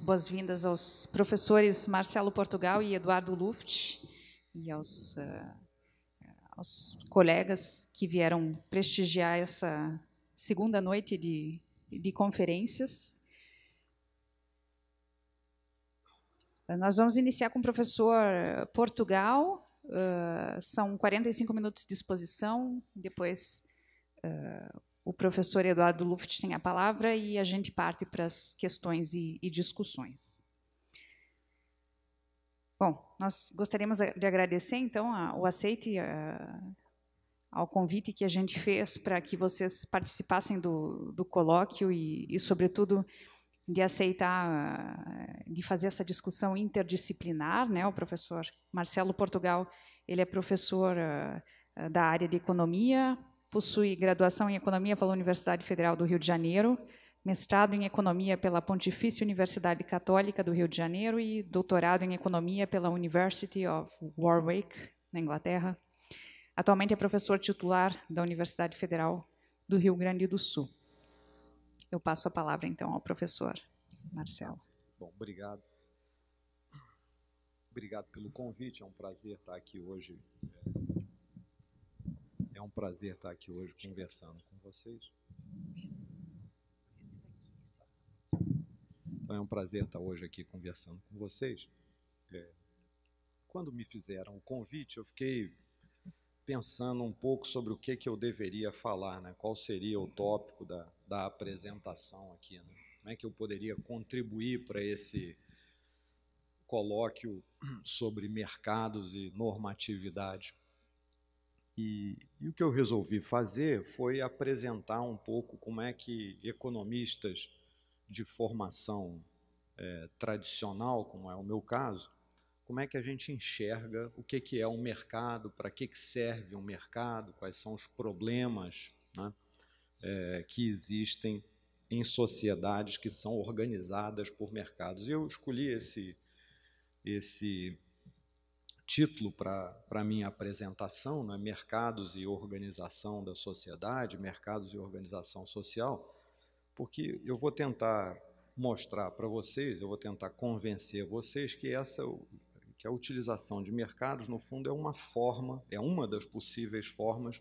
boas-vindas aos professores Marcelo Portugal e Eduardo Luft e aos, uh, aos colegas que vieram prestigiar essa segunda noite de, de conferências. Nós vamos iniciar com o professor Portugal. Uh, são 45 minutos de exposição, depois uh, o professor Eduardo Luft tem a palavra e a gente parte para as questões e, e discussões. Bom, nós gostaríamos de agradecer, então, a, o aceite a, eh, ao convite que a gente fez para que vocês participassem do, do colóquio e, e, sobretudo, de aceitar, eh, de fazer essa discussão interdisciplinar. Né? O professor Marcelo Portugal, ele é professor eh, da área de economia, possui graduação em Economia pela Universidade Federal do Rio de Janeiro, mestrado em Economia pela Pontifícia Universidade Católica do Rio de Janeiro e doutorado em Economia pela University of Warwick, na Inglaterra. Atualmente é professor titular da Universidade Federal do Rio Grande do Sul. Eu passo a palavra, então, ao professor Marcelo. Bom, obrigado. Obrigado pelo convite, é um prazer estar aqui hoje é um prazer estar aqui hoje conversando com vocês. Então é um prazer estar hoje aqui conversando com vocês. É, quando me fizeram o convite, eu fiquei pensando um pouco sobre o que, que eu deveria falar, né? qual seria o tópico da, da apresentação aqui, né? como é que eu poderia contribuir para esse colóquio sobre mercados e normatividade. E, e, o que eu resolvi fazer foi apresentar um pouco como é que economistas de formação é, tradicional, como é o meu caso, como é que a gente enxerga o que, que é um mercado, para que, que serve um mercado, quais são os problemas né, é, que existem em sociedades que são organizadas por mercados. E eu escolhi esse, esse título para a minha apresentação, né, Mercados e Organização da Sociedade, Mercados e Organização Social, porque eu vou tentar mostrar para vocês, eu vou tentar convencer vocês que essa que a utilização de mercados no fundo é uma forma, é uma das possíveis formas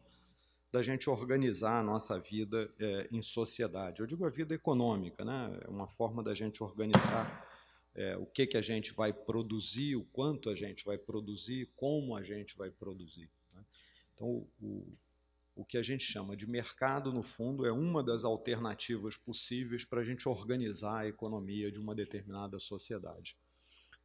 da gente organizar a nossa vida é, em sociedade. Eu digo a vida econômica, né? É uma forma da gente organizar é, o que, que a gente vai produzir, o quanto a gente vai produzir, como a gente vai produzir. Né? Então, o, o que a gente chama de mercado, no fundo, é uma das alternativas possíveis para a gente organizar a economia de uma determinada sociedade.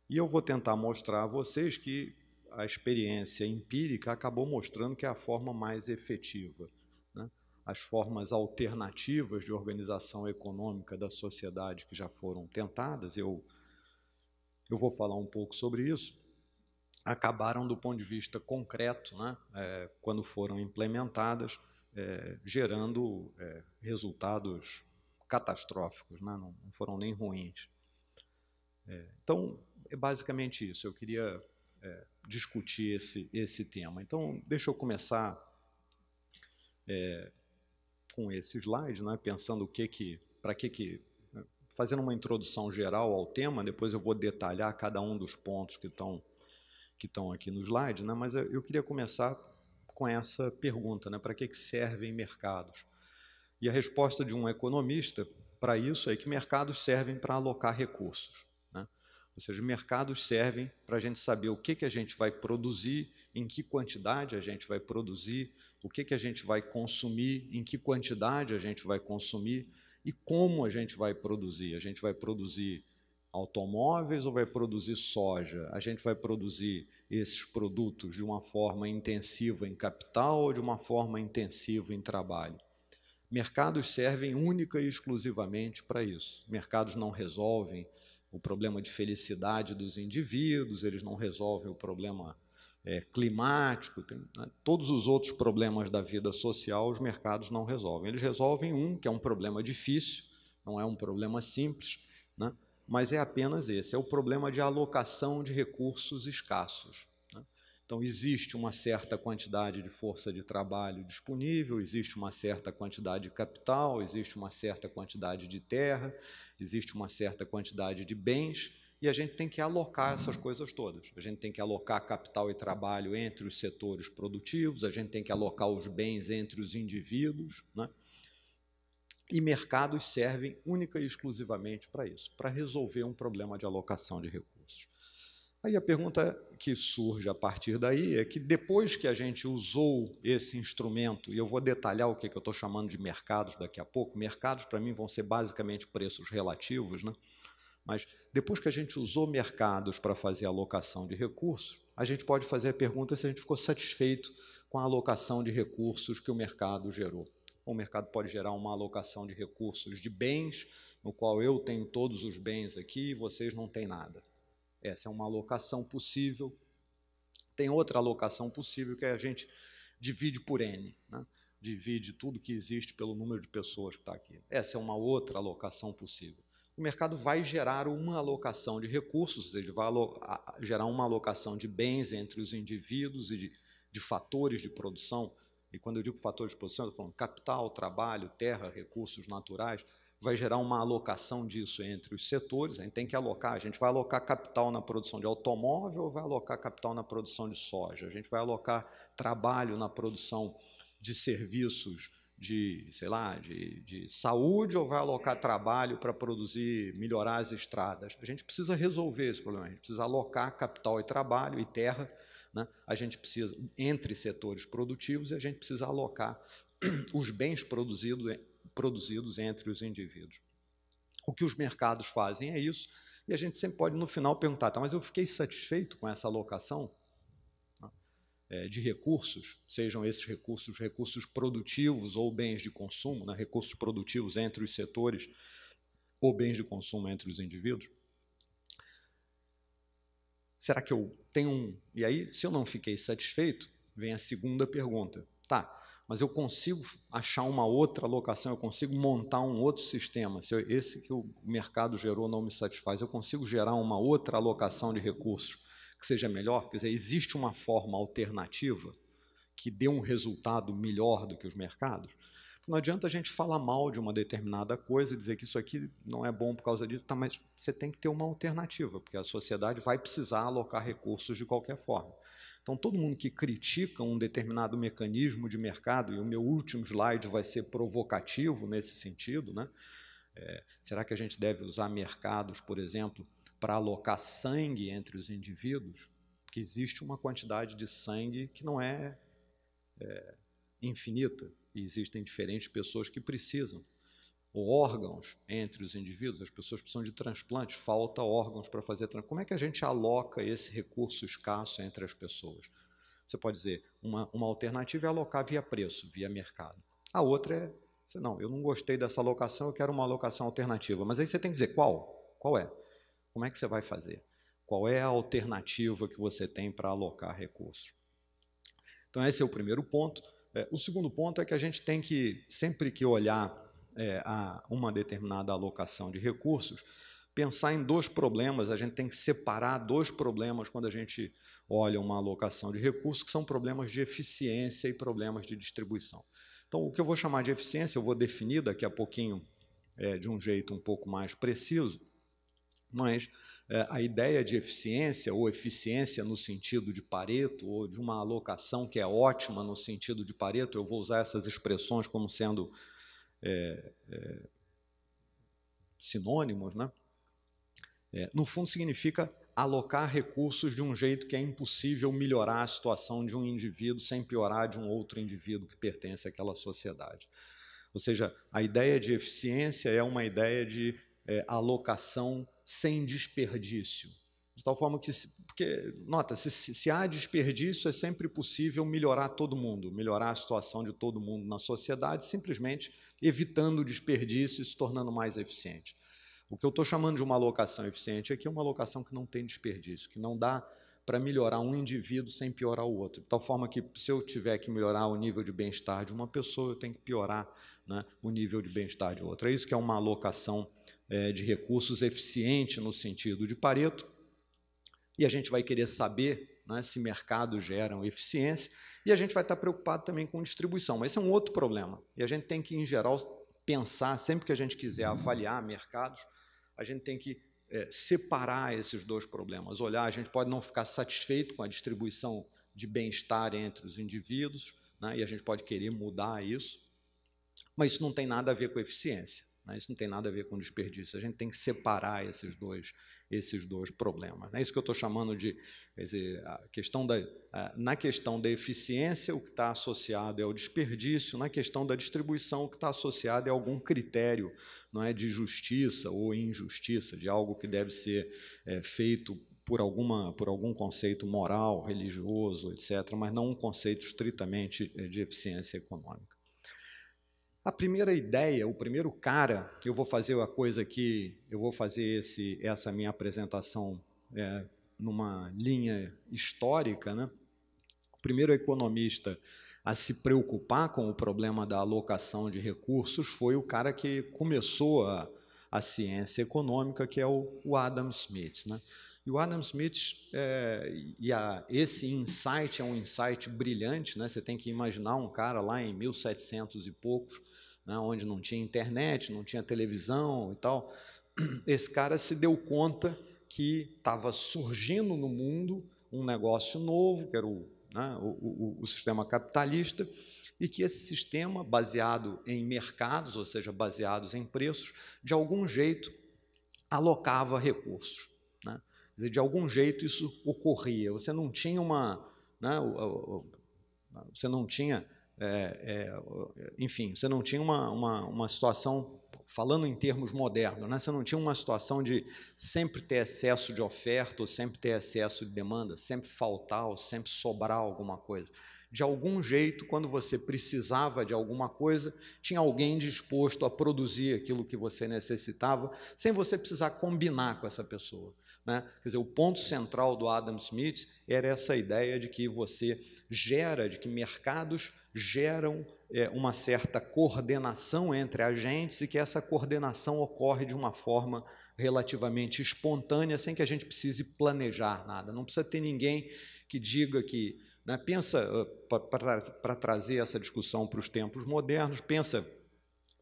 E eu vou tentar mostrar a vocês que a experiência empírica acabou mostrando que é a forma mais efetiva. Né? As formas alternativas de organização econômica da sociedade que já foram tentadas, eu eu vou falar um pouco sobre isso, acabaram, do ponto de vista concreto, né, é, quando foram implementadas, é, gerando é, resultados catastróficos, né, não, foram nem ruins. É, então, é basicamente isso. Eu queria é, discutir esse, esse tema. Então, deixa eu começar é, com esse slide, né, pensando o que que, para que, que fazendo uma introdução geral ao tema, depois eu vou detalhar cada um dos pontos que estão que estão aqui no slide, né? mas eu queria começar com essa pergunta, né? para que, que servem mercados? E a resposta de um economista para isso é que mercados servem para alocar recursos. Né? Ou seja, mercados servem para a gente saber o que, que a gente vai produzir, em que quantidade a gente vai produzir, o que, que a gente vai consumir, em que quantidade a gente vai consumir, e como a gente vai produzir? A gente vai produzir automóveis ou vai produzir soja? A gente vai produzir esses produtos de uma forma intensiva em capital ou de uma forma intensiva em trabalho? Mercados servem única e exclusivamente para isso. Mercados não resolvem o problema de felicidade dos indivíduos, eles não resolvem o problema é, climático, tem, né? todos os outros problemas da vida social os mercados não resolvem. Eles resolvem um, que é um problema difícil, não é um problema simples, né? mas é apenas esse: é o problema de alocação de recursos escassos. Né. Então, existe uma certa quantidade de força de trabalho disponível, existe uma certa quantidade de capital, existe uma certa quantidade de terra, existe uma certa quantidade de bens e a gente tem que alocar essas coisas todas. A gente tem que alocar capital e trabalho entre os setores produtivos, a gente tem que alocar os bens entre os indivíduos. Né? E mercados servem única e exclusivamente para isso, para resolver um problema de alocação de recursos. Aí a pergunta que surge a partir daí é que depois que a gente usou esse instrumento, e eu vou detalhar o que, eu estou chamando de mercados daqui a pouco, mercados para mim vão ser basicamente preços relativos, né? Mas depois que a gente usou mercados para fazer alocação de recursos, a gente pode fazer a pergunta se a gente ficou satisfeito com a alocação de recursos que o mercado gerou. O mercado pode gerar uma alocação de recursos de bens, no qual eu tenho todos os bens aqui e vocês não têm nada. Essa é uma alocação possível. Tem outra alocação possível que é a gente divide por N. Né? Divide tudo que existe pelo número de pessoas que está aqui. Essa é uma outra alocação possível o mercado vai gerar uma alocação de recursos, ou seja, vai gerar uma alocação de bens entre os indivíduos e de, de fatores de produção. E quando eu digo fatores de produção, eu estou falando capital, trabalho, terra, recursos naturais. Vai gerar uma alocação disso entre os setores. A gente tem que alocar. A gente vai alocar capital na produção de automóvel ou vai alocar capital na produção de soja? A gente vai alocar trabalho na produção de serviços de, sei lá, de, de saúde ou vai alocar trabalho para produzir, melhorar as estradas? A gente precisa resolver esse problema, a gente precisa alocar capital e trabalho e terra, né? a gente precisa, entre setores produtivos, e a gente precisa alocar os bens produzidos, produzidos entre os indivíduos. O que os mercados fazem é isso, e a gente sempre pode, no final, perguntar, tá, mas eu fiquei satisfeito com essa alocação? É, de recursos, sejam esses recursos recursos produtivos ou bens de consumo, né, recursos produtivos entre os setores ou bens de consumo entre os indivíduos. Será que eu tenho um. E aí, se eu não fiquei satisfeito, vem a segunda pergunta. Tá, mas eu consigo achar uma outra locação, eu consigo montar um outro sistema. Se esse que o mercado gerou não me satisfaz, eu consigo gerar uma outra alocação de recursos que seja melhor? Quer dizer, existe uma forma alternativa que dê um resultado melhor do que os mercados? Não adianta a gente falar mal de uma determinada coisa, e dizer que isso aqui não é bom por causa disso, tá, mas você tem que ter uma alternativa, porque a sociedade vai precisar alocar recursos de qualquer forma. Então, todo mundo que critica um determinado mecanismo de mercado, e o meu último slide vai ser provocativo nesse sentido, né? É, será que a gente deve usar mercados, por exemplo, para alocar sangue entre os indivíduos, que existe uma quantidade de sangue que não é, é infinita e existem diferentes pessoas que precisam. Ou órgãos entre os indivíduos, as pessoas precisam de transplante, falta órgãos para fazer transplante. Como é que a gente aloca esse recurso escasso entre as pessoas? Você pode dizer, uma, uma alternativa é alocar via preço, via mercado. A outra é, não, eu não gostei dessa alocação, eu quero uma alocação alternativa. Mas aí você tem que dizer qual? Qual é? Como é que você vai fazer? Qual é a alternativa que você tem para alocar recursos? Então, esse é o primeiro ponto. É, o segundo ponto é que a gente tem que, sempre que olhar é, a uma determinada alocação de recursos, pensar em dois problemas, a gente tem que separar dois problemas quando a gente olha uma alocação de recursos, que são problemas de eficiência e problemas de distribuição. Então, o que eu vou chamar de eficiência, eu vou definir daqui a pouquinho é, de um jeito um pouco mais preciso, mas é, a ideia de eficiência, ou eficiência no sentido de Pareto, ou de uma alocação que é ótima no sentido de Pareto, eu vou usar essas expressões como sendo é, é, sinônimos, né? É, no fundo, significa alocar recursos de um jeito que é impossível melhorar a situação de um indivíduo sem piorar de um outro indivíduo que pertence àquela sociedade. Ou seja, a ideia de eficiência é uma ideia de é, alocação sem desperdício. De tal forma que, porque, nota, se, se há desperdício, é sempre possível melhorar todo mundo, melhorar a situação de todo mundo na sociedade, simplesmente evitando o desperdício e se tornando mais eficiente. O que eu estou chamando de uma alocação eficiente aqui é uma alocação que não tem desperdício, que não dá para melhorar um indivíduo sem piorar o outro. De tal forma que, se eu tiver que melhorar o nível de bem-estar de uma pessoa, eu tenho que piorar né, o nível de bem-estar de outra. É isso que é uma alocação eficiente é, de recursos eficiente no sentido de Pareto, e a gente vai querer saber né, se mercados geram eficiência, e a gente vai estar preocupado também com distribuição, mas esse é um outro problema, e a gente tem que, em geral, pensar, sempre que a gente quiser avaliar mercados, a gente tem que é, separar esses dois problemas, olhar, a gente pode não ficar satisfeito com a distribuição de bem-estar entre os indivíduos, né, e a gente pode querer mudar isso, mas isso não tem nada a ver com eficiência. Né? Isso não tem nada a ver com desperdício. A gente tem que separar esses dois, esses dois problemas. É né? isso que eu estou chamando de dizer, a questão da, a, na questão da eficiência, o que está associado é o desperdício, na questão da distribuição, o que está associado é algum critério não é, de justiça ou injustiça, de algo que deve ser é, feito por, alguma, por algum conceito moral, religioso, etc., mas não um conceito estritamente é, de eficiência econômica. A primeira ideia, o primeiro cara, eu vou fazer a coisa aqui, eu vou fazer esse, essa minha apresentação é, numa linha histórica, né? O primeiro economista a se preocupar com o problema da alocação de recursos foi o cara que começou a, a ciência econômica, que é o, o Adam Smith, né? E o Adam Smith, é, e a, esse insight é um insight brilhante, né? Você tem que imaginar um cara lá em 1700 e poucos, né, onde não tinha internet, não tinha televisão e tal. Esse cara se deu conta que estava surgindo no mundo um negócio novo, que era o, né, o, o, o sistema capitalista, e que esse sistema, baseado em mercados, ou seja, baseados em preços, de algum jeito alocava recursos. Né? Dizer, de algum jeito isso ocorria. Você não tinha uma. Né, você não tinha é, é, enfim, você não tinha uma, uma, uma situação, falando em termos modernos, né? você não tinha uma situação de sempre ter excesso de oferta, ou sempre ter excesso de demanda, sempre faltar, ou sempre sobrar alguma coisa de algum jeito, quando você precisava de alguma coisa, tinha alguém disposto a produzir aquilo que você necessitava, sem você precisar combinar com essa pessoa. Né? Quer dizer, o ponto central do Adam Smith era essa ideia de que você gera, de que mercados geram é, uma certa coordenação entre agentes e que essa coordenação ocorre de uma forma relativamente espontânea, sem que a gente precise planejar nada. Não precisa ter ninguém que diga que né? Pensa, eh, para trazer essa discussão para os tempos modernos, pensa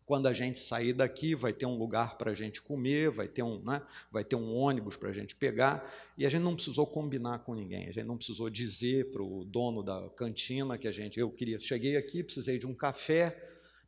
quando a gente sair daqui, vai ter um lugar para a gente comer, vai ter um, né, vai ter um ônibus para a gente pegar, e a gente não precisou combinar com ninguém, a gente não precisou dizer para o dono da cantina que a gente, eu queria, cheguei aqui, precisei de um café,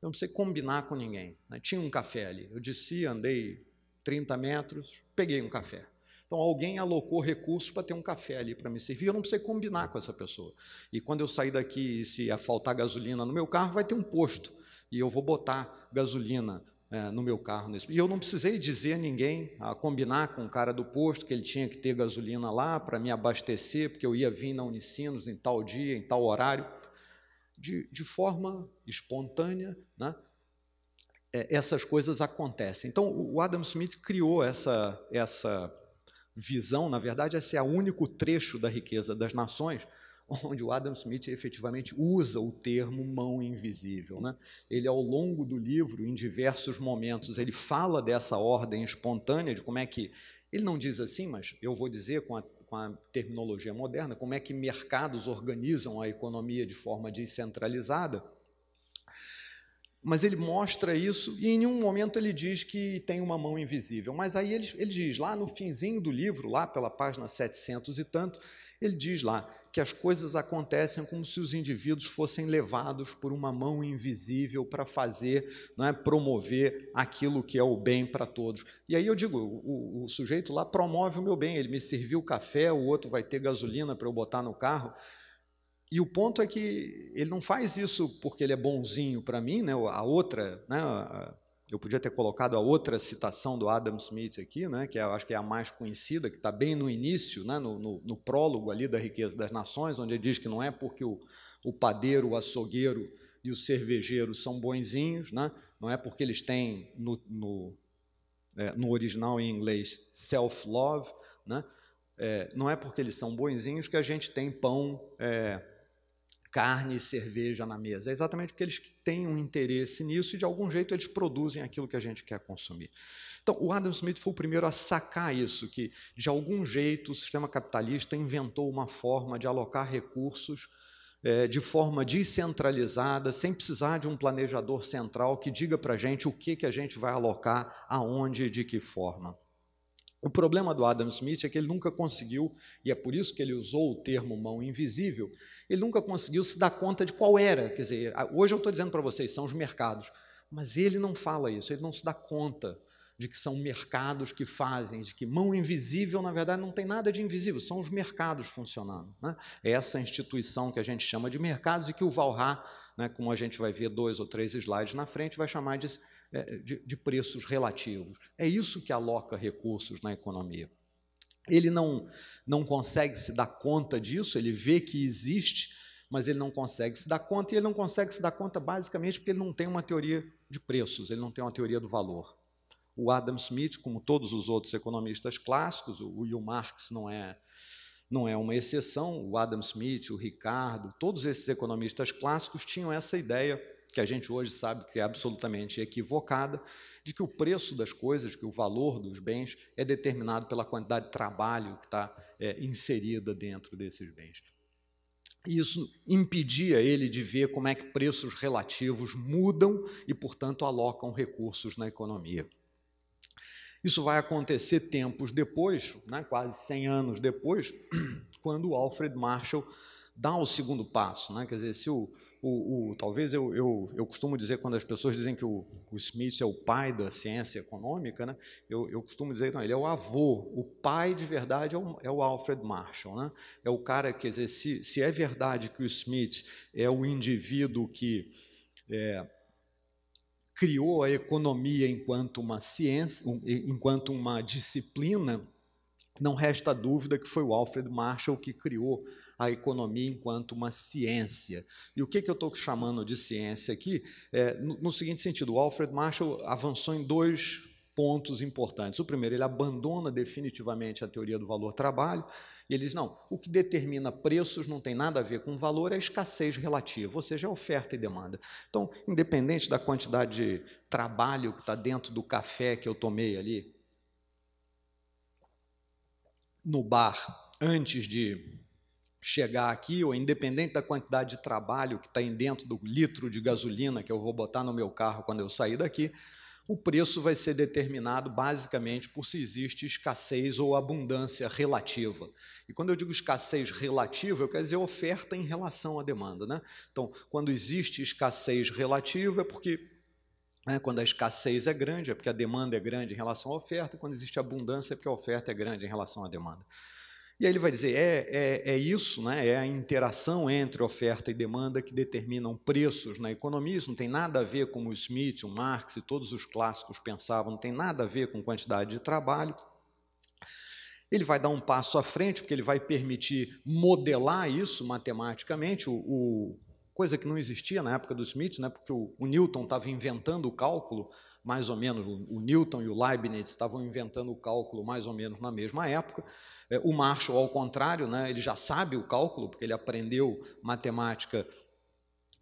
eu não precisei combinar com ninguém. Né? Tinha um café ali, eu desci, andei 30 metros, peguei um café. Então, alguém alocou recursos para ter um café ali para me servir, eu não precisei combinar com essa pessoa. E quando eu sair daqui, se faltar gasolina no meu carro, vai ter um posto, e eu vou botar gasolina é, no meu carro. Nesse... E eu não precisei dizer a ninguém, a combinar com o cara do posto, que ele tinha que ter gasolina lá para me abastecer, porque eu ia vir na Unicinos em tal dia, em tal horário. De, de forma espontânea, né? É, essas coisas acontecem. Então, o Adam Smith criou essa, essa visão, na verdade, esse é o único trecho da riqueza das nações onde o Adam Smith efetivamente usa o termo mão invisível. Né? Ele, ao longo do livro, em diversos momentos, ele fala dessa ordem espontânea, de como é que. Ele não diz assim, mas eu vou dizer com a, com a terminologia moderna, como é que mercados organizam a economia de forma descentralizada. Mas ele mostra isso e em nenhum momento ele diz que tem uma mão invisível. Mas aí ele, ele diz, lá no finzinho do livro, lá pela página 700 e tanto, ele diz lá que as coisas acontecem como se os indivíduos fossem levados por uma mão invisível para fazer, não é, promover aquilo que é o bem para todos. E aí eu digo, o, o, sujeito lá promove o meu bem, ele me serviu café, o outro vai ter gasolina para eu botar no carro. E o ponto é que ele não faz isso porque ele é bonzinho para mim, né? A outra, né? Eu podia ter colocado a outra citação do Adam Smith aqui, né? Que é, eu acho que é a mais conhecida, que está bem no início, né? No, no, no, prólogo ali da Riqueza das Nações, onde ele diz que não é porque o, o padeiro, o açougueiro e o cervejeiro são bonzinhos, né? Não é porque eles têm no, no, é, no original em inglês self-love, né? É, não é porque eles são bonzinhos que a gente tem pão é, carne e cerveja na mesa. É exatamente porque eles têm um interesse nisso e, de algum jeito, eles produzem aquilo que a gente quer consumir. Então, o Adam Smith foi o primeiro a sacar isso, que, de algum jeito, o sistema capitalista inventou uma forma de alocar recursos é, de forma descentralizada, sem precisar de um planejador central que diga para a gente o que, que a gente vai alocar, aonde e de que forma. O problema do Adam Smith é que ele nunca conseguiu, e é por isso que ele usou o termo mão invisível, ele nunca conseguiu se dar conta de qual era. Quer dizer, hoje eu estou dizendo para vocês, são os mercados, mas ele não fala isso, ele não se dá conta de que são mercados que fazem, de que mão invisível, na verdade, não tem nada de invisível, são os mercados funcionando. Né? É essa instituição que a gente chama de mercados e que o Valhá, né, como a gente vai ver dois ou três slides na frente, vai chamar de é, é, de, de preços relativos. É isso que aloca recursos na economia. Ele não, não consegue se dar conta disso, ele vê que existe, mas ele não consegue se dar conta, e ele não consegue se dar conta basicamente porque ele não tem uma teoria de preços, ele não tem uma teoria do valor. O Adam Smith, como todos os outros economistas clássicos, o Will Marx não é, não é uma exceção, o Adam Smith, o Ricardo, todos esses economistas clássicos tinham essa ideia que a gente hoje sabe que é absolutamente equivocada, de que o preço das coisas, que o valor dos bens é determinado pela quantidade de trabalho que está é, inserida dentro desses bens. E isso impedia ele de ver como é que preços relativos mudam e, portanto, alocam recursos na economia. Isso vai acontecer tempos depois, né, quase 100 anos depois, quando Alfred Marshall dá o segundo passo. Né, quer dizer, se o, o, o, talvez eu, eu, eu costumo dizer, quando as pessoas dizem que o, o Smith é o pai da ciência econômica, né? eu, eu costumo dizer, não, ele é o avô, o pai de verdade é o, é o Alfred Marshall. Né? É o cara, quer dizer, se, se é verdade que o Smith é o indivíduo que é, criou a economia enquanto uma ciência, enquanto uma disciplina, não resta dúvida que foi o Alfred Marshall que criou a economia enquanto uma ciência. E o que, que eu estou chamando de ciência aqui? É, no, no seguinte sentido, o Alfred Marshall avançou em dois pontos importantes. O primeiro, ele abandona definitivamente a teoria do valor-trabalho e ele diz: não, o que determina preços não tem nada a ver com valor, é escassez relativa, ou seja, é oferta e demanda. Então, independente da quantidade de trabalho que está dentro do café que eu tomei ali no bar antes de chegar aqui, ou independente da quantidade de trabalho que está dentro do litro de gasolina que eu vou botar no meu carro quando eu sair daqui, o preço vai ser determinado basicamente por se existe escassez ou abundância relativa. E quando eu digo escassez relativa, eu quero dizer oferta em relação à demanda. Né? Então, quando existe escassez relativa, é porque né, quando a escassez é grande, é porque a demanda é grande em relação à oferta, quando existe abundância, é porque a oferta é grande em relação à demanda. E aí ele vai dizer: é, é, é isso, né? é a interação entre oferta e demanda que determinam preços na economia. Isso não tem nada a ver com o Smith, o Marx e todos os clássicos pensavam, não tem nada a ver com quantidade de trabalho. Ele vai dar um passo à frente, porque ele vai permitir modelar isso matematicamente. O, o coisa que não existia na época do Smith, né? porque o, o Newton estava inventando o cálculo mais ou menos, o Newton e o Leibniz estavam inventando o cálculo mais ou menos na mesma época. É, o Marshall, ao contrário, né, ele já sabe o cálculo, porque ele aprendeu matemática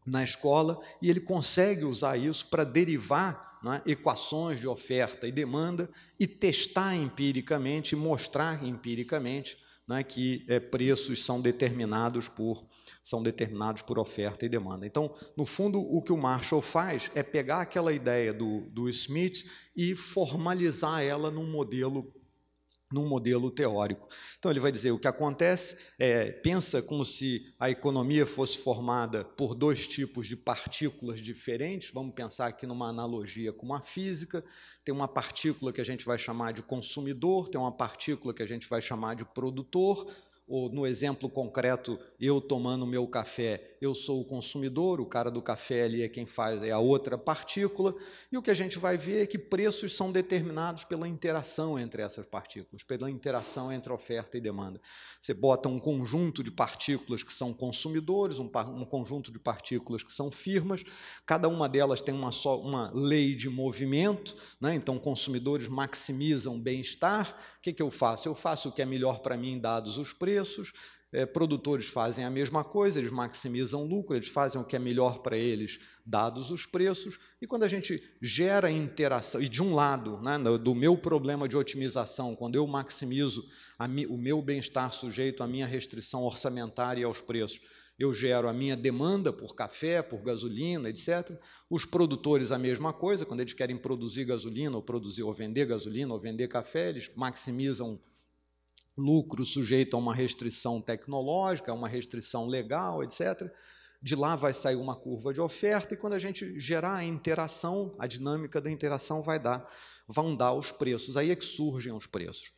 na escola, e ele consegue usar isso para derivar né, equações de oferta e demanda e testar empiricamente, mostrar empiricamente né, que é, preços são determinados por são determinados por oferta e demanda. Então, no fundo, o que o Marshall faz é pegar aquela ideia do, do Smith e formalizar ela num modelo num modelo teórico. Então ele vai dizer o que acontece é pensa como se a economia fosse formada por dois tipos de partículas diferentes. Vamos pensar aqui numa analogia com a física. Tem uma partícula que a gente vai chamar de consumidor, tem uma partícula que a gente vai chamar de produtor ou no exemplo concreto, eu tomando meu café, eu sou o consumidor, o cara do café ali é quem faz, é a outra partícula, e o que a gente vai ver é que preços são determinados pela interação entre essas partículas, pela interação entre oferta e demanda. Você bota um conjunto de partículas que são consumidores, um, um conjunto de partículas que são firmas, cada uma delas tem uma, só, uma lei de movimento, né? então consumidores maximizam bem-estar, o que, que eu faço? Eu faço o que é melhor para mim, dados os preços, preços, é, produtores fazem a mesma coisa, eles maximizam lucro, eles fazem o que é melhor para eles, dados os preços. E quando a gente gera interação, e de um lado, né, do meu problema de otimização, quando eu maximizo mi, o meu bem-estar sujeito à minha restrição orçamentária e aos preços, eu gero a minha demanda por café, por gasolina, etc. Os produtores a mesma coisa, quando eles querem produzir gasolina ou produzir ou vender gasolina ou vender café, eles maximizam lucro sujeito a uma restrição tecnológica, uma restrição legal, etc. De lá vai sair uma curva de oferta e quando a gente gerar a interação, a dinâmica da interação vai dar, vão dar os preços. Aí é que surgem os preços.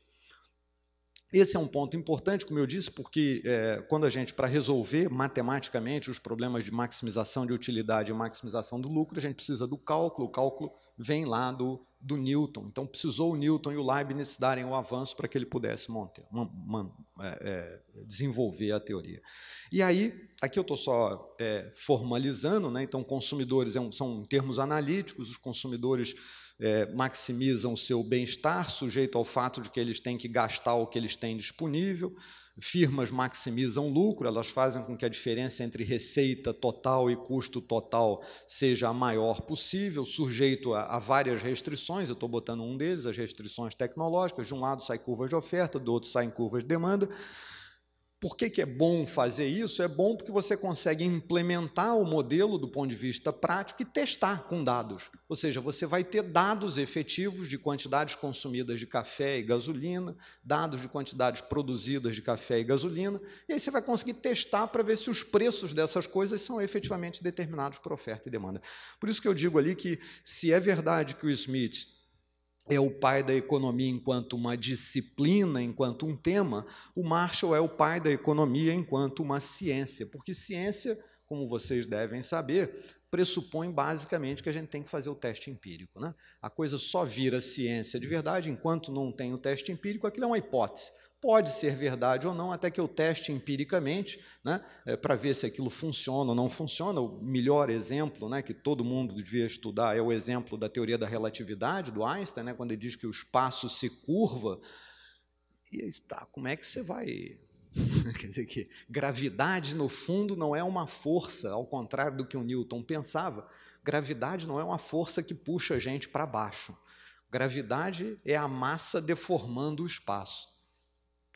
Esse é um ponto importante, como eu disse, porque é, quando a gente, para resolver matematicamente os problemas de maximização de utilidade e maximização do lucro, a gente precisa do cálculo. O cálculo vem lá do do Newton. Então, precisou o Newton e o Leibniz darem o um avanço para que ele pudesse monter, man, man, é, é, desenvolver a teoria. E aí, aqui eu estou só é, formalizando, né? então, consumidores é são termos analíticos, os consumidores é, maximizam o seu bem-estar, sujeito ao fato de que eles têm que gastar o que eles têm disponível, firmas maximizam lucro, elas fazem com que a diferença entre receita total e custo total seja a maior possível, sujeito a, a várias restrições, eu estou botando um deles, as restrições tecnológicas, de um lado sai curvas de oferta, do outro saem curvas de demanda, por que, que é bom fazer isso? É bom porque você consegue implementar o modelo do ponto de vista prático e testar com dados. Ou seja, você vai ter dados efetivos de quantidades consumidas de café e gasolina, dados de quantidades produzidas de café e gasolina, e aí você vai conseguir testar para ver se os preços dessas coisas são efetivamente determinados por oferta e demanda. Por isso que eu digo ali que se é verdade que o Smith é o pai da economia enquanto uma disciplina, enquanto um tema, o Marshall é o pai da economia enquanto uma ciência, porque ciência, como vocês devem saber, pressupõe basicamente que a gente tem que fazer o teste empírico. Né? A coisa só vira ciência de verdade enquanto não tem o teste empírico, aquilo é uma hipótese. Pode ser verdade ou não, até que eu teste empiricamente, né, é, eh, para ver se aquilo funciona ou não funciona. O melhor exemplo né, que todo mundo devia estudar é o exemplo da teoria da relatividade do Einstein, né, quando ele diz que o espaço se curva. E está, como é que você vai Quer dizer que gravidade, no fundo, não é uma força, ao contrário do que o Newton pensava, gravidade não é uma força que puxa a gente para baixo. Gravidade é a massa deformando o espaço.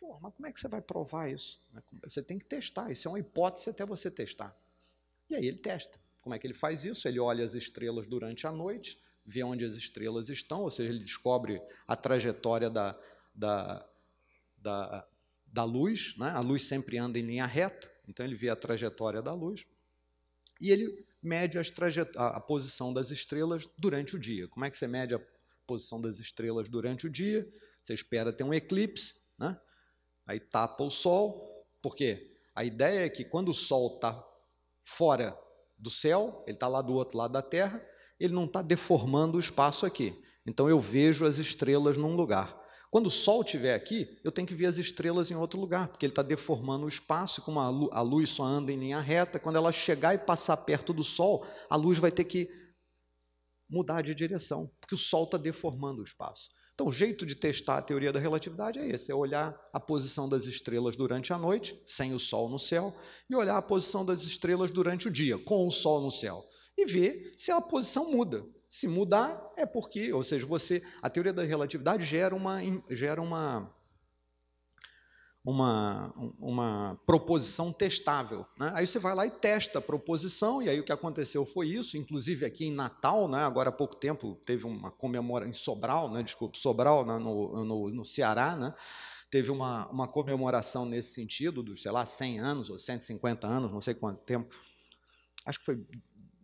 Pô, mas como é que você vai provar isso? Você tem que testar, isso é uma hipótese até você testar. E aí ele testa. Como é que ele faz isso? Ele olha as estrelas durante a noite, vê onde as estrelas estão, ou seja, ele descobre a trajetória da, da, da, da luz. Né? A luz sempre anda em linha reta, então ele vê a trajetória da luz. E ele mede a posição das estrelas durante o dia. Como é que você mede a posição das estrelas durante o dia? Você espera ter um eclipse, né? Aí tapa o sol, porque a ideia é que quando o sol está fora do céu, ele está lá do outro lado da terra, ele não está deformando o espaço aqui. Então eu vejo as estrelas num lugar. Quando o Sol estiver aqui, eu tenho que ver as estrelas em outro lugar, porque ele está deformando o espaço, como a luz só anda em linha reta, quando ela chegar e passar perto do Sol, a luz vai ter que mudar de direção, porque o Sol está deformando o espaço. Então, o jeito de testar a teoria da relatividade é esse: é olhar a posição das estrelas durante a noite, sem o Sol no céu, e olhar a posição das estrelas durante o dia, com o Sol no céu, e ver se a posição muda. Se mudar, é porque, ou seja, você, a teoria da relatividade gera uma, gera uma uma, uma proposição testável. Né? Aí você vai lá e testa a proposição, e aí o que aconteceu foi isso, inclusive aqui em Natal, né? agora há pouco tempo teve uma comemoração em Sobral, né? desculpa, Sobral, né? no, no, no Ceará, né? teve uma, uma comemoração nesse sentido, dos, sei lá, 100 anos ou 150 anos, não sei quanto tempo, acho que foi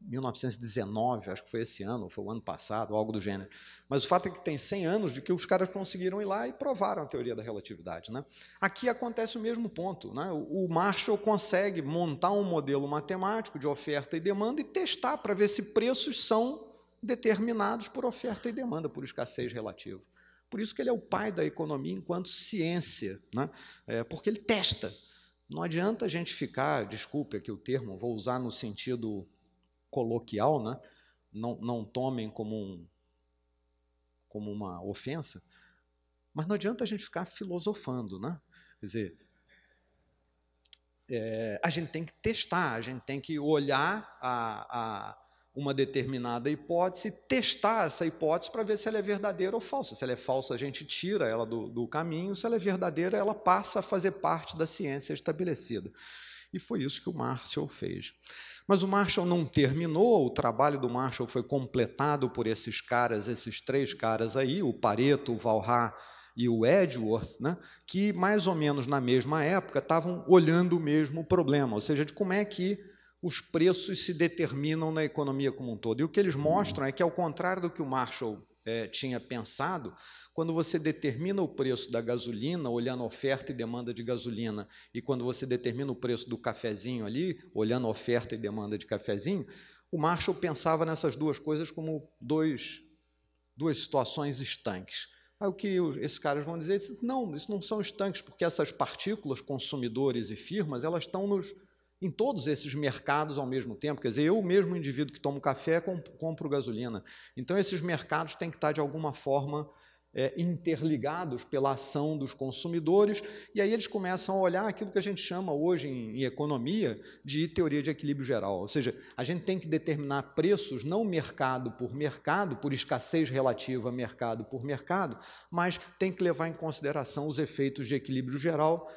1919, acho que foi esse ano, ou foi o ano passado, algo do gênero. Mas o fato é que tem 100 anos de que os caras conseguiram ir lá e provaram a teoria da relatividade. Né? Aqui acontece o mesmo ponto. Né? O Marshall consegue montar um modelo matemático de oferta e demanda e testar para ver se preços são determinados por oferta e demanda, por escassez relativa. Por isso que ele é o pai da economia enquanto ciência, né? É, porque ele testa. Não adianta a gente ficar, desculpe aqui o termo, vou usar no sentido coloquial, né? não, não tomem como, um, como uma ofensa, mas não adianta a gente ficar filosofando, né? Quer dizer, é, a gente tem que testar, a gente tem que olhar a, a uma determinada hipótese, testar essa hipótese para ver se ela é verdadeira ou falsa. Se ela é falsa, a gente tira ela do, do caminho, se ela é verdadeira, ela passa a fazer parte da ciência estabelecida. E foi isso que o Marshall fez. Mas o Marshall não terminou, o trabalho do Marshall foi completado por esses caras, esses três caras aí, o Pareto, o Valhar e o Edgeworth, né, que mais ou menos na mesma época estavam olhando o mesmo problema, ou seja, de como é que os preços se determinam na economia como um todo. E o que eles mostram é que, ao contrário do que o Marshall é, tinha pensado, quando você determina o preço da gasolina, olhando a oferta e demanda de gasolina, e quando você determina o preço do cafezinho ali, olhando a oferta e demanda de cafezinho, o Marshall pensava nessas duas coisas como dois, duas situações estanques. Aí o que esses caras vão dizer? Não, isso não são estanques, porque essas partículas, consumidores e firmas, elas estão nos em todos esses mercados ao mesmo tempo. Quer dizer, eu, o mesmo indivíduo que tomo café, compro gasolina. Então, esses mercados têm que estar, de alguma forma, é, interligados pela ação dos consumidores, e aí eles começam a olhar aquilo que a gente chama hoje em, em economia de teoria de equilíbrio geral. Ou seja, a gente tem que determinar preços não mercado por mercado, por escassez relativa mercado por mercado, mas tem que levar em consideração os efeitos de equilíbrio geral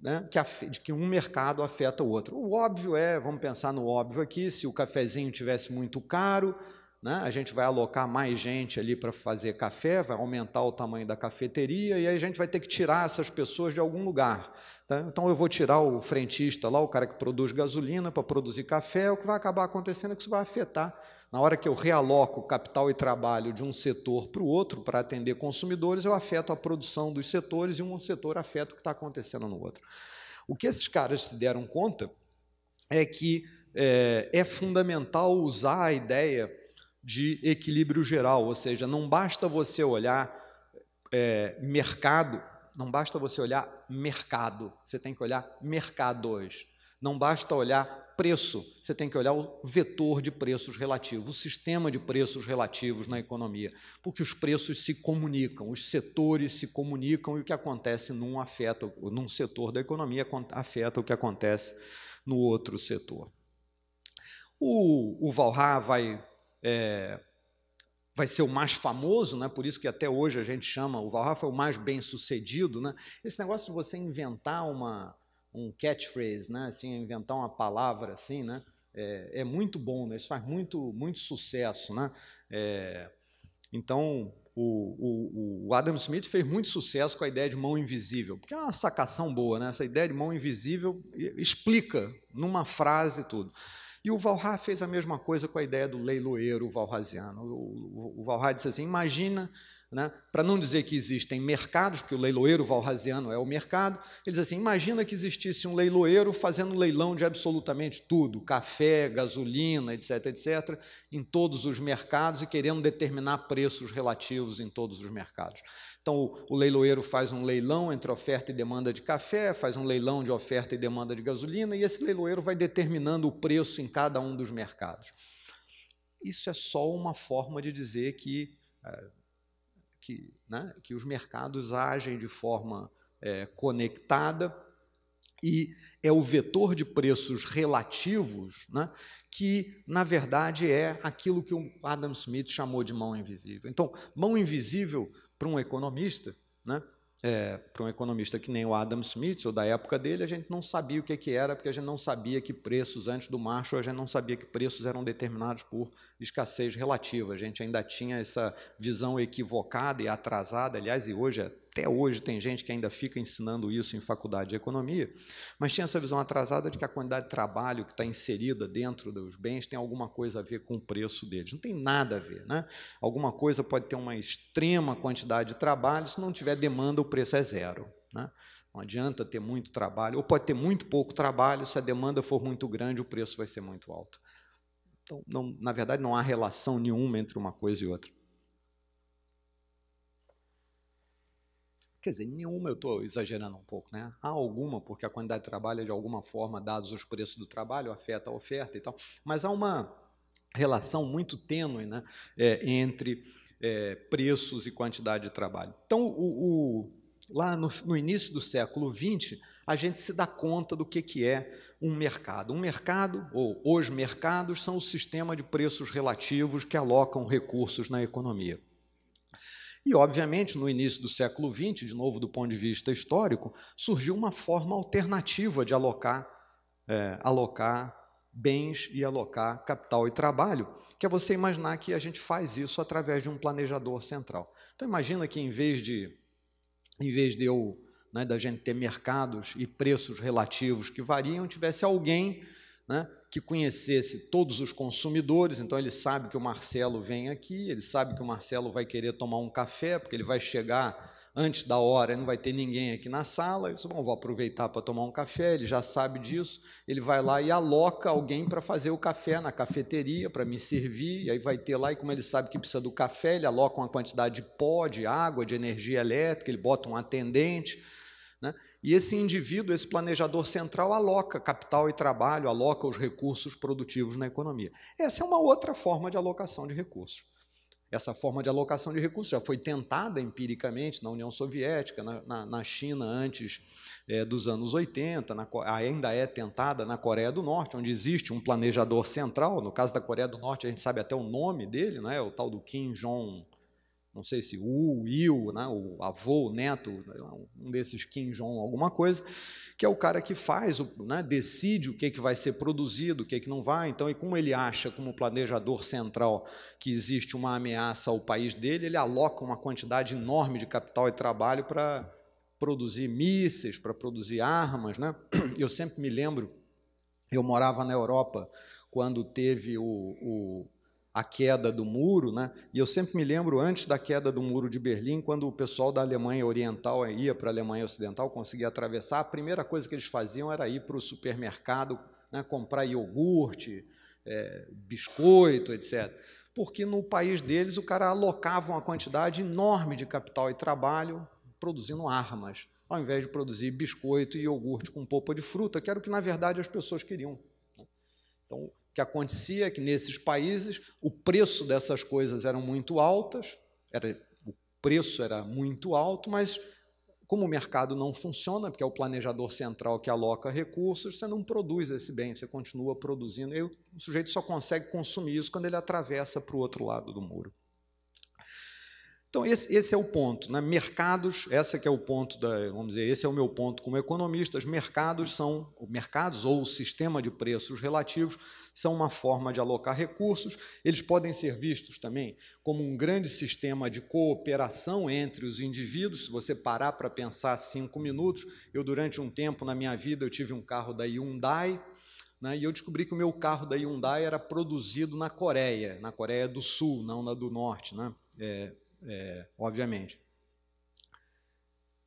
né, que, de que um mercado afeta o outro. O óbvio é, vamos pensar no óbvio aqui, se o cafezinho tivesse muito caro, né, a gente vai alocar mais gente ali para fazer café, vai aumentar o tamanho da cafeteria e aí a gente vai ter que tirar essas pessoas de algum lugar. Tá? Então eu vou tirar o frentista lá, o cara que produz gasolina para produzir café, o que vai acabar acontecendo é que isso vai afetar na hora que eu realoco capital e trabalho de um setor para o outro para atender consumidores, eu afeto a produção dos setores e um setor afeta o que está acontecendo no outro. O que esses caras se deram conta é que é, é fundamental usar a ideia de equilíbrio geral, ou seja, não basta você olhar é, mercado, não basta você olhar mercado, você tem que olhar mercados. Não basta olhar preço, você tem que olhar o vetor de preços relativos, o sistema de preços relativos na economia, porque os preços se comunicam, os setores se comunicam e o que acontece num, afeta, num setor da economia afeta o que acontece no outro setor. O, o Valra vai, é, vai ser o mais famoso, né? por isso que até hoje a gente chama, o Valra foi o mais bem sucedido. Né? Esse negócio de você inventar uma um catchphrase, né? Assim, inventar uma palavra assim, né? É, é muito bom, né? Isso faz muito, muito sucesso, né? É, então, o, o, o, Adam Smith fez muito sucesso com a ideia de mão invisível, porque é uma sacação boa, né? Essa ideia de mão invisível explica numa frase tudo. E o Valhar fez a mesma coisa com a ideia do leiloeiro valraziano. O, o, o Valhar disse assim: imagina né? Para não dizer que existem mercados, porque o leiloeiro valrasiano é o mercado, eles assim, imagina que existisse um leiloeiro fazendo leilão de absolutamente tudo, café, gasolina, etc, etc, em todos os mercados e querendo determinar preços relativos em todos os mercados. Então, o leiloeiro faz um leilão entre oferta e demanda de café, faz um leilão de oferta e demanda de gasolina, e esse leiloeiro vai determinando o preço em cada um dos mercados. Isso é só uma forma de dizer que eh, que, né, que os mercados agem de forma é, conectada e é o vetor de preços relativos né, que, na verdade, é aquilo que o Adam Smith chamou de mão invisível. Então, mão invisível para um economista né, é, para um economista que nem o Adam Smith, ou da época dele, a gente não sabia o que, que era, porque a gente não sabia que preços, antes do Marshall, a gente não sabia que preços eram determinados por escassez relativa. A gente ainda tinha essa visão equivocada e atrasada, aliás, e hoje é até hoje tem gente que ainda fica ensinando isso em faculdade de economia, mas tinha essa visão atrasada de que a quantidade de trabalho que está inserida dentro dos bens tem alguma coisa a ver com o preço deles. Não tem nada a ver. Né? Alguma coisa pode ter uma extrema quantidade de trabalho, se não tiver demanda, o preço é zero. Né? Não adianta ter muito trabalho, ou pode ter muito pouco trabalho, se a demanda for muito grande, o preço vai ser muito alto. Então, não, na verdade, não há relação nenhuma entre uma coisa e outra. quer dizer, nenhuma, eu estou exagerando um pouco, né? Há alguma, porque a quantidade de trabalho é de alguma forma, dados os preços do trabalho, afeta a oferta e tal, mas há uma relação muito tênue né? É, entre é, preços e quantidade de trabalho. Então, o, o lá no, no, início do século XX, a gente se dá conta do que, que é um mercado. Um mercado, ou os mercados, são o sistema de preços relativos que alocam recursos na economia. E, obviamente, no início do século XX, de novo do ponto de vista histórico, surgiu uma forma alternativa de alocar, é, alocar bens e alocar capital e trabalho, que é você imaginar que a gente faz isso através de um planejador central. Então imagina que em vez de em vez de eu né, da gente ter mercados e preços relativos que variam, tivesse alguém né, que conhecesse todos os consumidores, então ele sabe que o Marcelo vem aqui, ele sabe que o Marcelo vai querer tomar um café, porque ele vai chegar antes da hora, e não vai ter ninguém aqui na sala, eu disse, bom, vou aproveitar para tomar um café, ele já sabe disso, ele vai lá e aloca alguém para fazer o café na cafeteria, para me servir, e aí vai ter lá, e como ele sabe que precisa do café, ele aloca uma quantidade de pó, de água, de energia elétrica, ele bota um atendente, né? E esse indivíduo, esse planejador central, aloca capital e trabalho, aloca os recursos produtivos na economia. Essa é uma outra forma de alocação de recursos. Essa forma de alocação de recursos já foi tentada empiricamente na União Soviética, na, na, na China antes é, dos anos 80, na, ainda é tentada na Coreia do Norte, onde existe um planejador central. No caso da Coreia do Norte, a gente sabe até o nome dele, né, o tal do Kim Jong-un não sei se o Will, né, o avô, o neto, né, um desses Kim Jong, alguma coisa, que é o cara que faz, né, decide o que, é que vai ser produzido, o que, é que não vai. Então, e como ele acha, como planejador central, que existe uma ameaça ao país dele, ele aloca uma quantidade enorme de capital e trabalho para produzir mísseis, para produzir armas. Né? Eu sempre me lembro, eu morava na Europa quando teve o, o a queda do muro, né? E eu sempre me lembro antes da queda do muro de Berlim, quando o pessoal da Alemanha Oriental ia para a Alemanha Ocidental, conseguia atravessar, a primeira coisa que eles faziam era ir para o supermercado, né, comprar iogurte, é, biscoito, etc. Porque no país deles o cara alocava uma quantidade enorme de capital e trabalho produzindo armas, ao invés de produzir biscoito e iogurte com polpa de fruta, que era o que na verdade as pessoas queriam. Né? Então, que acontecia é que nesses países o preço dessas coisas eram muito altas, era, o preço era muito alto, mas como o mercado não funciona, porque é o planejador central que aloca recursos, você não produz esse bem, você continua produzindo. E o sujeito só consegue consumir isso quando ele atravessa para o outro lado do muro. Então, esse, esse, é o ponto. Né? Mercados, esse que é o ponto, da, vamos dizer, esse é o meu ponto como economista, os mercados são, mercados ou o sistema de preços relativos são uma forma de alocar recursos, eles podem ser vistos também como um grande sistema de cooperação entre os indivíduos, se você parar para pensar cinco minutos, eu durante um tempo na minha vida eu tive um carro da Hyundai, né, e eu descobri que o meu carro da Hyundai era produzido na Coreia, na Coreia do Sul, não na do Norte, né? É, é, obviamente.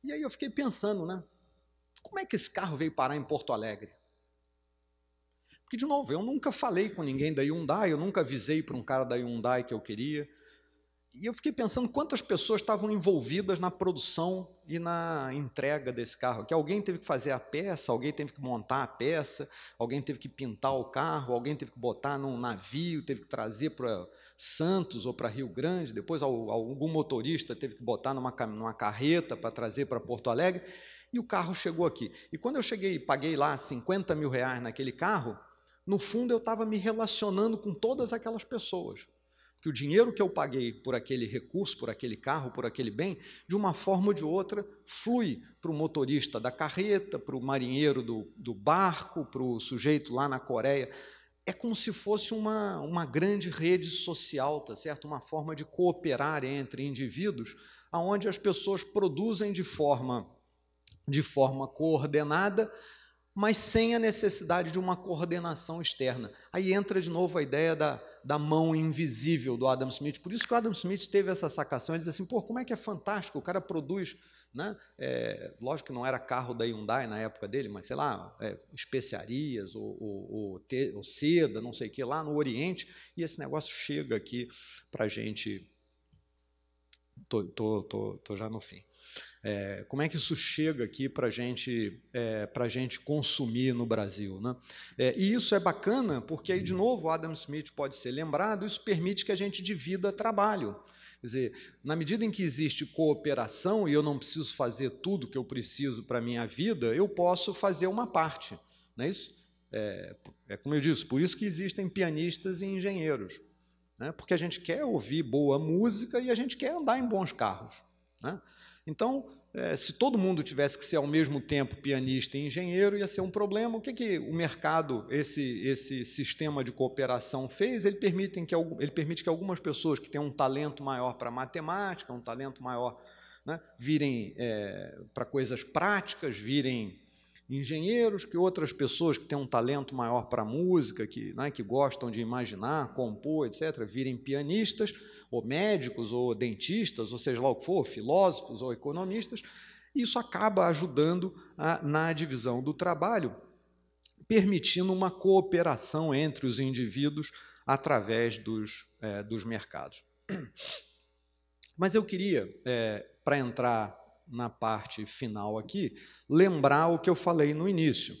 E aí eu fiquei pensando, né? Como é que esse carro veio parar em Porto Alegre? Porque, de novo, eu nunca falei com ninguém da Hyundai, eu nunca avisei para um cara da Hyundai que eu queria. E eu fiquei pensando quantas pessoas estavam envolvidas na produção e na entrega desse carro. Que alguém teve que fazer a peça, alguém teve que montar a peça, alguém teve que pintar o carro, alguém teve que botar num navio, teve que trazer para Santos ou para Rio Grande, depois algum motorista teve que botar numa, numa carreta para trazer para Porto Alegre, e o carro chegou aqui. E quando eu cheguei e paguei lá 50 mil reais naquele carro, no fundo eu estava me relacionando com todas aquelas pessoas. Que o dinheiro que eu paguei por aquele recurso, por aquele carro, por aquele bem, de uma forma ou de outra, flui para o motorista da carreta, para o marinheiro do, do barco, para o sujeito lá na Coreia é como se fosse uma, uma grande rede social, tá certo? Uma forma de cooperar entre indivíduos, aonde as pessoas produzem de forma de forma coordenada, mas sem a necessidade de uma coordenação externa. Aí entra de novo a ideia da, da mão invisível do Adam Smith. Por isso que o Adam Smith teve essa sacação, ele diz assim, pô, como é que é fantástico, o cara produz né? É, lógico que não era carro da Hyundai na época dele, mas sei lá, é, especiarias ou, ou, ou, te, ou, seda, não sei o que, lá no Oriente, e esse negócio chega aqui para a gente. Tô, tô, tô, tô, já no fim. É, como é que isso chega aqui para gente, é, a gente consumir no Brasil? Né? É, e isso é bacana, porque aí, de uhum. novo, Adam Smith pode ser lembrado, isso permite que a gente divida trabalho. Quer dizer, na medida em que existe cooperação e eu não preciso fazer tudo que eu preciso para a minha vida, eu posso fazer uma parte, não é isso? É, é, como eu disse, por isso que existem pianistas e engenheiros, né? porque a gente quer ouvir boa música e a gente quer andar em bons carros. Né? Então, é, se todo mundo tivesse que ser ao mesmo tempo pianista e engenheiro, ia ser um problema. O que, é que o mercado, esse, esse sistema de cooperação fez? Ele permite, que, ele permite que algumas pessoas que têm um talento maior para matemática, um talento maior, né, virem é, para coisas práticas, virem engenheiros, que outras pessoas que têm um talento maior para música, que, né, que gostam de imaginar, compor, etc., virem pianistas, ou médicos, ou dentistas, ou seja lá o que for, filósofos ou economistas. Isso acaba ajudando a, ah, na divisão do trabalho, permitindo uma cooperação entre os indivíduos através dos, é, dos mercados. Mas eu queria, é, eh, para entrar na parte final aqui, lembrar o que eu falei no início.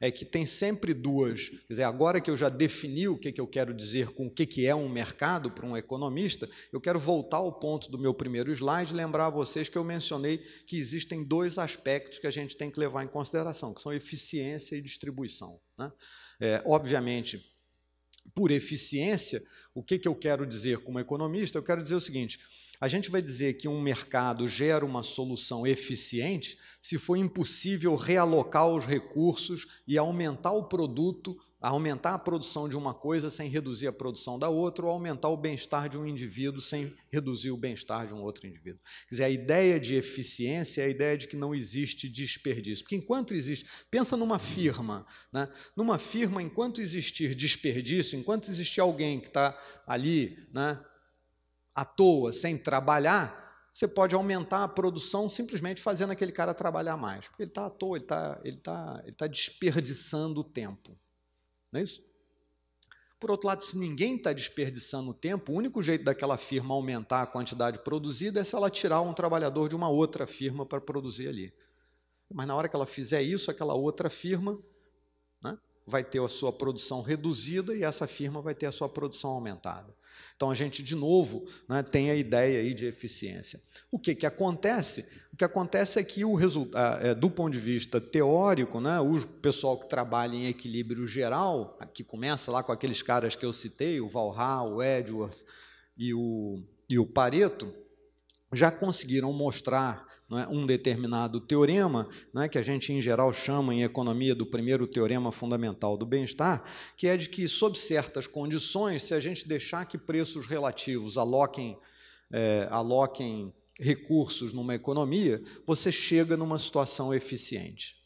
É? é que tem sempre duas. Quer dizer, agora que eu já defini o que, que eu quero dizer com o que, que é um mercado para um economista, eu quero voltar ao ponto do meu primeiro slide e lembrar a vocês que eu mencionei que existem dois aspectos que a gente tem que levar em consideração, que são eficiência e distribuição. Né? É, obviamente, por eficiência, o que, que eu quero dizer como economista? Eu quero dizer o seguinte a gente vai dizer que um mercado gera uma solução eficiente se for impossível realocar os recursos e aumentar o produto, aumentar a produção de uma coisa sem reduzir a produção da outra, ou aumentar o bem-estar de um indivíduo sem reduzir o bem-estar de um outro indivíduo. Quer dizer, a ideia de eficiência é a ideia de que não existe desperdício. Porque enquanto existe, pensa numa firma, né? numa firma, enquanto existir desperdício, enquanto existir alguém que está ali, né? à toa, sem trabalhar, você pode aumentar a produção simplesmente fazendo aquele cara trabalhar mais. Porque ele está à toa, ele está ele tá, ele tá desperdiçando o tempo. Não é isso? Por outro lado, se ninguém está desperdiçando o tempo, o único jeito daquela firma aumentar a quantidade produzida é se ela tirar um trabalhador de uma outra firma para produzir ali. Mas na hora que ela fizer isso, aquela outra firma né, vai ter a sua produção reduzida e essa firma vai ter a sua produção aumentada. Então a gente, de novo, né, tem a ideia aí de eficiência. O que, que acontece? O que acontece é que, o resulta ah, é, do ponto de vista teórico, né, o pessoal que trabalha em equilíbrio geral, que começa lá com aqueles caras que eu citei, o Valha, o Edwards e o, e o Pareto, já conseguiram mostrar é, um determinado teorema, é, que a gente em geral chama em economia do primeiro teorema fundamental do bem-estar, que é de que, sob certas condições, se a gente deixar que preços relativos aloquem, é, aloquem recursos numa economia, você chega numa situação eficiente.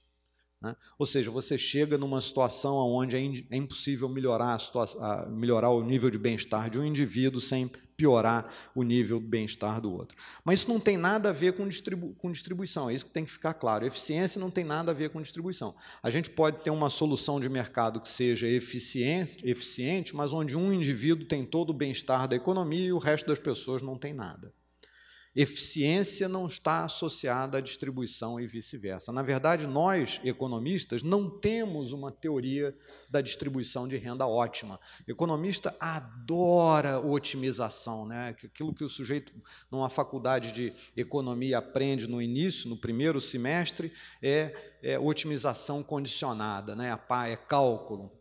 Né? Ou seja, você chega numa situação onde é, é, impossível melhorar, a, melhorar o nível de bem-estar de um indivíduo sem piorar o nível do bem-estar do outro. Mas isso não tem nada a ver com, distribu com, distribuição, é isso que tem que ficar claro. Eficiência não tem nada a ver com distribuição. A gente pode ter uma solução de mercado que seja eficiente, eficiente mas onde um indivíduo tem todo o bem-estar da economia e o resto das pessoas não tem nada. Eficiência não está associada à distribuição e vice-versa. Na verdade, nós, economistas, não temos uma teoria da distribuição de renda ótima. O economista adora otimização, né? aquilo que o sujeito, numa faculdade de economia, aprende no início, no primeiro semestre, é, é otimização condicionada, né? é cálculo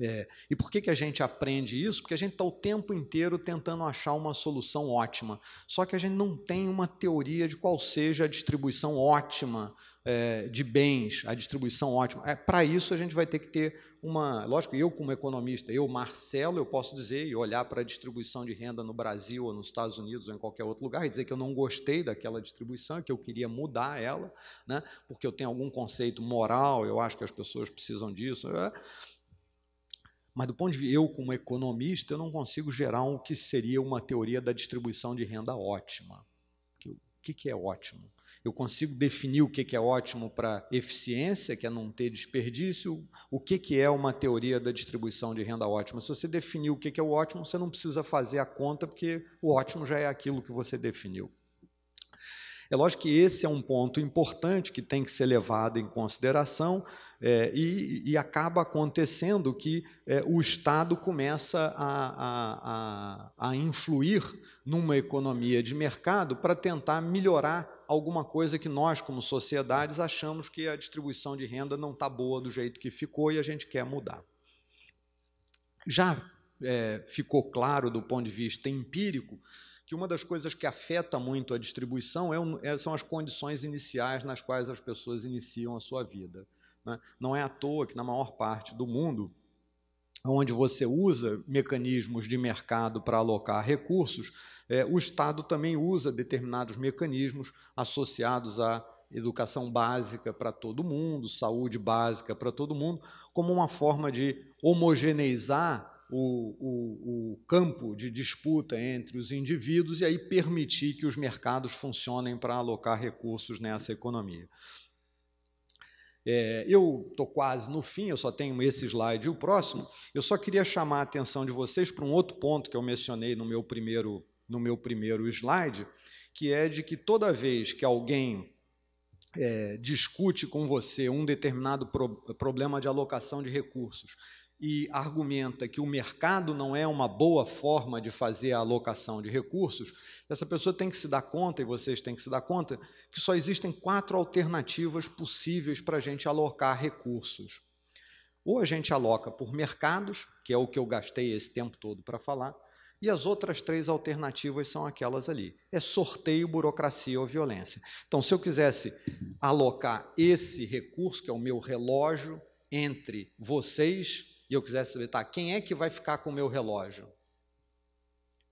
é, e por que, que a gente aprende isso? Porque a gente está o tempo inteiro tentando achar uma solução ótima. Só que a gente não tem uma teoria de qual seja a distribuição ótima é, de bens, a distribuição ótima. É, Para isso, a gente vai ter que ter uma. Lógico, eu, como economista, eu, Marcelo, eu posso dizer e olhar para a distribuição de renda no Brasil ou nos Estados Unidos ou em qualquer outro lugar e dizer que eu não gostei daquela distribuição, que eu queria mudar ela, né, porque eu tenho algum conceito moral, eu acho que as pessoas precisam disso. É. Mas do ponto de vista eu como economista, eu não consigo gerar o um que seria uma teoria da distribuição de renda ótima. O que, que é ótimo? Eu consigo definir o que, que é ótimo para eficiência, que é não ter desperdício, o que, que é uma teoria da distribuição de renda ótima. Se você definir o que, que é o ótimo, você não precisa fazer a conta, porque o ótimo já é aquilo que você definiu. É lógico que esse é um ponto importante que tem que ser levado em consideração, é, e, e, acaba acontecendo que é, o Estado começa a, a, a, a influir numa economia de mercado para tentar melhorar alguma coisa que nós, como sociedades, achamos que a distribuição de renda não está boa do jeito que ficou e a gente quer mudar. Já é, ficou claro do ponto de vista empírico que uma das coisas que afeta muito a distribuição é, é, são as condições iniciais nas quais as pessoas iniciam a sua vida. Né? Não é à toa que, na maior parte do mundo, onde você usa mecanismos de mercado para alocar recursos, é, o Estado também usa determinados mecanismos associados à educação básica para todo mundo, saúde básica para todo mundo, como uma forma de homogeneizar o, o, o, campo de disputa entre os indivíduos e aí permitir que os mercados funcionem para alocar recursos nessa economia. É, eu estou quase no fim, eu só tenho esse slide e o próximo. Eu só queria chamar a atenção de vocês para um outro ponto que eu mencionei no meu primeiro, no meu primeiro slide, que é de que toda vez que alguém é, discute com você um determinado pro, problema de alocação de recursos, e argumenta que o mercado não é uma boa forma de fazer a alocação de recursos, essa pessoa tem que se dar conta, e vocês têm que se dar conta, que só existem quatro alternativas possíveis para a gente alocar recursos. Ou a gente aloca por mercados, que é o que eu gastei esse tempo todo para falar, e as outras três alternativas são aquelas ali: é sorteio, burocracia ou violência. Então, se eu quisesse alocar esse recurso, que é o meu relógio, entre vocês eu quisesse saber, tá, quem é que vai ficar com o meu relógio?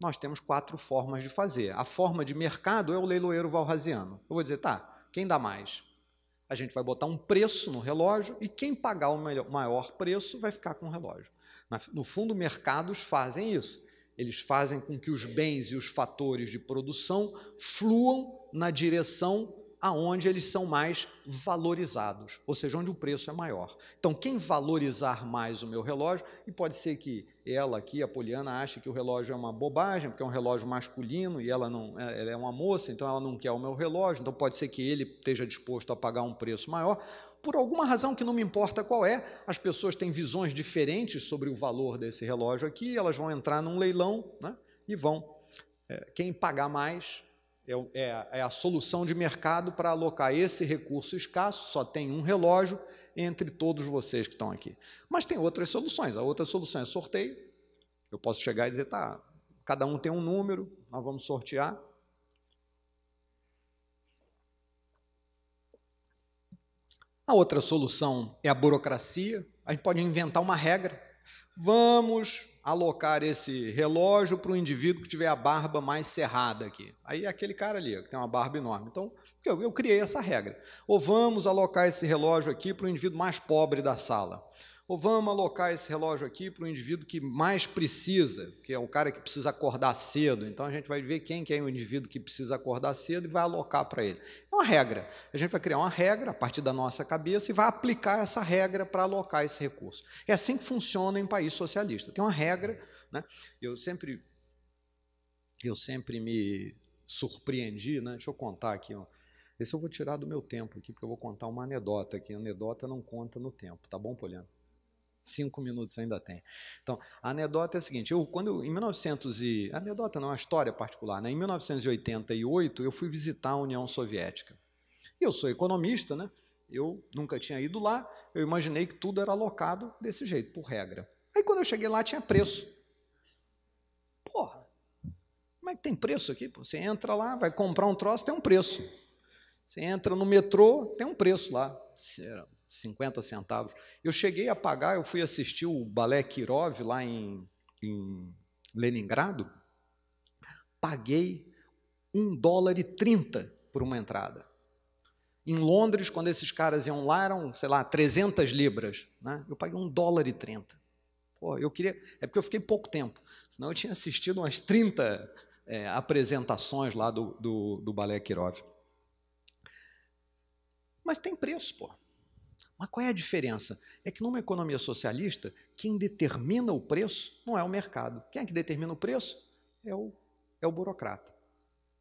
Nós temos quatro formas de fazer. A forma de mercado é o leiloeiro valraziano. Eu vou dizer, tá, quem dá mais? A gente vai botar um preço no relógio e quem pagar o maior preço vai ficar com o relógio. No fundo, mercados fazem isso. Eles fazem com que os bens e os fatores de produção fluam na direção aonde eles são mais valorizados, ou seja, onde o preço é maior. Então, quem valorizar mais o meu relógio, e pode ser que ela aqui, a Poliana, ache que o relógio é uma bobagem, porque é um relógio masculino e ela não é, ela é uma moça, então ela não quer o meu relógio, então pode ser que ele esteja disposto a pagar um preço maior. Por alguma razão que não me importa qual é, as pessoas têm visões diferentes sobre o valor desse relógio aqui, elas vão entrar num leilão né, e vão. É, quem pagar mais é, é, é, a solução de mercado para alocar esse recurso escasso, só tem um relógio entre todos vocês que estão aqui. Mas tem outras soluções. A outra solução é sorteio. Eu posso chegar e dizer, tá, cada um tem um número, nós vamos sortear. A outra solução é a burocracia. A gente pode inventar uma regra. Vamos alocar esse relógio para um indivíduo que tiver a barba mais cerrada aqui. Aí é aquele cara ali, que tem uma barba enorme. Então, eu, eu criei essa regra. Ou vamos alocar esse relógio aqui para o indivíduo mais pobre da sala ou vamos alocar esse relógio aqui para o indivíduo que mais precisa, que é o cara que precisa acordar cedo. Então a gente vai ver quem que é o indivíduo que precisa acordar cedo e vai alocar para ele. É uma regra. A gente vai criar uma regra a partir da nossa cabeça e vai aplicar essa regra para alocar esse recurso. É assim que funciona em país socialista. Tem uma regra, né? Eu sempre eu sempre me surpreendi, né? Deixa eu contar aqui, ó. Esse eu vou tirar do meu tempo aqui, porque eu vou contar uma anedota aqui. A anedota não conta no tempo, tá bom, Poliana? Cinco minutos ainda tem. Então, a anedota é a seguinte: eu, quando eu, em 1900 e anedota não, é uma história particular, né? Em 1988 eu fui visitar a União Soviética. eu sou economista, né? Eu nunca tinha ido lá. Eu imaginei que tudo era alocado desse jeito, por regra. Aí quando eu cheguei lá tinha preço. Porra, como é que tem preço aqui? Você entra lá, vai comprar um troço, tem um preço. Você entra no metrô, tem um preço lá. 50 centavos. Eu cheguei a pagar, eu fui assistir o Balé Kirov lá em, em Leningrado, paguei 1 dólar e 30 por uma entrada. Em Londres, quando esses caras iam lá, eram, sei lá, 300 libras. Né? Eu paguei 1 dólar e 30. Pô, eu queria. É porque eu fiquei pouco tempo, senão eu tinha assistido umas 30 é, apresentações lá do, do, do Balé Kirov. Mas tem preço, pô. Mas qual é a diferença? É que numa economia socialista, quem determina o preço não é o mercado. Quem é que determina o preço? É o, é o burocrata.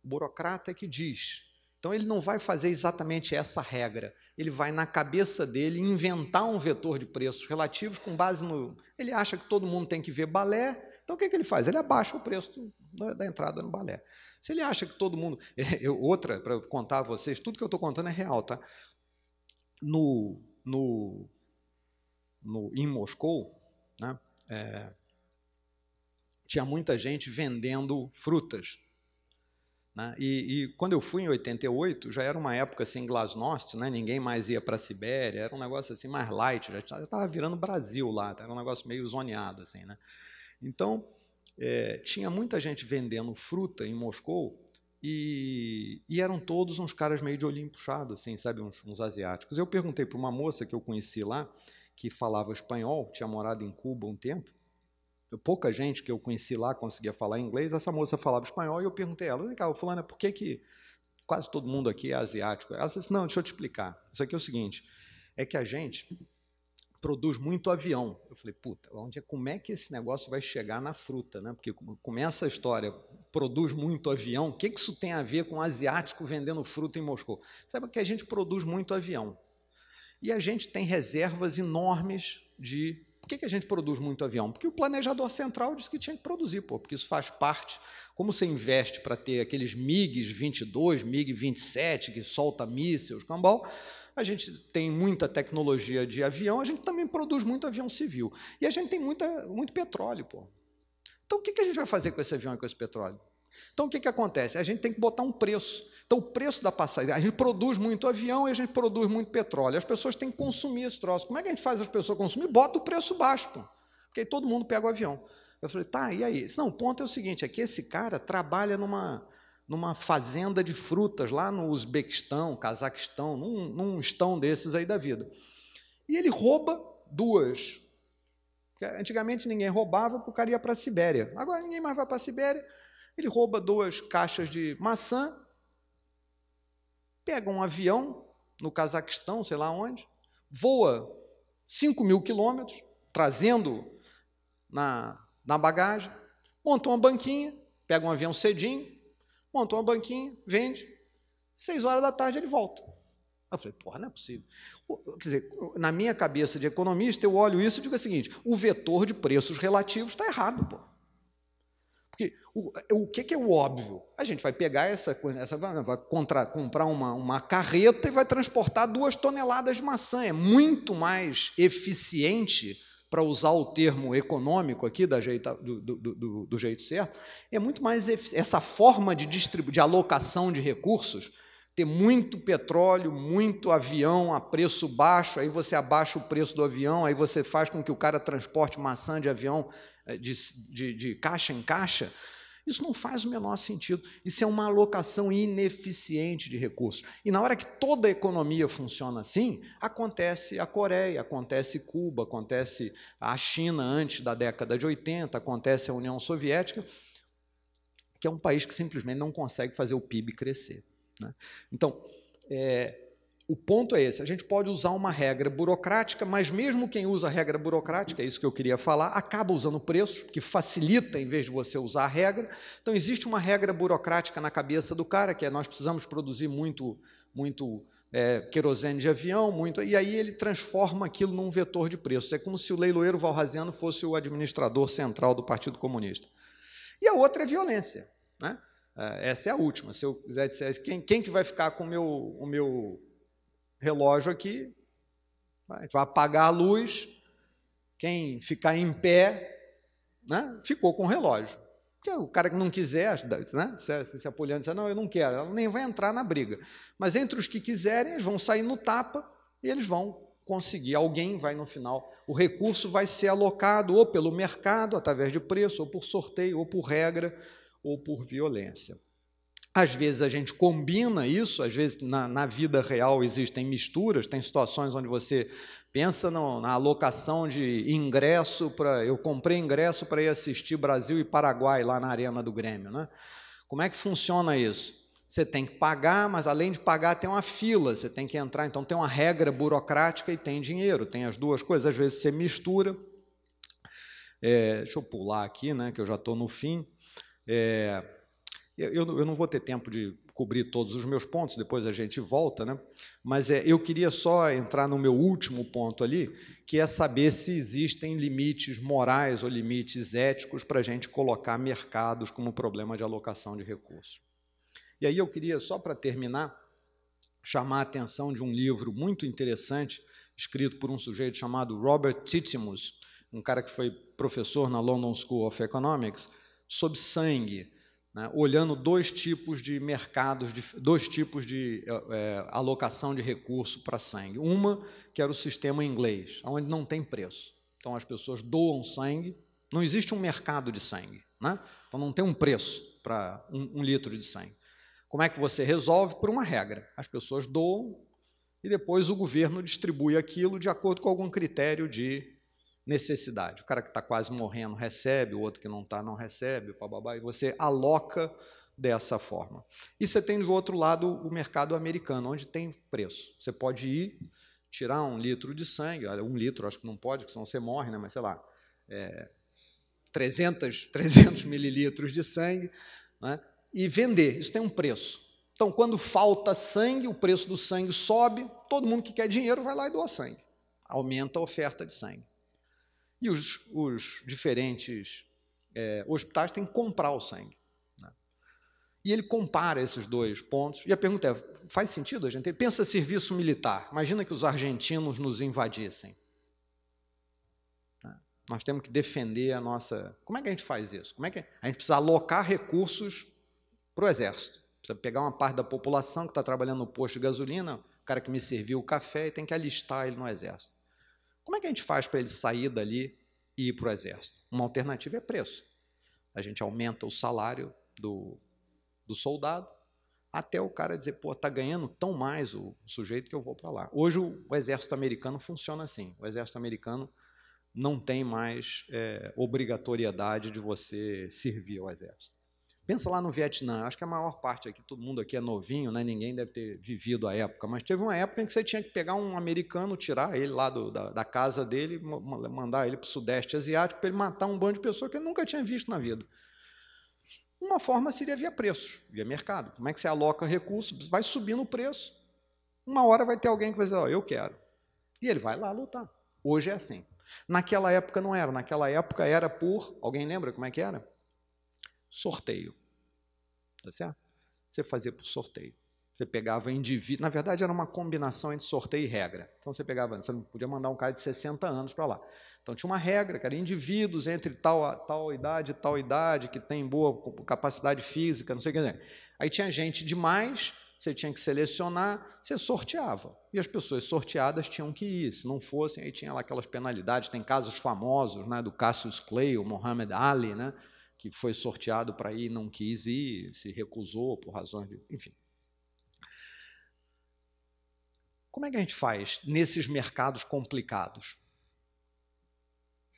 O burocrata é que diz. Então ele não vai fazer exatamente essa regra. Ele vai, na cabeça dele, inventar um vetor de preços relativos com base no. Ele acha que todo mundo tem que ver balé, então o que, é que ele faz? Ele abaixa o preço do, da entrada no balé. Se ele acha que todo mundo. Eu, outra, para contar a vocês, tudo que eu estou contando é real, tá? No, no, no em Moscou, né, é, tinha muita gente vendendo frutas. Né? E, e, quando eu fui em 88, já era uma época assim, glasnost, né? ninguém mais ia para a Sibéria, era um negócio assim mais light, já estava virando Brasil lá, tá, era um negócio meio zoneado. Assim, né? Então, é, tinha muita gente vendendo fruta em Moscou e, e, eram todos uns caras meio de olhinho puxado, assim, sabe, uns, uns asiáticos. Eu perguntei para uma moça que eu conheci lá, que falava espanhol, tinha morado em Cuba um tempo. Pouca gente que eu conheci lá conseguia falar inglês. Essa moça falava espanhol e eu perguntei a ela: Vem cá, Fulana, por que, que quase todo mundo aqui é asiático? Ela disse: assim, Não, deixa eu te explicar. Isso aqui é o seguinte: é que a gente produz muito avião. Eu falei, puta, onde, é, como é que esse negócio vai chegar na fruta? Né? Porque começa a história, produz muito avião, o que, isso tem a ver com um asiático vendendo fruta em Moscou? Sabe que a gente produz muito avião. E a gente tem reservas enormes de. Por que, que a gente produz muito avião? Porque o planejador central disse que tinha que produzir, pô, porque isso faz parte. Como você investe para ter aqueles MiGs 22, MiG 27, que solta mísseis, cambal, a gente tem muita tecnologia de avião, a gente também produz muito avião civil. E a gente tem muita, muito petróleo, pô. Então, o que a gente vai fazer com esse avião e com esse petróleo? Então, o que, que acontece? A gente tem que botar um preço. Então, o preço da passagem. A gente produz muito avião e a gente produz muito petróleo. As pessoas têm que consumir esse troço. Como é que a gente faz as pessoas consumir? Bota o preço baixo, pô. Porque aí todo mundo pega o avião. Eu falei, tá, e aí? Não, o ponto é o seguinte: é que esse cara trabalha numa, numa fazenda de frutas lá no Uzbequistão, Cazaquistão, num, num estão desses aí da vida. E ele rouba duas Antigamente ninguém roubava porque o cara ia para a Sibéria. Agora ninguém mais vai para a Sibéria. Ele rouba duas caixas de maçã, pega um avião no Cazaquistão, sei lá onde, voa 5 mil quilômetros, trazendo na, na bagagem, monta uma banquinha, pega um avião cedinho, monta uma banquinha, vende, 6 horas da tarde ele volta. Eu falei, porra, não é possível. Quer dizer, na minha cabeça de economista, eu olho isso e digo o seguinte: o vetor de preços relativos está errado, pô. Porque o, o que, que, é o óbvio? A gente vai pegar essa coisa, essa, vai contra, comprar uma, uma carreta e vai transportar duas toneladas de maçã. É muito mais eficiente, para usar o termo econômico aqui, da jeito, do, do, do, do jeito certo, é muito mais eficiente essa forma de, de alocação de recursos ter muito petróleo, muito avião a preço baixo, aí você abaixa o preço do avião, aí você faz com que o cara transporte maçã de avião eh, de, de, de caixa em caixa. Isso não faz o menor sentido. Isso é uma alocação ineficiente de recursos. E na hora que toda a economia funciona assim, acontece a Coreia, acontece Cuba, acontece a China antes da década de 80, acontece a União Soviética, que é um país que simplesmente não consegue fazer o PIB crescer. Né? Então, é, o ponto é esse: a gente pode usar uma regra burocrática, mas mesmo quem usa a regra burocrática, é isso que eu queria falar, acaba usando preços, que facilita em vez de você usar a regra. Então, existe uma regra burocrática na cabeça do cara, que é nós precisamos produzir muito, muito é, querosene de avião, muito, e aí ele transforma aquilo num vetor de preços. É como se o leiloeiro valraziano fosse o administrador central do Partido Comunista. E a outra é violência. Né? Ah, essa é a última. Se eu quiser dizer, quem, quem que vai ficar com o meu, o meu relógio aqui? Vai, vai apagar a luz. Quem ficar em pé, né, ficou com o relógio. Porque o cara que não quiser, né, se, é, se apoiando, é é disser, não, eu não quero, ela nem vai entrar na briga. Mas entre os que quiserem, eles vão sair no tapa e eles vão conseguir. Alguém vai no final. O recurso vai ser alocado ou pelo mercado, através de preço, ou por sorteio, ou por regra ou por violência. Às vezes a gente combina isso, às vezes na, na vida real existem misturas, tem situações onde você pensa no, na alocação de ingresso para. Eu comprei ingresso para ir assistir Brasil e Paraguai lá na Arena do Grêmio. Né? Como é que funciona isso? Você tem que pagar, mas além de pagar, tem uma fila, você tem que entrar. Então tem uma regra burocrática e tem dinheiro, tem as duas coisas. Às vezes você mistura. É, deixa eu pular aqui, né, que eu já estou no fim. É, eu, eu, não vou ter tempo de cobrir todos os meus pontos, depois a gente volta, né? mas é, eu queria só entrar no meu último ponto ali, que é saber se existem limites morais ou limites éticos para a gente colocar mercados como problema de alocação de recursos. E aí eu queria, só para terminar, chamar a atenção de um livro muito interessante, escrito por um sujeito chamado Robert Titimus, um cara que foi professor na London School of Economics, sob sangue, né, olhando dois tipos de mercados, dois tipos de é, alocação de recurso para sangue. Uma, que era o sistema inglês, onde não tem preço. Então as pessoas doam sangue, não existe um mercado de sangue, né? então não tem um preço para um, um litro de sangue. Como é que você resolve? Por uma regra: as pessoas doam e depois o governo distribui aquilo de acordo com algum critério de necessidade. O cara que está quase morrendo recebe, o outro que não está não recebe, bababá, e você aloca dessa forma. E você tem do outro lado o mercado americano, onde tem preço. Você pode ir tirar um litro de sangue, um litro acho que não pode, porque senão você morre, né? mas sei lá, é, 300, 300 mililitros de sangue, né? e vender. Isso tem um preço. Então, quando falta sangue, o preço do sangue sobe, todo mundo que quer dinheiro vai lá e doa sangue. Aumenta a oferta de sangue. E os, os diferentes é, hospitais têm que comprar o sangue. Né? E ele compara esses dois pontos. E a pergunta é: faz sentido a gente? Pensa serviço militar. Imagina que os argentinos nos invadissem. Né? Nós temos que defender a nossa. Como é que a gente faz isso? Como é que a gente precisa alocar recursos para o exército? Precisa pegar uma parte da população que está trabalhando no posto de gasolina, o cara que me serviu o café, e tem que alistar ele no exército. Como é que a gente faz para ele sair dali e ir para o exército? Uma alternativa é preço. A gente aumenta o salário do, do soldado até o cara dizer, pô, tá ganhando tão mais o, o sujeito que eu vou para lá. Hoje o, o, exército americano funciona assim. O exército americano não tem mais é, obrigatoriedade de você servir ao exército. Pensa lá no Vietnã, acho que a maior parte aqui, todo mundo aqui é novinho, né? ninguém deve ter vivido a época, mas teve uma época em que você tinha que pegar um americano, tirar ele lá do, da, da, casa dele, mandar ele para o Sudeste Asiático para ele matar um bando de pessoas que ele nunca tinha visto na vida. Uma forma seria via preços, via mercado. Como é que você aloca recursos? Vai subindo o preço. Uma hora vai ter alguém que vai dizer, oh, eu quero. E ele vai lá lutar. Hoje é assim. Naquela época não era, naquela época era por. Alguém lembra como é que era? sorteio. Tá certo? Você fazia por sorteio. Você pegava indivíduo. Na verdade, era uma combinação entre sorteio e regra. Então você pegava, você não podia mandar um cara de 60 anos para lá. Então tinha uma regra, que era indivíduos entre tal, tal idade e tal idade, que tem boa capacidade física, não sei o que. Né? Aí tinha gente demais, você tinha que selecionar, você sorteava. E as pessoas sorteadas tinham que ir. Se não fossem, aí tinha lá aquelas penalidades. Tem casos famosos, né, do Cassius Clay, o Muhammad Ali, né? que foi sorteado para ir não quis ir, se recusou por razões de. Enfim. Como é que a gente faz nesses mercados complicados?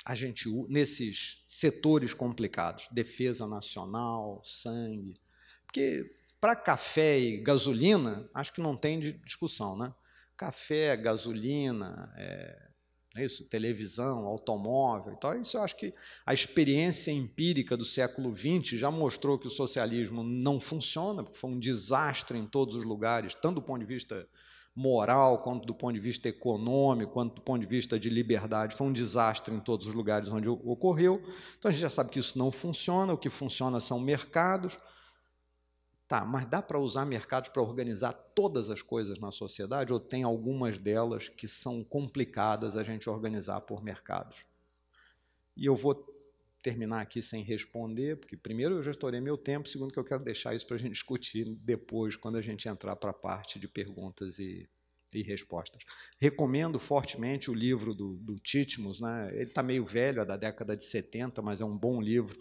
A gente, nesses setores complicados, defesa nacional, sangue. Porque para café e gasolina, acho que não tem discussão, né? Café, gasolina, é, é isso, televisão, automóvel e tal. Isso eu acho que a experiência empírica do século XX já mostrou que o socialismo não funciona, porque foi um desastre em todos os lugares, tanto do ponto de vista moral, quanto do ponto de vista econômico, quanto do ponto de vista de liberdade. Foi um desastre em todos os lugares onde ocorreu. Então a gente já sabe que isso não funciona, o que funciona são mercados. Tá, mas dá para usar mercados para organizar todas as coisas na sociedade ou tem algumas delas que são complicadas a gente organizar por mercados? E eu vou terminar aqui sem responder, porque primeiro eu já estourei meu tempo, segundo que eu quero deixar isso para a gente discutir depois, quando a gente entrar para a parte de perguntas e, e, respostas. Recomendo fortemente o livro do, do Titmus, né? ele está meio velho, é da década de 70, mas é um bom livro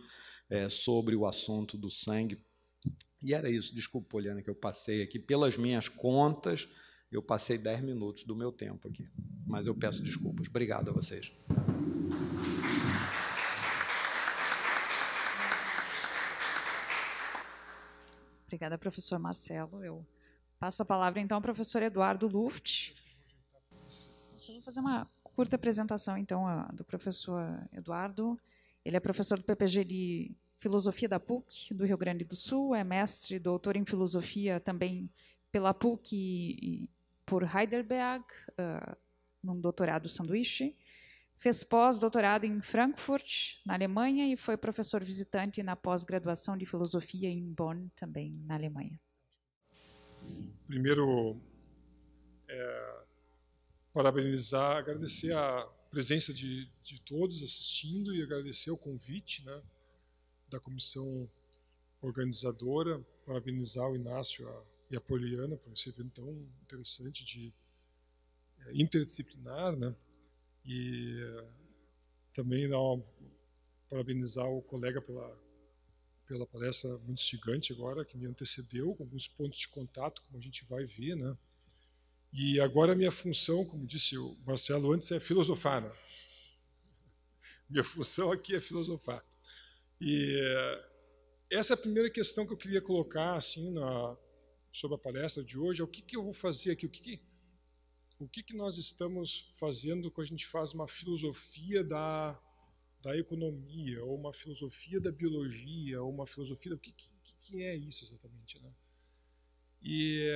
é, sobre o assunto do sangue e era isso. Desculpa, Poliana, que eu passei aqui. Pelas minhas contas, eu passei 10 minutos do meu tempo aqui. Mas eu peço desculpas. Obrigado a vocês. Obrigada, professor Marcelo. Eu passo a palavra então ao professor Eduardo Luft. Eu vou fazer uma curta apresentação então do professor Eduardo. Ele é professor do PPGLI Filosofia da PUC, do Rio Grande do Sul, é mestre, doutor em filosofia também pela PUC e por Heidelberg, uh, num doutorado sanduíche. Fez pós-doutorado em Frankfurt, na Alemanha, e foi professor visitante na pós-graduação de filosofia em Bonn, também na Alemanha. Primeiro, é, parabenizar, agradecer a presença de, de todos assistindo e agradecer o convite, né? da comissão organizadora, parabenizar o Inácio e a Poliana por esse evento tão interessante de é, interdisciplinar, né? E é, também dar uma, parabenizar o colega pela pela palestra muito instigante agora que me antecedeu com alguns pontos de contato, como a gente vai ver, né? E agora a minha função, como disse o Marcelo antes, é filosofar. Né? Minha função aqui é filosofar. E essa é a primeira questão que eu queria colocar assim na, sobre a palestra de hoje, é o que, que eu vou fazer aqui, o que, que o que, que nós estamos fazendo quando a gente faz uma filosofia da, da economia, ou uma filosofia da biologia, ou uma filosofia O que, que, que é isso exatamente? Né? E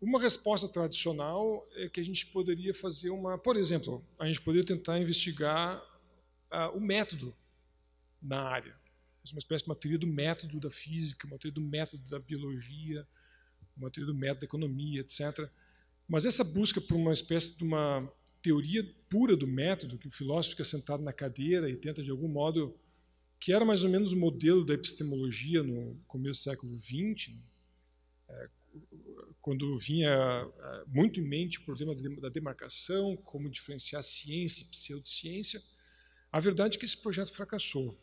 uma resposta tradicional é que a gente poderia fazer uma... Por exemplo, a gente poderia tentar investigar ah, o método na área. É uma espécie de uma teoria do método da física, uma teoria do método da biologia, uma teoria do método da economia, etc. Mas essa busca por uma espécie de uma teoria pura do método, que o filósofo fica sentado na cadeira e tenta de algum modo, que era mais ou menos o modelo da epistemologia no começo do século XX, é, quando vinha é, muito em mente o problema da demarcação, como diferenciar ciência e pseudociência a verdade é que esse projeto fracassou.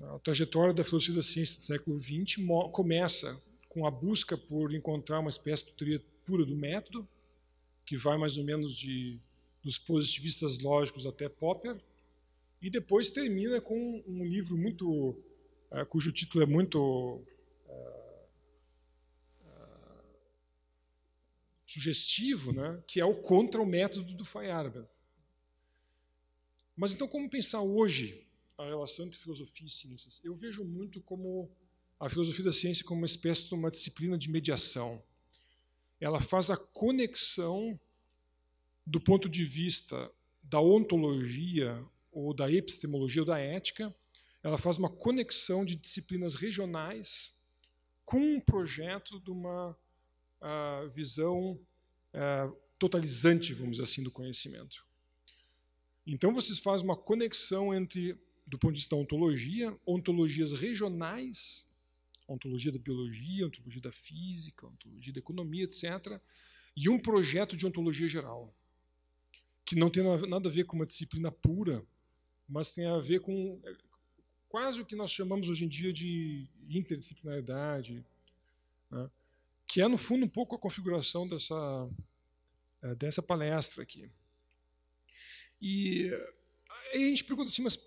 A trajetória da filosofia da ciência do século XX começa com a busca por encontrar uma espécie de teoria pura do método, que vai mais ou menos de, dos positivistas lógicos até Popper, e depois termina com um livro muito uh, cujo título é muito uh, uh, sugestivo, né, que é o Contra o Método do Feyerabend. Mas então, como pensar hoje a relação entre filosofia e ciências? Eu vejo muito como a filosofia da ciência como uma espécie de uma disciplina de mediação. Ela faz a conexão do ponto de vista da ontologia ou da epistemologia ou da ética, ela faz uma conexão de disciplinas regionais com um projeto de uma uh, visão uh, totalizante, vamos dizer assim, do conhecimento. Então vocês fazem uma conexão entre, do ponto de vista da ontologia, ontologias regionais, ontologia da biologia, ontologia da física, ontologia da economia, etc., e um projeto de ontologia geral, que não tem nada a ver com uma disciplina pura, mas tem a ver com é, quase o que nós chamamos hoje em dia de interdisciplinaridade, né? que é, no fundo, um pouco a configuração dessa, é, dessa palestra aqui. E aí a gente pergunta assim, mas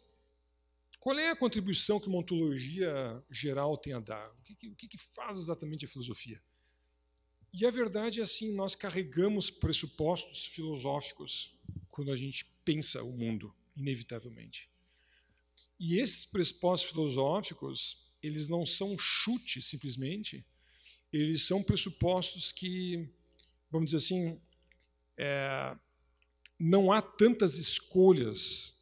qual é a contribuição que uma ontologia geral tem a dar? O que, o que faz exatamente a filosofia? E a verdade é assim, nós carregamos pressupostos filosóficos quando a gente pensa o mundo, inevitavelmente. E esses pressupostos filosóficos, eles não são chute simplesmente, eles são pressupostos que, vamos dizer assim, é, não há tantas escolhas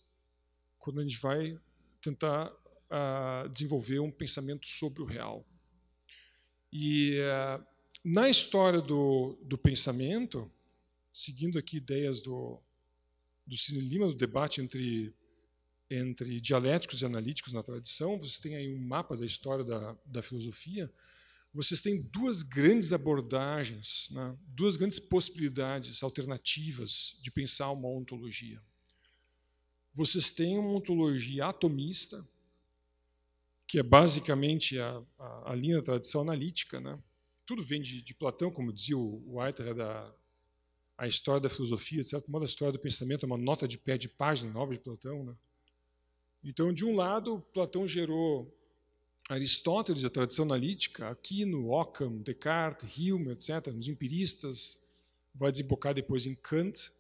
quando a gente vai tentar uh, desenvolver um pensamento sobre o real. E uh, na história do, do pensamento, seguindo aqui ideias do, do Cine Lima, do debate entre, entre dialéticos e analíticos na tradição, você tem aí um mapa da história da, da filosofia, vocês têm duas grandes abordagens, né? duas grandes possibilidades alternativas de pensar uma ontologia. Vocês têm uma ontologia atomista, que é basicamente a, a, a linha da tradição analítica. Né? Tudo vem de, de, Platão, como dizia o Whitehead, é da, a história da filosofia, de certo modo, a história do pensamento é uma nota de pé de página nova de Platão. Né? Então, de um lado, Platão gerou Aristóteles, a tradição analítica, Aquino, Ockham, Descartes, Hume, etc., nos empiristas, vai desembocar depois em Kant.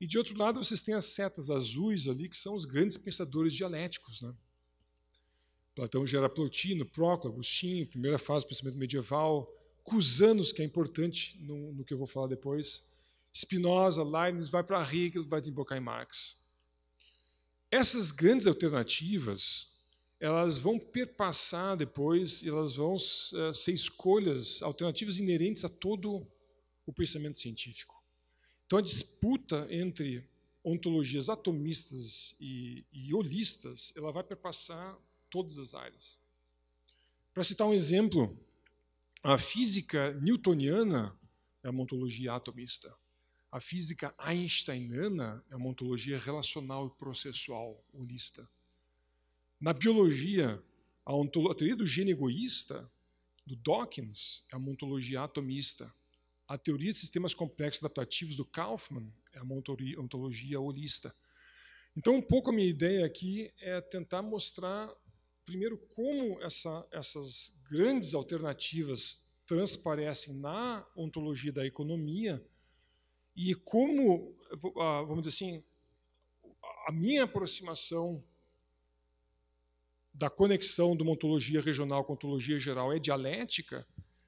E de outro lado, vocês têm as setas azuis ali, que são os grandes pensadores dialéticos. Né? Platão gera Plotino, Próclo, Agostinho, primeira fase do pensamento medieval, Cusanos, que é importante no, no que eu vou falar depois, Spinoza, Leibniz, vai para Hegel, vai desembocar em Marx. Essas grandes alternativas elas vão perpassar depois, elas vão eh, ser escolhas alternativas inerentes a todo o pensamento científico. Então, a disputa entre ontologias atomistas e, e holistas, ela vai perpassar todas as áreas. Para citar um exemplo, a física newtoniana é uma ontologia atomista. A física einsteiniana é uma ontologia relacional e processual holista. Na biologia, a, a teoria do gene egoísta, do Dawkins, é uma ontologia atomista. A teoria de sistemas complexos adaptativos do Kaufman é uma ontologia holista. Então, um pouco a minha ideia aqui é tentar mostrar, primeiro, como essa, essas grandes alternativas transparecem na ontologia da economia e como, ah, vamos dizer assim, a minha aproximação da conexão de uma ontologia regional com ontologia geral é dialética,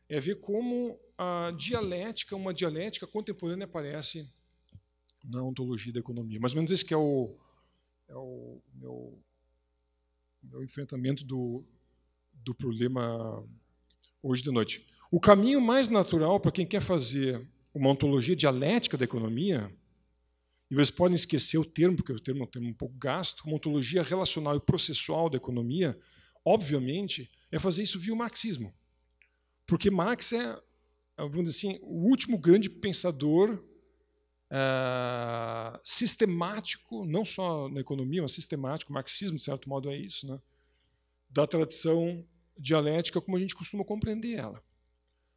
é ver como a dialética, uma dialética contemporânea aparece na ontologia da economia. Mais ou menos esse que é o, é o meu, meu enfrentamento do, do problema hoje de noite. O caminho mais natural para quem quer fazer uma ontologia dialética da economia e vocês podem esquecer o termo, porque o termo é um termo um pouco gasto, uma ontologia relacional e processual da economia, obviamente, é fazer isso via o marxismo. Porque Marx é, é vamos dizer assim, o último grande pensador eh, sistemático, não só na economia, mas sistemático, o marxismo, de certo modo, é isso, né? da tradição dialética como a gente costuma compreender ela.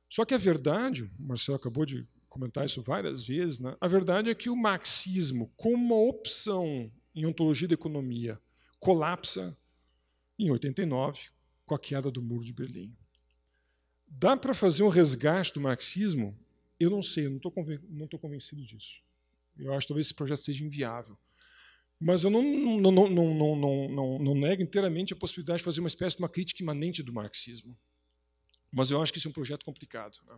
Só que a verdade, o Marcelo acabou de comentar isso várias vezes, né? a verdade é que o marxismo, como uma opção em ontologia da economia, colapsa em 89, com a queda do Muro de Berlim. Dá para fazer um resgate do marxismo? Eu não sei, eu não estou conven convencido disso. Eu acho que talvez esse projeto seja inviável. Mas eu não, não, não, não, não, não, não nego inteiramente a possibilidade de fazer uma espécie de uma crítica imanente do marxismo. Mas eu acho que esse é um projeto complicado. Né?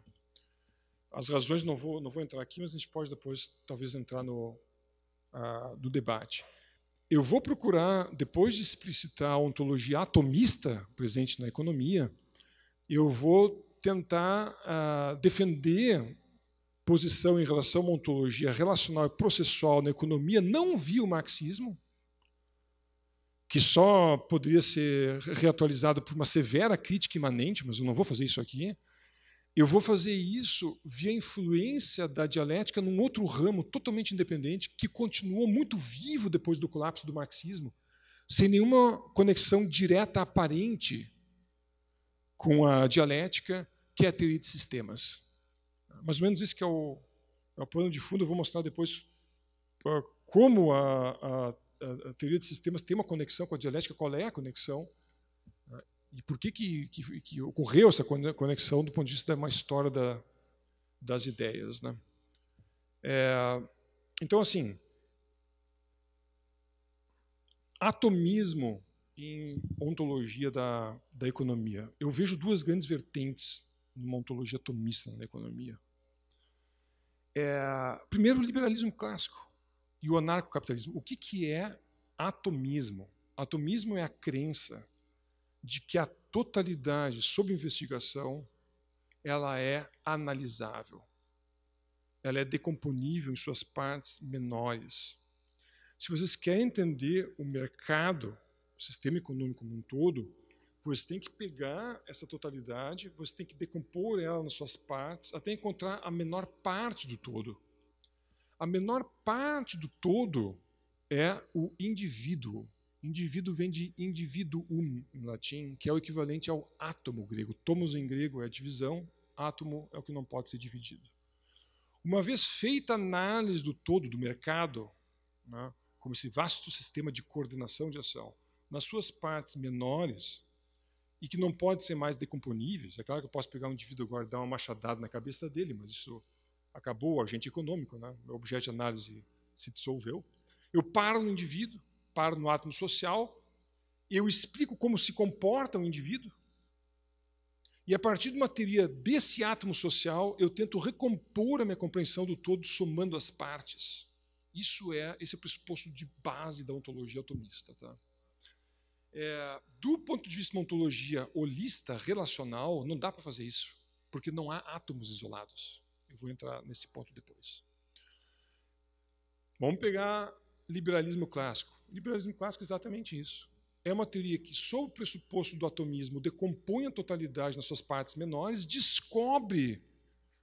As razões não vou, não vou entrar aqui, mas a gente pode depois, talvez, entrar no, ah, debate. Eu vou procurar, depois de explicitar a ontologia atomista presente na economia, eu vou tentar ah, defender posição em relação à ontologia relacional e processual na economia não via o marxismo, que só poderia ser reatualizado por uma severa crítica imanente, mas eu não vou fazer isso aqui, eu vou fazer isso via influência da dialética num outro ramo totalmente independente, que continuou muito vivo depois do colapso do marxismo, sem nenhuma conexão direta aparente com a dialética, que é a teoria de sistemas. Mais ou menos isso que é o, é o plano de fundo, eu vou mostrar depois ah, como a, a, a teoria de sistemas tem uma conexão com a dialética, qual é a conexão. E por que, que, que, que, ocorreu essa conexão do ponto de vista de uma história da, das ideias. Né? É, então, assim, atomismo em ontologia da, da economia. Eu vejo duas grandes vertentes numa ontologia atomista na economia. É, primeiro, o liberalismo clássico e o anarcocapitalismo. O que, que é atomismo? Atomismo é a crença de que a totalidade sob investigação ela é analisável. Ela é decomponível em suas partes menores. Se vocês querem entender o mercado, o sistema econômico como um todo, vocês têm que pegar essa totalidade, vocês têm que decompor ela nas suas partes, até encontrar a menor parte do todo. A menor parte do todo é o indivíduo. Indivíduo vem de individuum em latim, que é o equivalente ao átomo grego. Tomos em grego é a divisão, átomo é o que não pode ser dividido. Uma vez feita a análise do todo do mercado, né, como esse vasto sistema de coordenação de ação, nas suas partes menores, e que não podem ser mais decomponíveis, é claro que eu posso pegar um indivíduo agora e dar uma machadada na cabeça dele, mas isso acabou o agente econômico, né, o objeto de análise se dissolveu. Eu paro no indivíduo, paro no átomo social, eu explico como se comporta o um indivíduo, e a partir de uma teoria desse átomo social, eu tento recompor a minha compreensão do todo somando as partes. Isso é esse é o pressuposto de base da ontologia atomista. Tá? É, do ponto de vista de uma ontologia holista, relacional, não dá para fazer isso, porque não há átomos isolados. Eu vou entrar nesse ponto depois. Vamos pegar liberalismo clássico. O liberalismo clássico é exatamente isso. É uma teoria que, sob o pressuposto do atomismo, decompõe a totalidade nas suas partes menores, descobre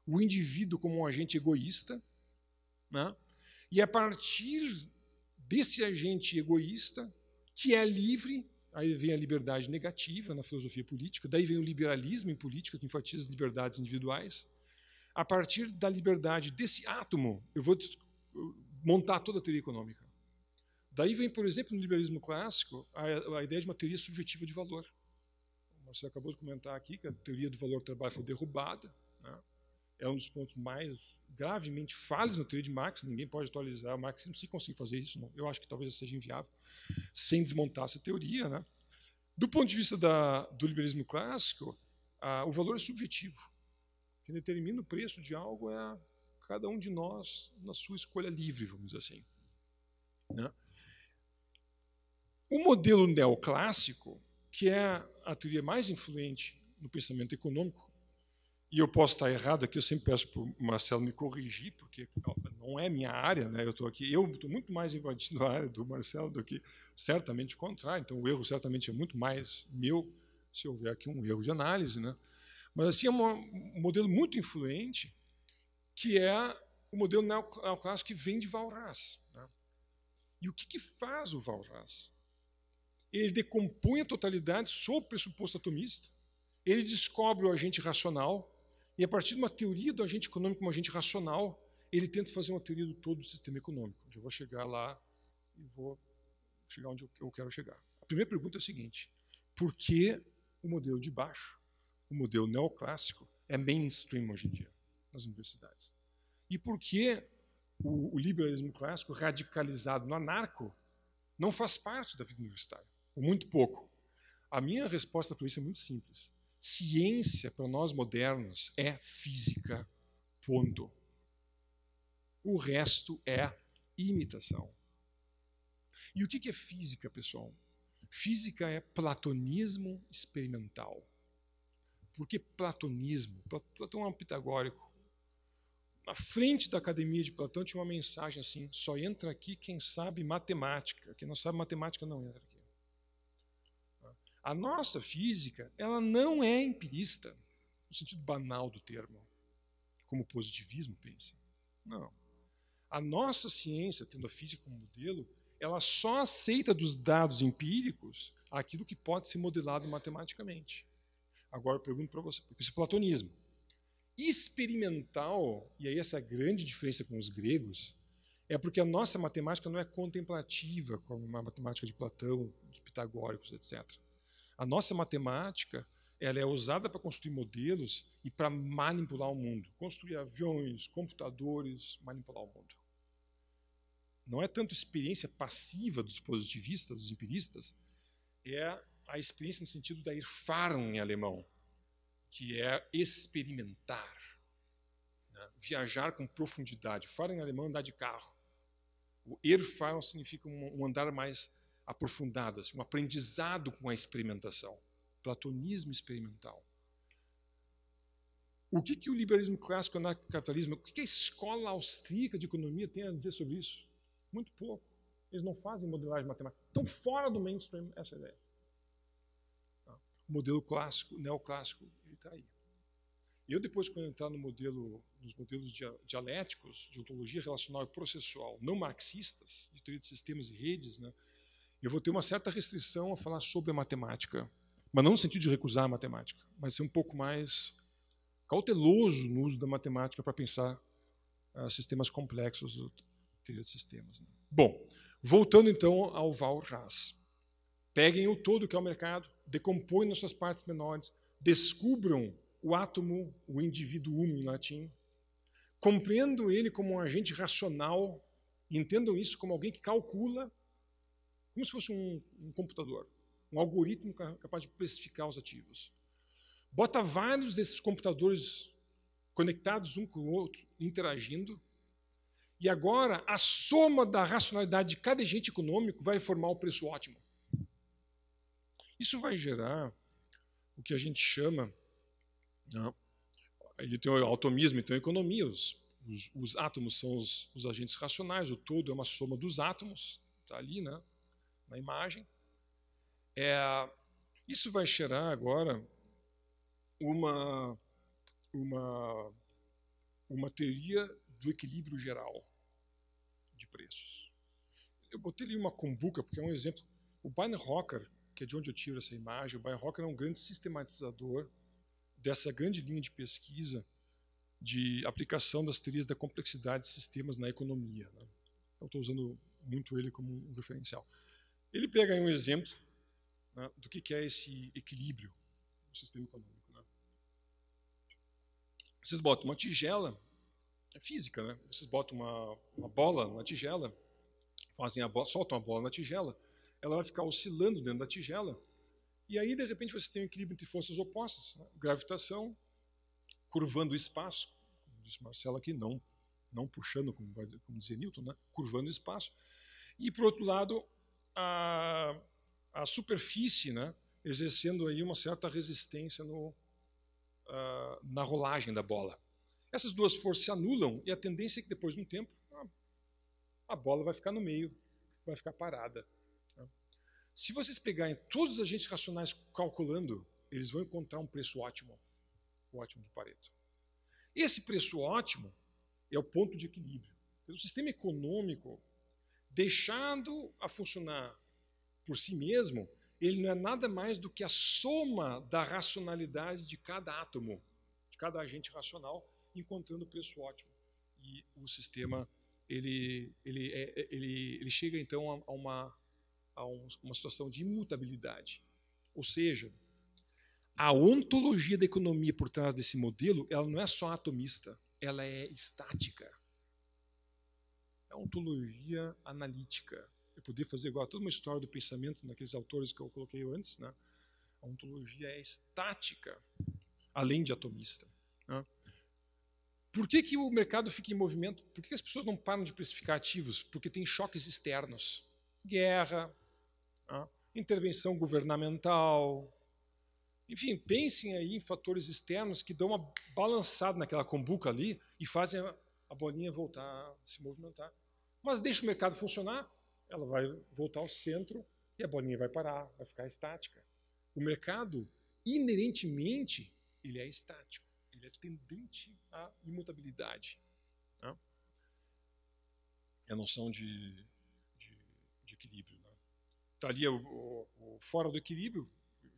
o indivíduo como um agente egoísta, né? e é a partir desse agente egoísta, que é livre, aí vem a liberdade negativa na filosofia política, daí vem o liberalismo em política, que enfatiza as liberdades individuais. A partir da liberdade desse átomo, eu vou montar toda a teoria econômica. Daí vem, por exemplo, no liberalismo clássico, a, a ideia de uma teoria subjetiva de valor. Você Marcelo acabou de comentar aqui que a teoria do valor do trabalho foi derrubada. Né? É um dos pontos mais gravemente falhos na teoria de Marx. Ninguém pode atualizar. O Marx não se conseguir fazer isso. Não. Eu acho que talvez seja inviável sem desmontar essa teoria. Né? Do ponto de vista da, do liberalismo clássico, a, o valor é subjetivo. Quem determina o preço de algo é cada um de nós na sua escolha livre, vamos dizer assim. Né? O modelo neoclássico, que é a teoria mais influente no pensamento econômico, e eu posso estar errado aqui, eu sempre peço para o Marcelo me corrigir, porque não é minha área, né? eu estou aqui, eu estou muito mais invadindo a área do Marcelo do que certamente o contrário, então o erro certamente é muito mais meu, se houver aqui um erro de análise. Né? Mas assim, é um modelo muito influente, que é o modelo neoclássico que vem de Valras. Né? E o que, que faz o Valras? ele decompõe a totalidade sob o pressuposto atomista, ele descobre o agente racional, e a partir de uma teoria do agente econômico como agente racional, ele tenta fazer uma teoria do todo do sistema econômico. Eu vou chegar lá e vou chegar onde eu quero chegar. A primeira pergunta é a seguinte: por que o modelo de baixo, o modelo neoclássico, é mainstream hoje em dia nas universidades? E por que o, o liberalismo clássico, radicalizado no anarco, não faz parte da vida universitária? muito pouco. A minha resposta para isso é muito simples. Ciência para nós modernos é física, ponto. O resto é imitação. E o que é física, pessoal? Física é platonismo experimental. Por que platonismo? Platão é um pitagórico. Na frente da academia de Platão tinha uma mensagem assim: só entra aqui quem sabe matemática. Quem não sabe matemática não entra aqui. A nossa física, ela não é empirista, no sentido banal do termo, como o positivismo pensa. Não. A nossa ciência, tendo a física como modelo, ela só aceita dos dados empíricos aquilo que pode ser modelado matematicamente. Agora eu pergunto para você, porque esse é platonismo. Experimental, e aí essa é a grande diferença com os gregos, é porque a nossa matemática não é contemplativa, como a matemática de Platão, dos pitagóricos, etc. A nossa matemática ela é usada para construir modelos e para manipular o mundo, construir aviões, computadores, manipular o mundo. Não é tanto experiência passiva dos positivistas, dos empiristas, é a experiência no sentido da erfahren em alemão, que é experimentar, né? viajar com profundidade. Fahren em alemão é andar de carro. O erfahren significa um andar mais aprofundadas, assim, um aprendizado com a experimentação, platonismo experimental. O que, que o liberalismo clássico, o anarcocapitalismo, o que, que a escola austríaca de economia tem a dizer sobre isso? Muito pouco. Eles não fazem modelagem matemática. Estão fora do mainstream essa é ideia. Tá? O modelo clássico, neoclássico, ele está aí. Eu depois, quando entrar no modelo, nos modelos dialéticos, de ontologia relacional e processual não marxistas, de teoria de sistemas e redes, né, eu vou ter uma certa restrição a falar sobre a matemática. Mas não no sentido de recusar a matemática, mas ser um pouco mais cauteloso no uso da matemática para pensar uh, sistemas complexos, teoria de sistemas. Né? Bom, voltando então ao Valras. Peguem o todo que é o mercado, decompõem nas suas partes menores, descubram o átomo, o indivíduo em latim, compreendam ele como um agente racional, entendam isso como alguém que calcula como se fosse um, um computador, um algoritmo capaz de precificar os ativos. Bota vários desses computadores conectados um com o outro, interagindo, e agora a soma da racionalidade de cada agente econômico vai formar o preço ótimo. Isso vai gerar o que a gente chama. Né, ele tem o atomismo, então economia. Os, os, os átomos são os, os, agentes racionais, o todo é uma soma dos átomos, está ali, né? na imagem. É, isso vai gerar agora uma, uma, uma teoria do equilíbrio geral de preços. Eu botei ali uma cumbuca, porque é um exemplo. O rocker que é de onde eu tiro essa imagem, o rocker é um grande sistematizador dessa grande linha de pesquisa de aplicação das teorias da complexidade de sistemas na economia. Né? Então, estou usando muito ele como um referencial. Ele pega aí um exemplo né, do que, é esse equilíbrio do sistema econômico. Né? Vocês botam uma tigela, é física, né? Vocês botam uma, uma bola na tigela, fazem a bola, soltam a bola na tigela, ela vai ficar oscilando dentro da tigela, e aí, de repente, você tem um equilíbrio entre forças opostas, né? gravitação, curvando o espaço, como disse Marcelo aqui, não, não puxando, como, vai, como dizia Newton, né? curvando o espaço, e, por outro lado, a, a superfície, né, exercendo aí uma certa resistência no, uh, na rolagem da bola. Essas duas forças se anulam e a tendência é que depois de um tempo a bola vai ficar no meio, vai ficar parada. Né. Se vocês pegarem todos os agentes racionais calculando, eles vão encontrar um preço ótimo, o ótimo do Pareto. Esse preço ótimo é o ponto de equilíbrio. O sistema econômico deixado a funcionar por si mesmo, ele não é nada mais do que a soma da racionalidade de cada átomo, de cada agente racional, encontrando o preço ótimo. E o sistema ele, ele, é, é, ele, ele chega então a uma, a uma situação de imutabilidade. Ou seja, a ontologia da economia por trás desse modelo, ela não é só atomista, ela é estática é ontologia analítica. Eu podia fazer igual a toda uma história do pensamento naqueles autores que eu coloquei antes. Né? A ontologia é estática, além de atomista. Né? Por que, que o mercado fica em movimento? Por que as pessoas não param de precificar ativos? Porque tem choques externos. Guerra, né? intervenção governamental. Enfim, pensem aí em fatores externos que dão uma balançada naquela combuca ali e fazem a bolinha voltar a se movimentar. Mas deixa o mercado funcionar, ela vai voltar ao centro e a bolinha vai parar, vai ficar estática. O mercado, inerentemente, ele é estático, ele é tendente à imutabilidade. Né? É a noção de, de, de equilíbrio. Né? Estaria tá o, o, o fora do equilíbrio,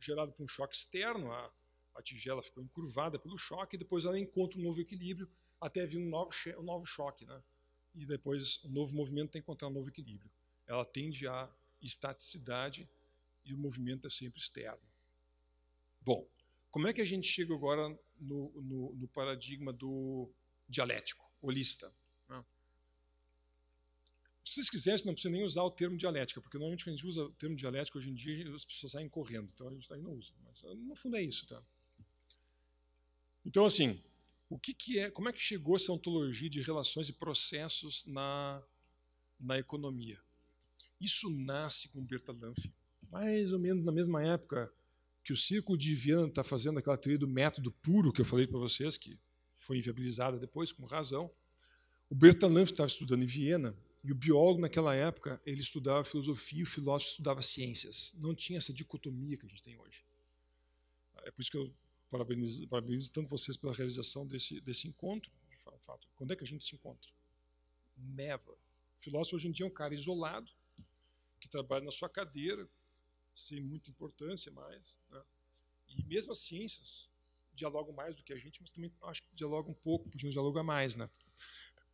gerado por um choque externo, a, a tigela ficou encurvada pelo choque, e depois ela encontra um novo equilíbrio até vir um novo, um novo choque. Né? e depois o novo movimento tem que encontrar um novo equilíbrio. Ela tende à estaticidade e o movimento é sempre externo. Bom, como é que a gente chega agora no, no, no paradigma do dialético, holista? Né? Se vocês quisessem, não precisa nem usar o termo dialética, porque normalmente quando a gente usa o termo dialética hoje em dia as pessoas saem correndo, então a gente tá aí não usa. Mas no fundo é isso, tá? Então, assim, o que, que é, como é que chegou essa ontologia de relações e processos na, na economia? Isso nasce com Bertalanffy, mais ou menos na mesma época que o Círculo de Viana está fazendo aquela teoria do método puro que eu falei para vocês, que foi inviabilizada depois, com razão. O Bertalanffy estava estudando em Viena, e o biólogo, naquela época, ele estudava filosofia e o filósofo estudava ciências. Não tinha essa dicotomia que a gente tem hoje. É por isso que eu Parabenizo, parabenizo tanto vocês pela realização desse, desse encontro. De fato. Quando é que a gente se encontra? Never. O filósofo hoje em dia é um cara isolado, que trabalha na sua cadeira, sem muita importância mais. Né? E mesmo as ciências dialogam mais do que a gente, mas também acho que dialogam um pouco, podiam dialogar mais. Né?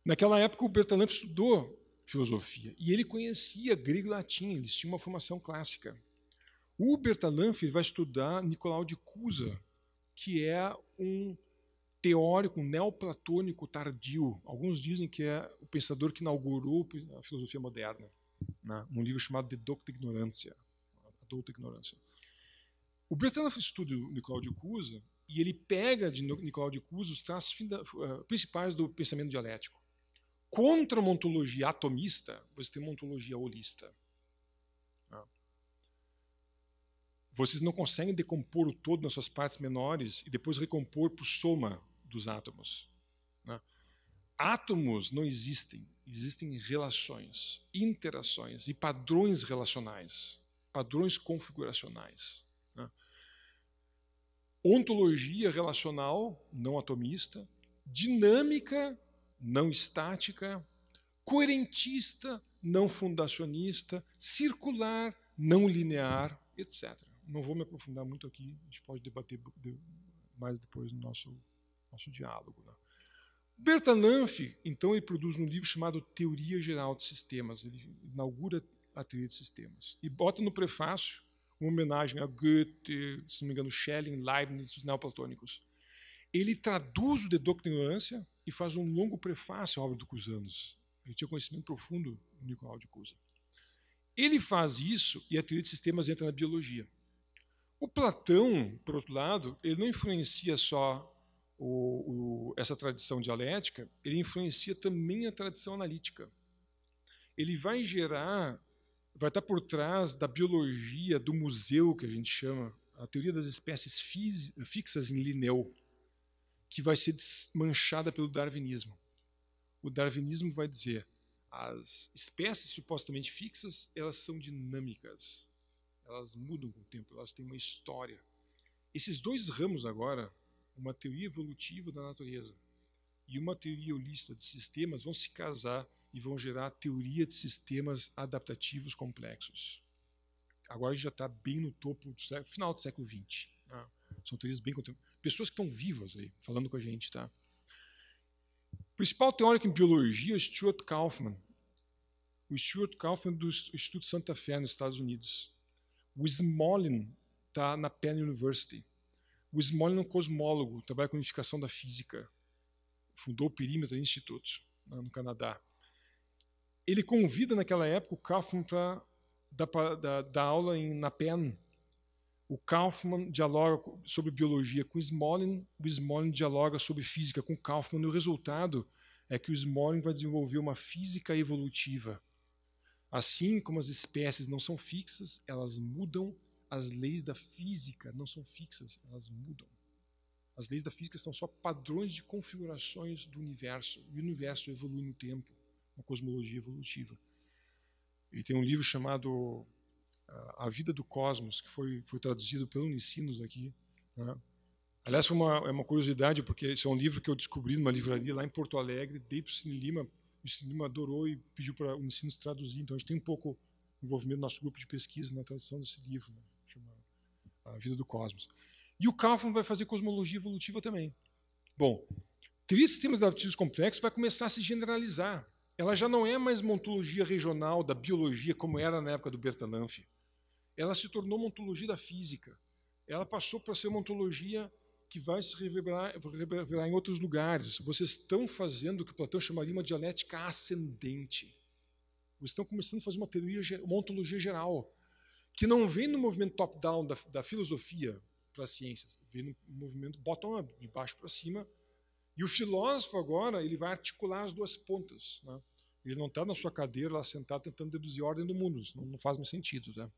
Naquela época, o Bertalamp estudou filosofia e ele conhecia grego e latim, eles tinham uma formação clássica. O Bertalanff vai estudar Nicolau de Cusa, que é um teórico neoplatônico tardio. Alguns dizem que é o pensador que inaugurou a filosofia moderna, né? num livro chamado De Docta Ignorância. Adulta Ignorância. O Bertrand estuda o Nicolau de Cusa e ele pega de Nicolau de Cusa os traços eh, principais do pensamento dialético. Contra a ontologia atomista, você tem uma ontologia holista. vocês não conseguem decompor o todo nas suas partes menores e depois recompor por soma dos átomos. Né? Átomos não existem, existem relações, interações e padrões relacionais, padrões configuracionais. Né? Ontologia relacional não atomista, dinâmica não estática, coerentista não fundacionista, circular não linear, etc não vou me aprofundar muito aqui, a gente pode debater mais depois no nosso, nosso diálogo. Né? Bertalanffy, então, ele produz um livro chamado Teoria Geral de Sistemas, ele inaugura a teoria de sistemas, e bota no prefácio uma homenagem a Goethe, se não me engano, Schelling, Leibniz, os neoplatônicos. Ele traduz o De Doctrinancia e faz um longo prefácio à obra do Cusanos. Ele tinha conhecimento profundo do Nicolau de Cusa. Ele faz isso e a teoria de sistemas entra na biologia. O Platão, por outro lado, ele não influencia só o, o, essa tradição dialética, ele influencia também a tradição analítica. Ele vai gerar, vai estar por trás da biologia, do museu, que a gente chama, a teoria das espécies fixas em Linneu, que vai ser desmanchada pelo darwinismo. O darwinismo vai dizer as espécies supostamente fixas, elas são dinâmicas elas mudam com o tempo, elas têm uma história. Esses dois ramos agora, uma teoria evolutiva da natureza e uma teoria holística de sistemas, vão se casar e vão gerar a teoria de sistemas adaptativos complexos. Agora a gente já está bem no topo do século, final do século XX. Né? São teorias bem contemporâneas. Pessoas que estão vivas aí, falando com a gente, tá? O principal teórico em biologia é Stuart Kaufman. O Stuart Kaufman do Instituto Santa Fé, nos Estados Unidos. O Smolin está na Penn University. O Smolin é um cosmólogo, trabalha com unificação da física. Fundou o Perímetro Institute, né, no Canadá. Ele convida, naquela época, o Kaufman para dar, dar, dar, aula em, na Penn. O Kaufman dialoga sobre biologia com o Smolin, o Smolin dialoga sobre física com o Kaufman, e o resultado é que o Smolin vai desenvolver uma física evolutiva Assim como as espécies não são fixas, elas mudam, as leis da física não são fixas, elas mudam. As leis da física são só padrões de configurações do universo, e o universo evolui no tempo, uma cosmologia evolutiva. E tem um livro chamado ah, A Vida do Cosmos, que foi, foi traduzido pelo Unicinos aqui. Né? Aliás, foi uma, é uma curiosidade, porque esse é um livro que eu descobri numa livraria lá em Porto Alegre, dei para o Cine Lima o cinema adorou e pediu para o se traduzir. Então, a gente tem um pouco envolvimento do nosso grupo de pesquisa na tradução desse livro, né, chamado A Vida do Cosmos. E o Kaufman vai fazer cosmologia evolutiva também. Bom, três sistemas adaptativos complexos vai começar a se generalizar. Ela já não é mais montologia regional da biologia, como era na época do Bertalanffy Ela se tornou montologia da física. Ela passou para ser montologia ontologia que vai se reverberar, reverberar em outros lugares. Vocês estão fazendo o que Platão chamaria uma dialética ascendente. Vocês estão começando a fazer uma teoria, uma ontologia geral, que não vem no movimento top-down da, da, filosofia para a ciência, vem no movimento bottom-up, de baixo para cima. E o filósofo agora ele vai articular as duas pontas. Né? Ele não está na sua cadeira lá sentado tentando deduzir a ordem do mundo, não, não faz mais sentido. Tá?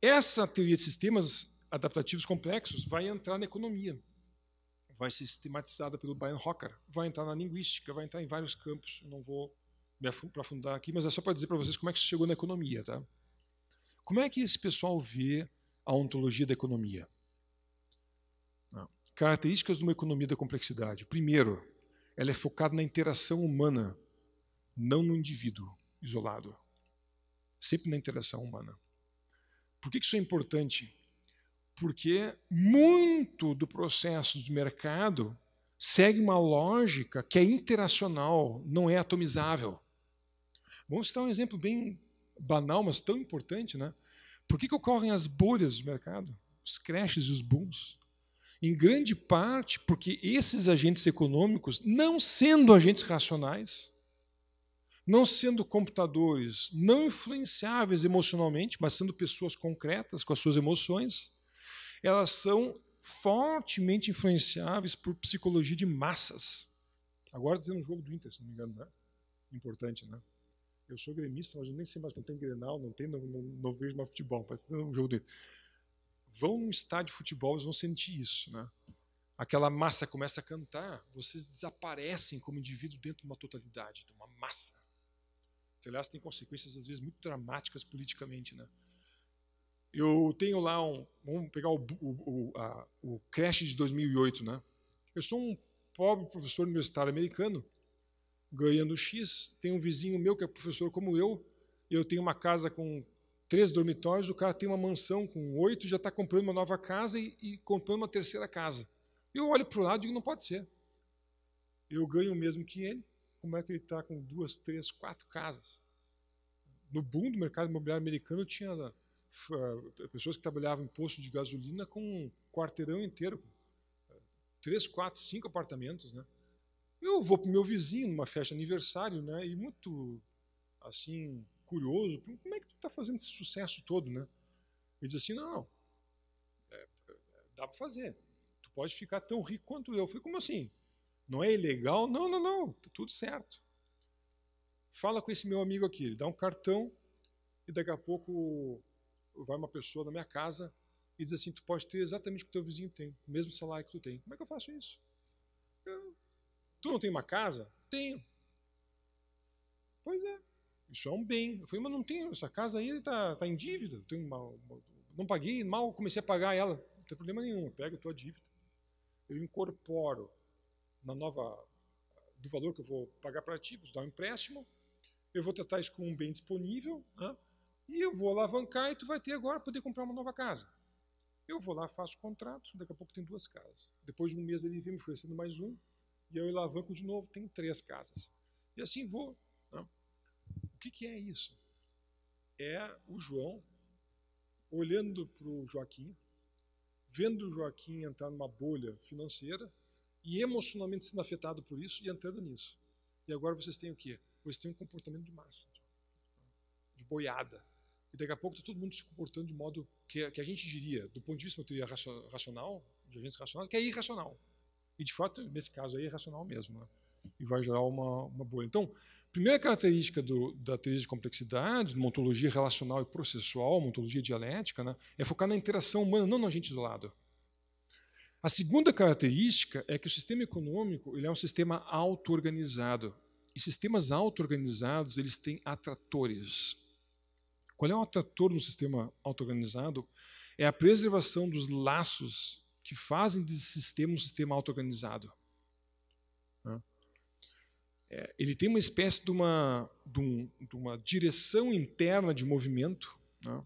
Essa teoria de sistemas adaptativos complexos vai entrar na economia, vai ser sistematizada pelo Brian Hocker, vai entrar na linguística, vai entrar em vários campos. não vou me aprofundar aqui, mas é só para dizer para vocês como é que chegou na economia, tá? Como é que esse pessoal vê a ontologia da economia? Não. Ah. Características de uma economia da complexidade. Primeiro, ela é focada na interação humana, não no indivíduo isolado. Sempre na interação humana. Por que isso é importante? porque muito do processo do mercado segue uma lógica que é interacional, não é atomizável. Vamos citar um exemplo bem banal, mas tão importante, né? Por que, que ocorrem as bolhas do mercado, os crashes e os booms? Em grande parte porque esses agentes econômicos, não sendo agentes racionais, não sendo computadores, não influenciáveis emocionalmente, mas sendo pessoas concretas com as suas emoções, elas são fortemente influenciáveis por psicologia de massas. Agora está um jogo do Inter, se não me engano, né? Importante, né? Eu sou gremista, mas eu nem sei mais, não tem Grenal, não tem, não, não, não vejo mais futebol, parece um jogo do Inter. Vão num estádio de futebol, eles vão sentir isso, né? Aquela massa começa a cantar, vocês desaparecem como indivíduo dentro de uma totalidade, de uma massa. Que, aliás, tem consequências, às vezes, muito dramáticas politicamente, né? Eu tenho lá um. Vamos pegar o, o, o, a, o creche de 2008, né? Eu sou um pobre professor universitário americano, ganhando X. Tem um vizinho meu que é professor como eu, eu tenho uma casa com três dormitórios, o cara tem uma mansão com oito, já está comprando uma nova casa e, e comprando uma terceira casa. Eu olho para o lado e digo, não pode ser. Eu ganho o mesmo que ele, como é que ele está com duas, três, quatro casas? No boom do mercado imobiliário americano tinha ah, pessoas que trabalhavam em posto de gasolina com um quarteirão inteiro, ah, três, quatro, cinco apartamentos, né? Eu vou para o meu vizinho numa festa de aniversário, né? E muito assim curioso, como é que tu está fazendo esse sucesso todo, né? Ele diz assim, não, não é, é, dá para fazer. Tu pode ficar tão rico quanto eu. Eu falei, como assim? Não é ilegal? Não, não, não. Tá tudo certo. Fala com esse meu amigo aqui. Ele dá um cartão e daqui a pouco vai uma pessoa na minha casa e diz assim: tu pode ter exatamente o que teu vizinho tem, o mesmo salário que tu tem. Como é que eu faço isso? Eu, tu não tem uma casa? Tenho. Pois é, isso é um bem. Eu falei, mas não tenho, essa casa aí está tá em dívida, tenho uma, uma, não paguei, mal comecei a pagar ela. Não tem problema nenhum, pega a tua dívida. Eu incorporo na nova, do valor que eu vou pagar para ativos dar um empréstimo, eu vou tratar isso como um bem disponível, né? E eu vou alavancar e tu vai ter agora poder comprar uma nova casa. Eu vou lá, faço o contrato, daqui a pouco tem duas casas. Depois de um mês ele vem me oferecendo mais um, e eu alavanco de novo, tem três casas. E assim vou. Não. Né? O que, que é isso? É o João olhando para o Joaquim, vendo o Joaquim entrar numa bolha financeira e emocionalmente sendo afetado por isso e entrando nisso. E agora vocês têm o quê? Vocês têm um comportamento de massa, de boiada daqui a pouco está todo mundo se comportando de modo que, que a gente diria, do ponto de vista de uma teoria racional, de agência racional, que é irracional. E, de fato, nesse caso é irracional mesmo. Né? E vai gerar uma, uma bolha. Então, primeira característica do, da teoria de complexidade, de ontologia relacional e processual, ontologia dialética, né, é focar na interação humana, não no agente isolado. A segunda característica é que o sistema econômico ele é um sistema auto-organizado. E sistemas auto-organizados eles têm atratores. Qual é o atrator no sistema auto-organizado? É a preservação dos laços que fazem desse sistema um sistema auto-organizado. Né? É, ele tem uma espécie de uma, de, um, de uma direção interna de movimento né,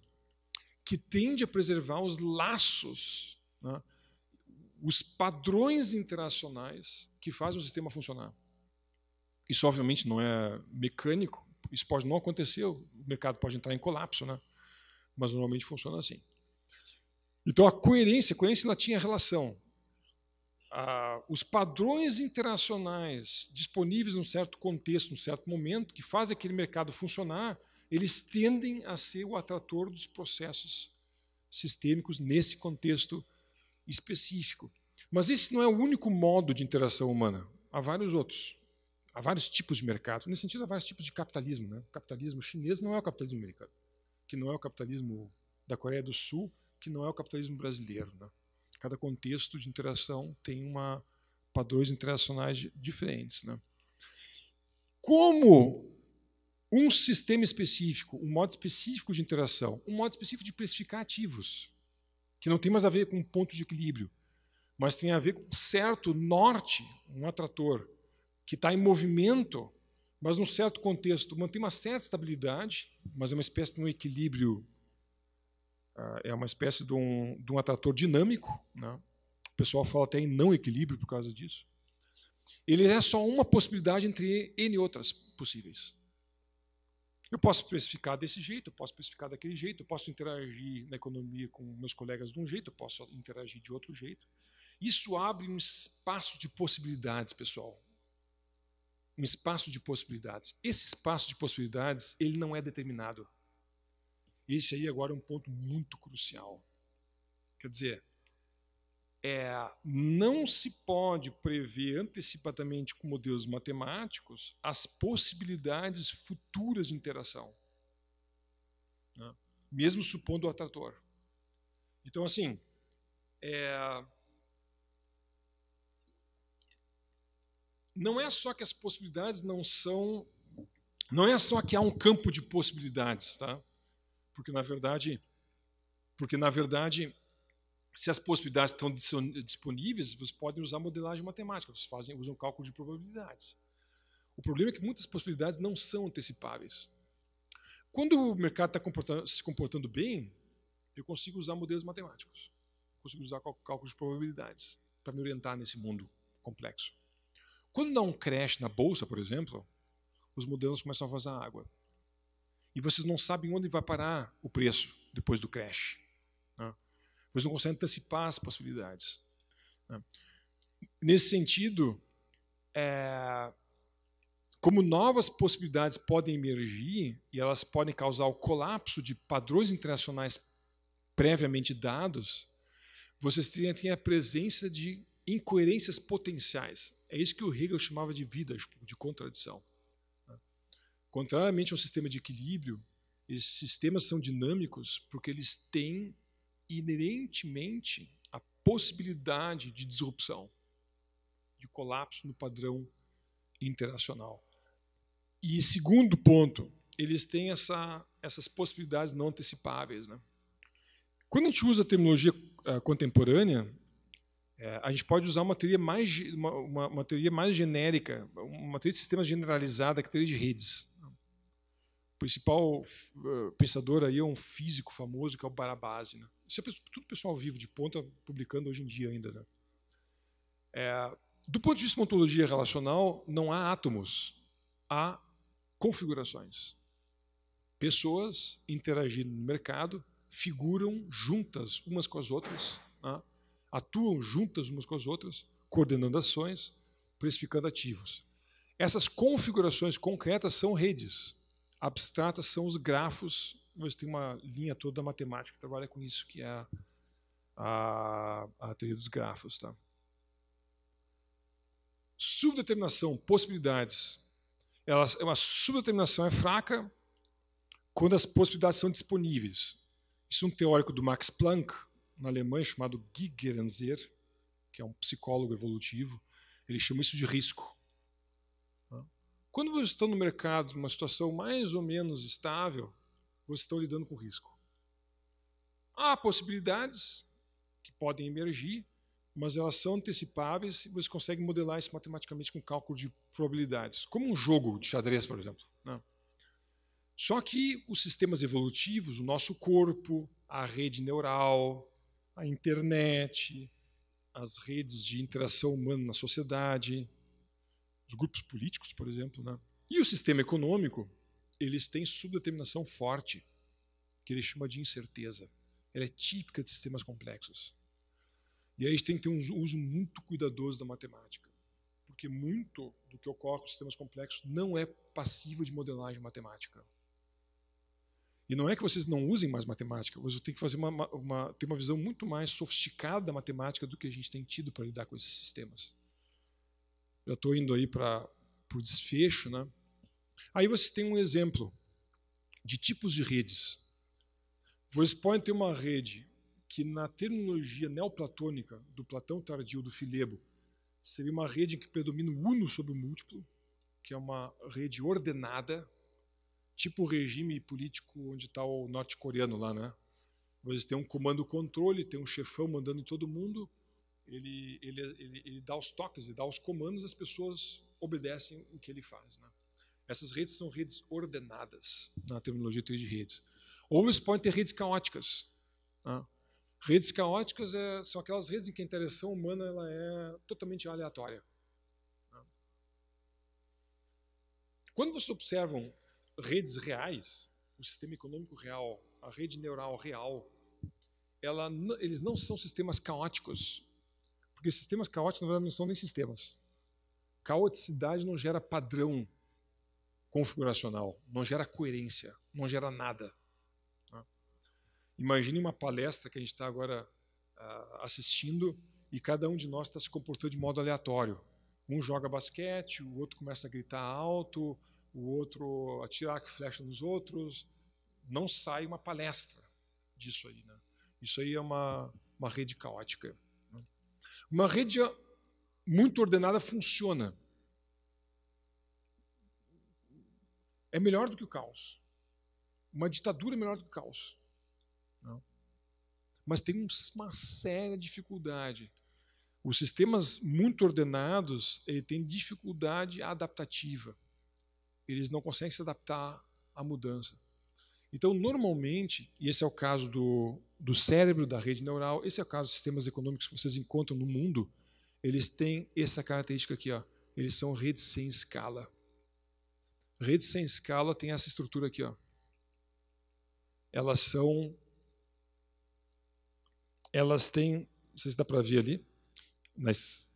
que tende a preservar os laços, né, os padrões interacionais que fazem o sistema funcionar. Isso, obviamente, não é mecânico, isso pode não acontecer, o mercado pode entrar em colapso, né? mas normalmente funciona assim. Então, a coerência, a coerência ela tinha relação. Ah, os padrões internacionais disponíveis num certo contexto, num certo momento, que fazem aquele mercado funcionar, eles tendem a ser o atrator dos processos sistêmicos nesse contexto específico. Mas esse não é o único modo de interação humana, há vários outros. Há vários tipos de mercado. Nesse sentido, há vários tipos de capitalismo. Né? O capitalismo chinês não é o capitalismo americano, que não é o capitalismo da Coreia do Sul, que não é o capitalismo brasileiro. Né? Cada contexto de interação tem uma padrões interacionais diferentes. Né? Como um sistema específico, um modo específico de interação, um modo específico de precificar ativos, que não tem mais a ver com um ponto de equilíbrio, mas tem a ver com um certo norte, um atrator, que está em movimento, mas num certo contexto mantém uma certa estabilidade, mas é uma espécie de um equilíbrio, ah, é uma espécie de um, de um atrator dinâmico. Né? O pessoal fala até em não equilíbrio por causa disso. Ele é só uma possibilidade entre N outras possíveis. Eu posso especificar desse jeito, eu posso especificar daquele jeito, eu posso interagir na economia com meus colegas de um jeito, eu posso interagir de outro jeito. Isso abre um espaço de possibilidades, pessoal um espaço de possibilidades. Esse espaço de possibilidades, ele não é determinado. Esse aí agora é um ponto muito crucial. Quer dizer, é, não se pode prever antecipadamente com modelos matemáticos as possibilidades futuras de interação, né? mesmo supondo o atrator. Então, assim, é, não é só que as possibilidades não são. Não é só que há um campo de possibilidades, tá? Porque, na verdade, porque, na verdade se as possibilidades estão disponíveis, vocês podem usar modelagem matemática, vocês fazem, usam cálculo de probabilidades. O problema é que muitas possibilidades não são antecipáveis. Quando o mercado está comportando, se comportando bem, eu consigo usar modelos matemáticos, consigo usar cálculos de probabilidades para me orientar nesse mundo complexo. Quando dá um crash na bolsa, por exemplo, os modelos começam a vazar água. E vocês não sabem onde vai parar o preço depois do crash. Né? Vocês não conseguem antecipar as possibilidades. Né? Nesse sentido, é, como novas possibilidades podem emergir e elas podem causar o colapso de padrões internacionais previamente dados, vocês têm a presença de incoerências potenciais. É isso que o Hegel chamava de vida, de contradição. Né? Contrariamente a um sistema de equilíbrio, esses sistemas são dinâmicos porque eles têm inerentemente a possibilidade de disrupção, de colapso no padrão internacional. E segundo ponto, eles têm essa, essas possibilidades não antecipáveis. Né? Quando a gente usa a terminologia uh, contemporânea, é, a gente pode usar uma teoria mais uma, uma, uma, teoria mais genérica, uma teoria de sistemas generalizada que é a teoria de redes. O principal é, pensador aí é um físico famoso que é o Barabasi. Né? Isso é tudo pessoal vivo de ponta publicando hoje em dia ainda. Né? É, do ponto de vista de ontologia relacional, não há átomos, há configurações. Pessoas interagindo no mercado figuram juntas umas com as outras. Né? atuam juntas umas com as outras, coordenando ações, precificando ativos. Essas configurações concretas são redes, abstratas são os grafos. Você tem uma linha toda da matemática que trabalha com isso, que é a, a, a teoria dos grafos. Tá? Subdeterminação, possibilidades. Ela, uma subdeterminação é fraca quando as possibilidades são disponíveis. Isso é um teórico do Max Planck, na Alemanha chamado Gigerenzer, que é um psicólogo evolutivo, ele chama isso de risco. Tá? Quando vocês estão no mercado, numa situação mais ou menos estável, vocês estão lidando com risco. Há possibilidades que podem emergir, mas elas são antecipáveis e vocês conseguem modelar isso matematicamente com cálculo de probabilidades, como um jogo de xadrez, por exemplo. Né? Só que os sistemas evolutivos, o nosso corpo, a rede neural, a internet, as redes de interação humana na sociedade, os grupos políticos, por exemplo, né? e o sistema econômico, eles têm subdeterminação forte, que ele chama de incerteza. Ela é típica de sistemas complexos. E aí a gente tem que ter um uso muito cuidadoso da matemática, porque muito do que ocorre com sistemas complexos não é passivo de modelagem matemática. E não é que vocês não usem mais matemática, mas têm que fazer uma, uma, ter uma visão muito mais sofisticada da matemática do que a gente tem tido para lidar com esses sistemas. Já estou indo aí para o desfecho. Né? Aí vocês têm um exemplo de tipos de redes. Vocês podem ter uma rede que, na terminologia neoplatônica do Platão tardio do Filebo, seria uma rede em que predomina o uno sobre o múltiplo, que é uma rede ordenada, tipo o regime político onde está o norte-coreano lá, né? Eles têm um comando-controle, tem um chefão mandando todo mundo, ele, ele, ele, ele, dá os toques, ele dá os comandos, as pessoas obedecem o que ele faz. Né? Essas redes são redes ordenadas, na terminologia de redes. Ou eles podem ter redes caóticas. Né? Redes caóticas é, são aquelas redes em que a interação humana ela é totalmente aleatória. Tá? Quando vocês observam redes reais, o sistema econômico real, a rede neural real, ela, eles não são sistemas caóticos. Porque sistemas caóticos, na verdade, não são nem sistemas. Caoticidade não gera padrão configuracional, não gera coerência, não gera nada. Tá? Imagine uma palestra que a gente está agora ah, assistindo e cada um de nós está se comportando de modo aleatório. Um joga basquete, o outro começa a gritar alto, o outro atirar flecha nos outros. Não sai uma palestra disso aí. Né? Isso aí é uma, uma rede caótica. Né? Uma rede muito ordenada funciona. É melhor do que o caos. Uma ditadura é melhor do que o caos. Não. Né? Mas tem uma séria dificuldade. Os sistemas muito ordenados têm dificuldade adaptativa eles não conseguem se adaptar à mudança. Então, normalmente, e esse é o caso do, do cérebro, da rede neural, esse é o caso dos sistemas econômicos que vocês encontram no mundo, eles têm essa característica aqui, ó. eles são redes sem escala. Redes sem escala têm essa estrutura aqui. Ó. Elas são. Elas têm. Não sei se dá para ver ali, na,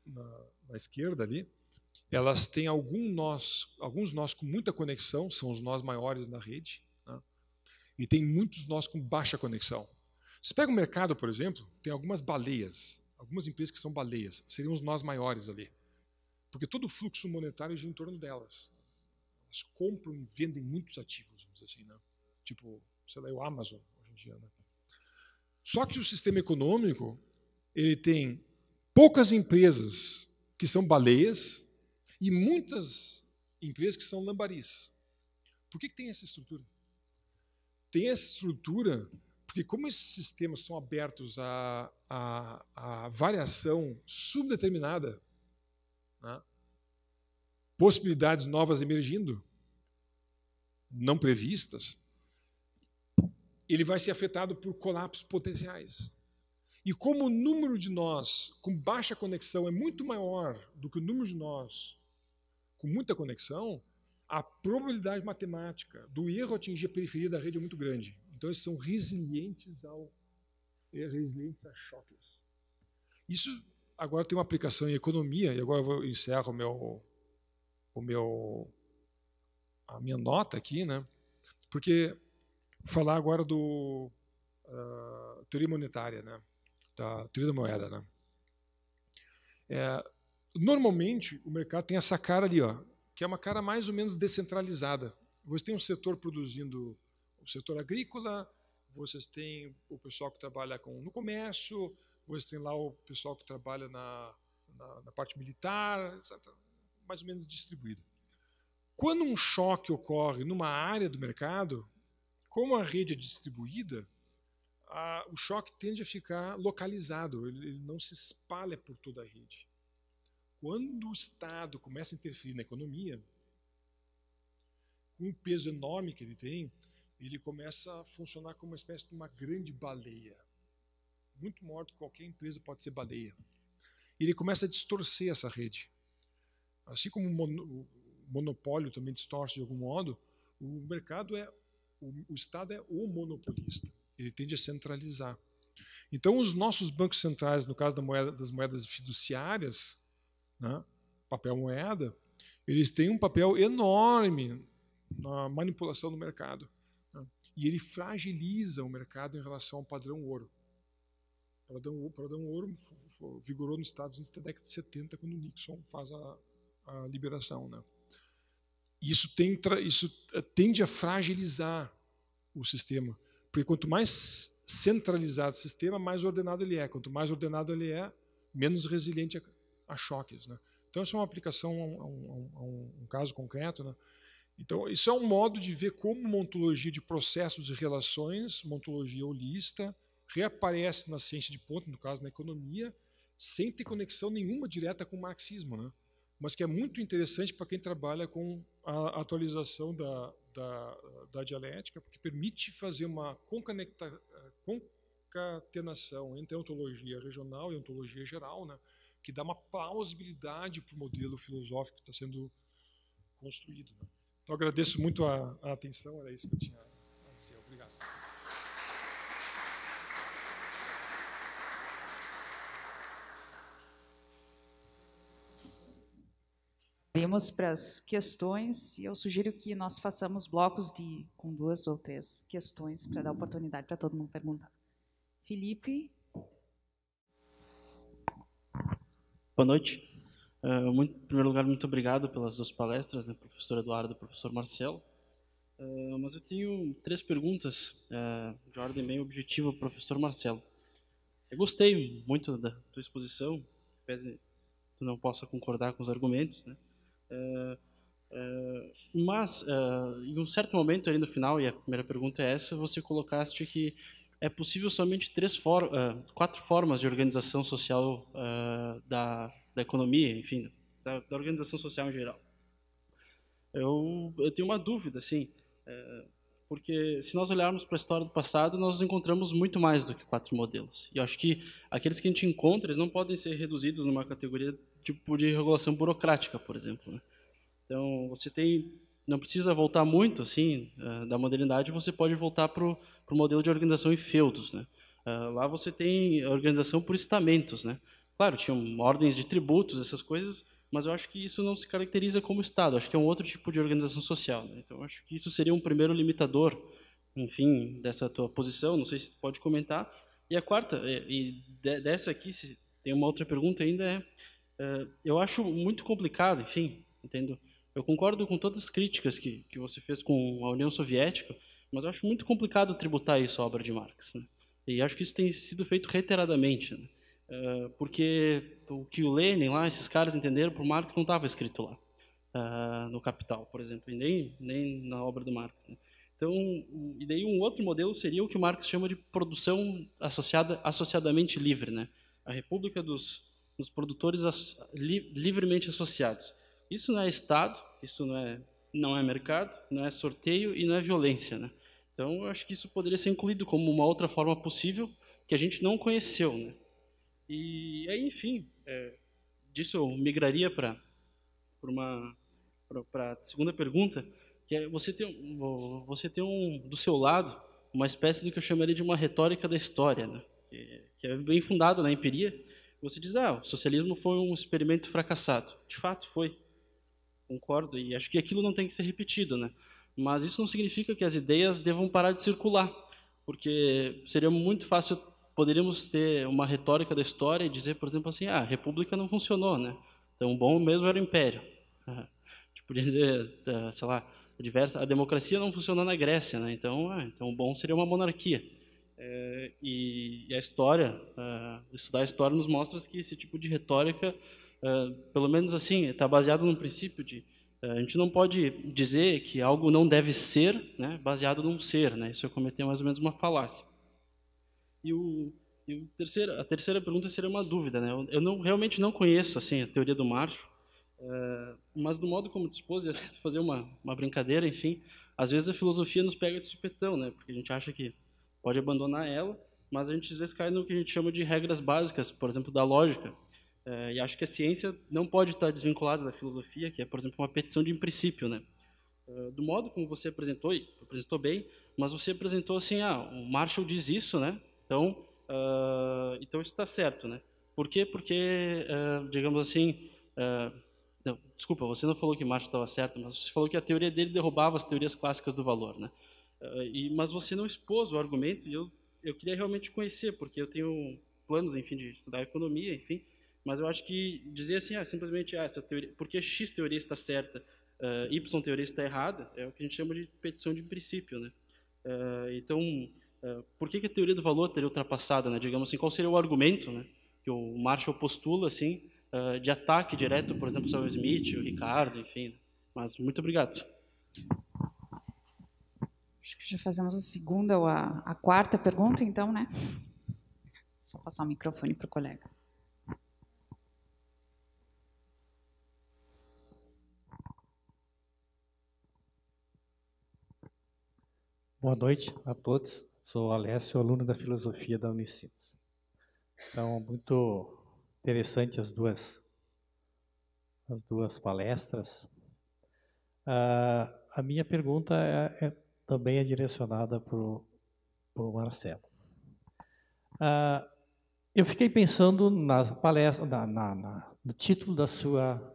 na, na esquerda ali, elas têm alguns nós, alguns nós com muita conexão, são os nós maiores na rede, né? e tem muitos nós com baixa conexão. Se pega o um mercado, por exemplo, tem algumas baleias, algumas empresas que são baleias, seriam os nós maiores ali, porque todo o fluxo monetário gira em torno delas. Elas compram e vendem muitos ativos, vamos dizer assim, né? tipo, sei lá, o Amazon hoje em dia. Né? Só que o sistema econômico ele tem poucas empresas que são baleias e muitas empresas que são lambaris. Por que, que tem essa estrutura? Tem essa estrutura porque, como esses sistemas são abertos a, a, a variação subdeterminada, né, possibilidades novas emergindo, não previstas, ele vai ser afetado por colapsos potenciais. E como o número de nós com baixa conexão é muito maior do que o número de nós com muita conexão, a probabilidade matemática do erro atingir a periferia da rede é muito grande. Então eles são resilientes ao resilientes a choques. Isso agora tem uma aplicação em economia e agora eu encerro o meu o meu a minha nota aqui, né? Porque falar agora do uh, teoria monetária, né? Da teoria da moeda, né? É, Normalmente, o mercado tem essa cara ali, ó, que é uma cara mais ou menos descentralizada. Você tem um setor produzindo o setor agrícola, vocês têm o pessoal que trabalha com, no comércio, vocês têm lá o pessoal que trabalha na, na, na parte militar, mais ou menos distribuído. Quando um choque ocorre numa área do mercado, como a rede é distribuída, a, o choque tende a ficar localizado, ele, ele não se espalha por toda a rede quando o Estado começa a interferir na economia, com o peso enorme que ele tem, ele começa a funcionar como uma espécie de uma grande baleia. Muito maior do que qualquer empresa pode ser baleia. Ele começa a distorcer essa rede. Assim como o monopólio também distorce de algum modo, o mercado é o, Estado é o monopolista. Ele tende a centralizar. Então, os nossos bancos centrais, no caso da moeda, das moedas fiduciárias, né, papel moeda, eles têm um papel enorme na manipulação do mercado. Né, e ele fragiliza o mercado em relação ao padrão ouro. O padrão, o padrão ouro vigorou nos Estados Unidos na década de 70, quando Nixon faz a, a liberação. Né. Isso, tem, isso eh, tende a fragilizar o sistema. Porque quanto mais centralizado o sistema, mais ordenado ele é. Quanto mais ordenado ele é, menos resiliente a choques. Né? Então, isso é uma aplicação a um, a um, a um caso concreto. Né? Então, isso é um modo de ver como ontologia de processos e relações, ontologia holista, reaparece na ciência de ponto, no caso na economia, sem ter conexão nenhuma direta com o marxismo, né? mas que é muito interessante para quem trabalha com a atualização da, da, da dialética, porque permite fazer uma concatenação entre ontologia regional e ontologia geral, né? que dá uma plausibilidade para o modelo filosófico que está sendo construído. Né? Então, agradeço muito a, a, atenção, era isso que eu tinha a dizer. Obrigado. Vamos para as questões e eu sugiro que nós façamos blocos de com duas ou três questões para dar oportunidade para todo mundo perguntar. Felipe, Boa noite. Uh, muito, em primeiro lugar, muito obrigado pelas duas palestras, né, professor Eduardo e professor Marcelo. Uh, mas eu tenho três perguntas uh, de ordem bem objetiva para o professor Marcelo. Eu gostei muito da tua exposição, pese que não possa concordar com os argumentos, né? mas, em um certo momento ali no final, e a primeira pergunta é essa, você colocaste que é possível somente três for uh, quatro formas de organização social uh, da, da economia, enfim, da, da, organização social em geral. Eu, eu tenho uma dúvida, assim, uh, porque se nós olharmos para a história do passado, nós encontramos muito mais do que quatro modelos. E eu acho que aqueles que a gente encontra, eles não podem ser reduzidos numa categoria tipo de regulação burocrática, por exemplo. Né? Então, você tem não precisa voltar muito assim eh, da modernidade, você pode voltar para o modelo de organização em feudos. Né? Eh, lá você tem organização por estamentos. Né? Claro, tinham ordens de tributos, essas coisas, mas eu acho que isso não se caracteriza como Estado, acho que é um outro tipo de organização social. Né? Então, acho que isso seria um primeiro limitador, enfim, dessa tua posição, não sei se pode comentar. E a quarta, eh, e dessa aqui, se tem uma outra pergunta ainda, é, eu acho muito complicado, enfim, entendo, eu concordo com todas as críticas que, que você fez com a União Soviética, mas eu acho muito complicado tributar isso à obra de Marx. Né? E acho que isso tem sido feito reiteradamente, né? uh, porque o que o Lenin lá, esses caras entenderam, por Marx não estava escrito lá, uh, no Capital, por exemplo, e nem, nem na obra do Marx. Né? Então, e daí um outro modelo seria o que Marx chama de produção associada, associadamente livre, né? a república dos, dos produtores as, li, livremente associados. Isso não é Estado, isso não é, não é mercado, não é sorteio e não é violência. Né? Então, eu acho que isso poderia ser incluído como uma outra forma possível que a gente não conheceu. Né? E aí, enfim, é, disso eu migraria para uma para a segunda pergunta, que é você tem você tem um do seu lado uma espécie do que eu chamaria de uma retórica da história, né? que é bem fundada na empiria. Você diz, ah, o socialismo foi um experimento fracassado. De fato, foi concordo, e acho que aquilo não tem que ser repetido, né? Mas isso não significa que as ideias devam parar de circular, porque seria muito fácil, poderíamos ter uma retórica da história e dizer, por exemplo, assim, ah, a república não funcionou, né? Então, bom mesmo era o império. Ah, tipo, dizer, sei lá, diversa, a democracia não funcionou na Grécia, né? Então, ah, então bom seria uma monarquia. É, e, e, a história, ah, estudar a história nos mostra que esse tipo de retórica ah, pelo menos assim, está baseado num princípio de ah, a gente não pode dizer que algo não deve ser né, baseado num ser. Né? Isso é cometer mais ou menos uma falácia. E, o, e o terceiro, a terceira pergunta seria uma dúvida. Né? Eu, não, realmente não conheço assim a teoria do Marcho, ah, mas do modo como dispôs, fazer uma, uma brincadeira, enfim, às vezes a filosofia nos pega de supetão, né? porque a gente acha que pode abandonar ela, mas a gente às vezes cai no que a gente chama de regras básicas, por exemplo, da lógica. É, e acho que a ciência não pode estar desvinculada da filosofia, que é, por exemplo, uma petição de um princípio, né? É, do modo como você apresentou, e apresentou bem, mas você apresentou assim, ah, o Marshall diz isso, né? Então, uh, então isso está certo, né? Por quê? Porque, uh, digamos assim, uh, não, desculpa, você não falou que Marshall estava certo, mas você falou que a teoria dele derrubava as teorias clássicas do valor, né? e, mas você não expôs o argumento e eu, eu queria realmente conhecer, porque eu tenho planos, enfim, de estudar economia, enfim, mas eu acho que dizer assim, ah, simplesmente ah, essa teoria, porque X teoria está certa, uh, Y teoria está errada, é o que a gente chama de petição de princípio, né? Uh, então, uh, por que, que, a teoria do valor teria ultrapassado, né? Digamos assim, qual seria o argumento, né? Que o Marshall postula, assim, de ataque direto, por exemplo, ao Smith, o Ricardo, enfim. Né? Mas muito obrigado. Acho que já fazemos a segunda ou a, a quarta pergunta, então, né? Só passar o microfone para o colega. Boa noite a todos. Sou Alessio, aluno da Filosofia da Unicinos. Então, muito interessante as duas as duas palestras. Uh, a minha pergunta é, é, também é direcionada para o Marcelo. Uh, eu fiquei pensando na palestra, na, na, na, no título da sua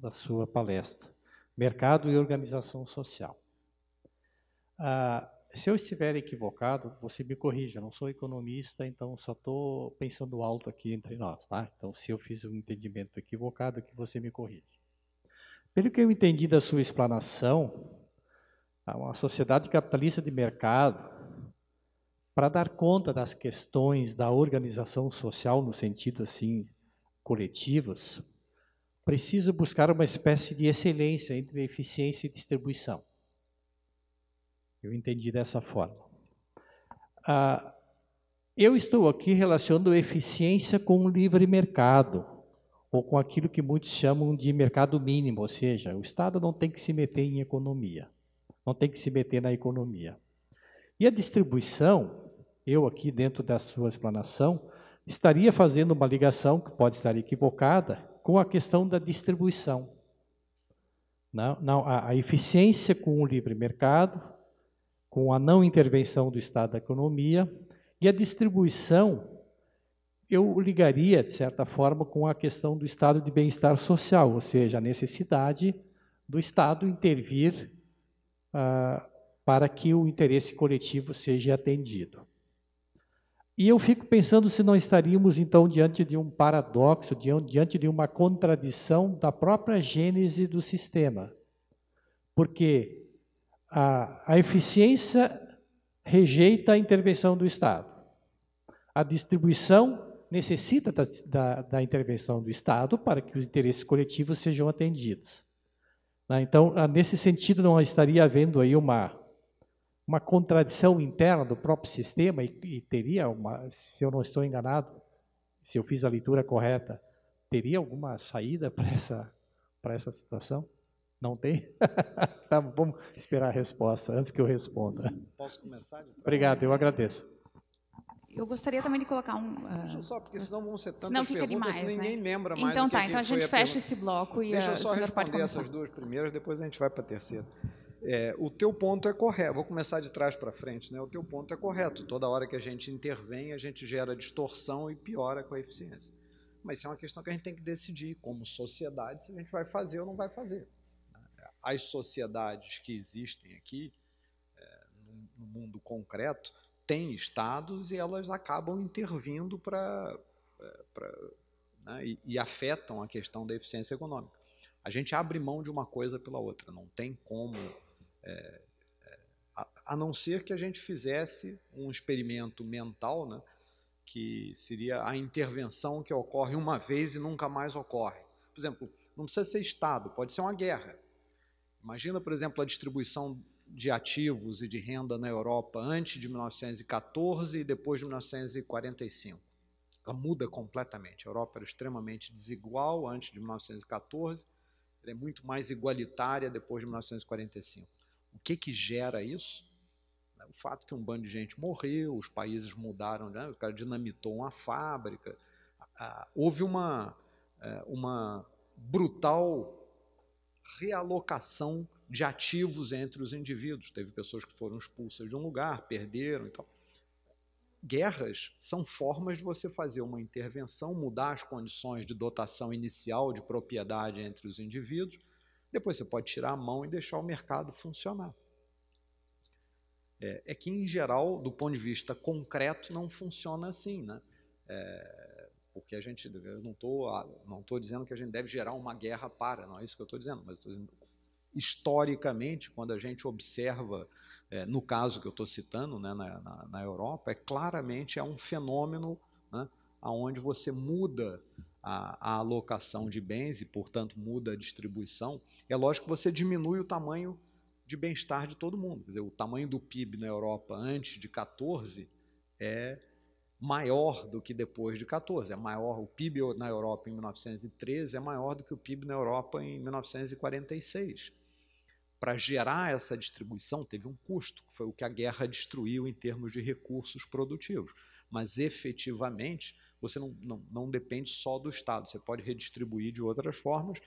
da sua palestra, Mercado e Organização Social. Ah, se eu estiver equivocado, você me corrija. Eu não sou economista, então só estou pensando alto aqui entre nós, tá? Então, se eu fiz um entendimento equivocado, que você me corrija. Pelo que eu entendi da sua explanação, uma sociedade capitalista de mercado, para dar conta das questões da organização social no sentido assim coletivos, precisa buscar uma espécie de excelência entre eficiência e distribuição. Eu entendi dessa forma. Ah, eu estou aqui relacionando eficiência com o livre mercado, ou com aquilo que muitos chamam de mercado mínimo, ou seja, o Estado não tem que se meter em economia, não tem que se meter na economia. E a distribuição, eu aqui dentro da sua explanação, estaria fazendo uma ligação que pode estar equivocada com a questão da distribuição. Não, não a, a eficiência com o livre mercado, com a não intervenção do Estado da economia e a distribuição eu ligaria de certa forma com a questão do estado de bem-estar social, ou seja, a necessidade do Estado intervir ah, para que o interesse coletivo seja atendido. E eu fico pensando se não estaríamos, então, diante de um paradoxo, diante de uma contradição da própria gênese do sistema. Porque a, a eficiência rejeita a intervenção do Estado. A distribuição necessita da, da, da, intervenção do Estado para que os interesses coletivos sejam atendidos. Né? Então, ah, nesse sentido, não estaria havendo aí uma, uma contradição interna do próprio sistema e, e teria uma, se eu não estou enganado, se eu fiz a leitura correta, teria alguma saída para essa, para essa situação? Não tem? tá, vamos esperar a resposta antes que eu responda. Posso começar? Então? Obrigado, eu agradeço. Eu gostaria também de colocar um. Uh, Deixa eu só, porque senão vão ser tantas senão fica perguntas, demais, ninguém né? lembra mais. Então tá, então a gente fecha esse bloco e Deixa eu só responder essas duas primeiras, depois a gente vai para a terceira. É, o teu ponto é correto. Vou começar de trás para frente, né? O teu ponto é correto. Toda hora que a gente intervém, a gente gera distorção e piora com a eficiência. Mas isso é uma questão que a gente tem que decidir como sociedade se a gente vai fazer ou não vai fazer as sociedades que existem aqui, é, no, no mundo concreto, têm estados e elas acabam intervindo para. É, né, e, e afetam a questão da eficiência econômica. A gente abre mão de uma coisa pela outra, não tem como. É, é, a, a, não ser que a gente fizesse um experimento mental, né, que seria a intervenção que ocorre uma vez e nunca mais ocorre. Por exemplo, não precisa ser Estado, pode ser uma guerra. Imagina, por exemplo, a distribuição de ativos e de renda na Europa antes de 1914 e depois de 1945. Ela muda completamente. A Europa era extremamente desigual antes de 1914, ela é muito mais igualitária depois de 1945. O que, que gera isso? É o fato que um bando de gente morreu, os países mudaram, né? o cara dinamitou uma fábrica. Ah, houve uma, eh, uma brutal realocação de ativos entre os indivíduos. Teve pessoas que foram expulsas de um lugar, perderam e tal. Guerras são formas de você fazer uma intervenção, mudar as condições de dotação inicial de propriedade entre os indivíduos. Depois você pode tirar a mão e deixar o mercado funcionar. É, é que, em geral, do ponto de vista concreto, não funciona assim. Né? É, porque a gente, eu não estou ah, não tô dizendo que a gente deve gerar uma guerra para, não é isso que eu estou dizendo, mas estou dizendo historicamente, quando a gente observa, é, no caso que eu estou citando, né, na, na, na, Europa, é claramente é um fenômeno né, onde você muda a, a, alocação de bens e, portanto, muda a distribuição. É lógico que você diminui o tamanho de bem-estar de todo mundo. Quer dizer, o tamanho do PIB na Europa antes de 14 é maior do que depois de 14. É maior o PIB na Europa em 1913 é maior do que o PIB na Europa em 1946. Para gerar essa distribuição teve um custo, foi o que a guerra destruiu em termos de recursos produtivos. Mas efetivamente você não, não, não depende só do Estado, você pode redistribuir de outras formas,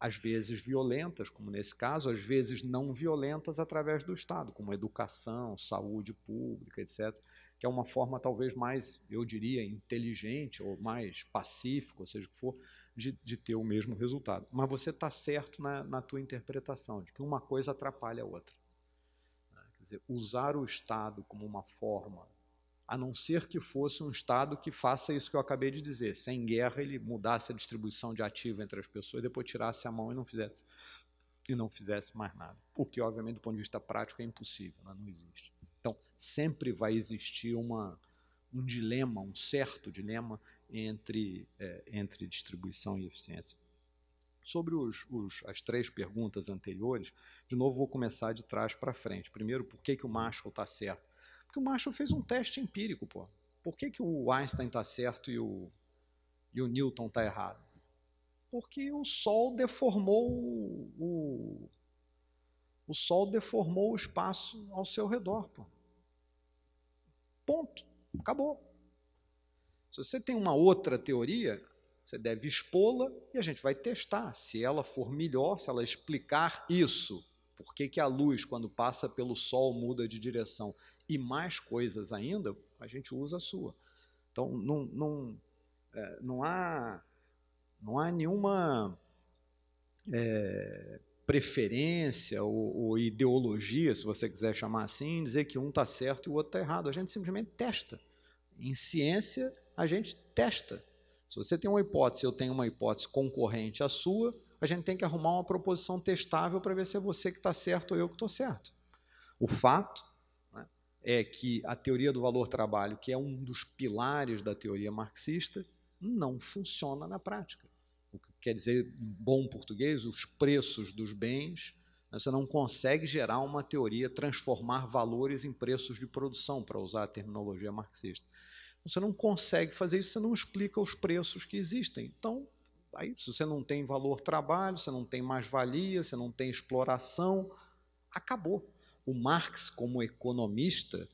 às vezes violentas, como nesse caso, às vezes não violentas através do Estado, como educação, saúde pública, etc que é uma forma talvez mais, eu diria, inteligente ou mais pacífica, ou seja o que for, de, de ter o mesmo resultado. Mas você está certo na, na tua interpretação, de que uma coisa atrapalha a outra. Né? Quer dizer, usar o Estado como uma forma, a não ser que fosse um Estado que faça isso que eu acabei de dizer, sem guerra ele mudasse a distribuição de ativo entre as pessoas, depois tirasse a mão e não fizesse e não fizesse mais nada. O que, obviamente, do ponto de vista prático, é impossível, né? não existe. Então, sempre vai existir uma, um dilema, um certo dilema entre, é, entre distribuição e eficiência. Sobre os, os, as três perguntas anteriores, de novo vou começar de trás para frente. Primeiro, por que, que o Marshall está certo? Porque o Marshall fez um teste empírico. Pô. Por que, que o Einstein está certo e o, e o Newton está errado? Porque o Sol deformou o, o Sol deformou o espaço ao seu redor. Pô. Ponto. Acabou. Se você tem uma outra teoria, você deve expô-la e a gente vai testar se ela for melhor, se ela explicar isso. Por que, que a luz, quando passa pelo sol, muda de direção? E mais coisas ainda, a gente usa a sua. Então, não, não, é, não, há, não há nenhuma. É, preferência ou, ou, ideologia, se você quiser chamar assim, dizer que um está certo e o outro está errado. A gente simplesmente testa. Em ciência, a gente testa. Se você tem uma hipótese, eu tenho uma hipótese concorrente à sua, a gente tem que arrumar uma proposição testável para ver se é você que está certo ou eu que estou certo. O fato né, é que a teoria do valor-trabalho, que é um dos pilares da teoria marxista, não funciona na prática quer dizer, em bom português, os preços dos bens. Né? Você não consegue gerar uma teoria, transformar valores em preços de produção, para usar a terminologia marxista. Então, você não consegue fazer isso, você não explica os preços que existem. Então, aí, se você não tem valor trabalho, você não tem mais-valia, você não tem exploração, acabou. O Marx, como economista,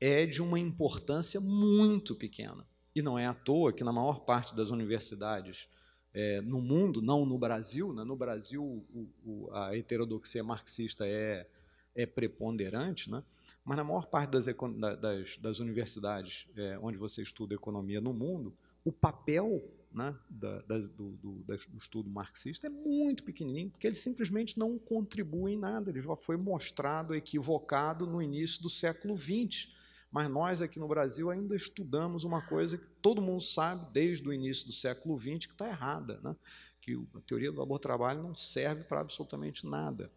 é de uma importância muito pequena. E não é à toa que, na maior parte das universidades é, no mundo, não no Brasil. Né? No Brasil, o, o, a heterodoxia marxista é, é preponderante, né? mas na maior parte das, das, das universidades é, onde você estuda economia no mundo, o papel né, da, da, do, do, do, estudo marxista é muito pequenininho, porque ele simplesmente não contribui em nada. Ele já foi mostrado equivocado no início do século XX mas nós aqui no Brasil ainda estudamos uma coisa que todo mundo sabe desde o início do século XX que está errada, né? que a teoria do labor-trabalho não serve para absolutamente nada.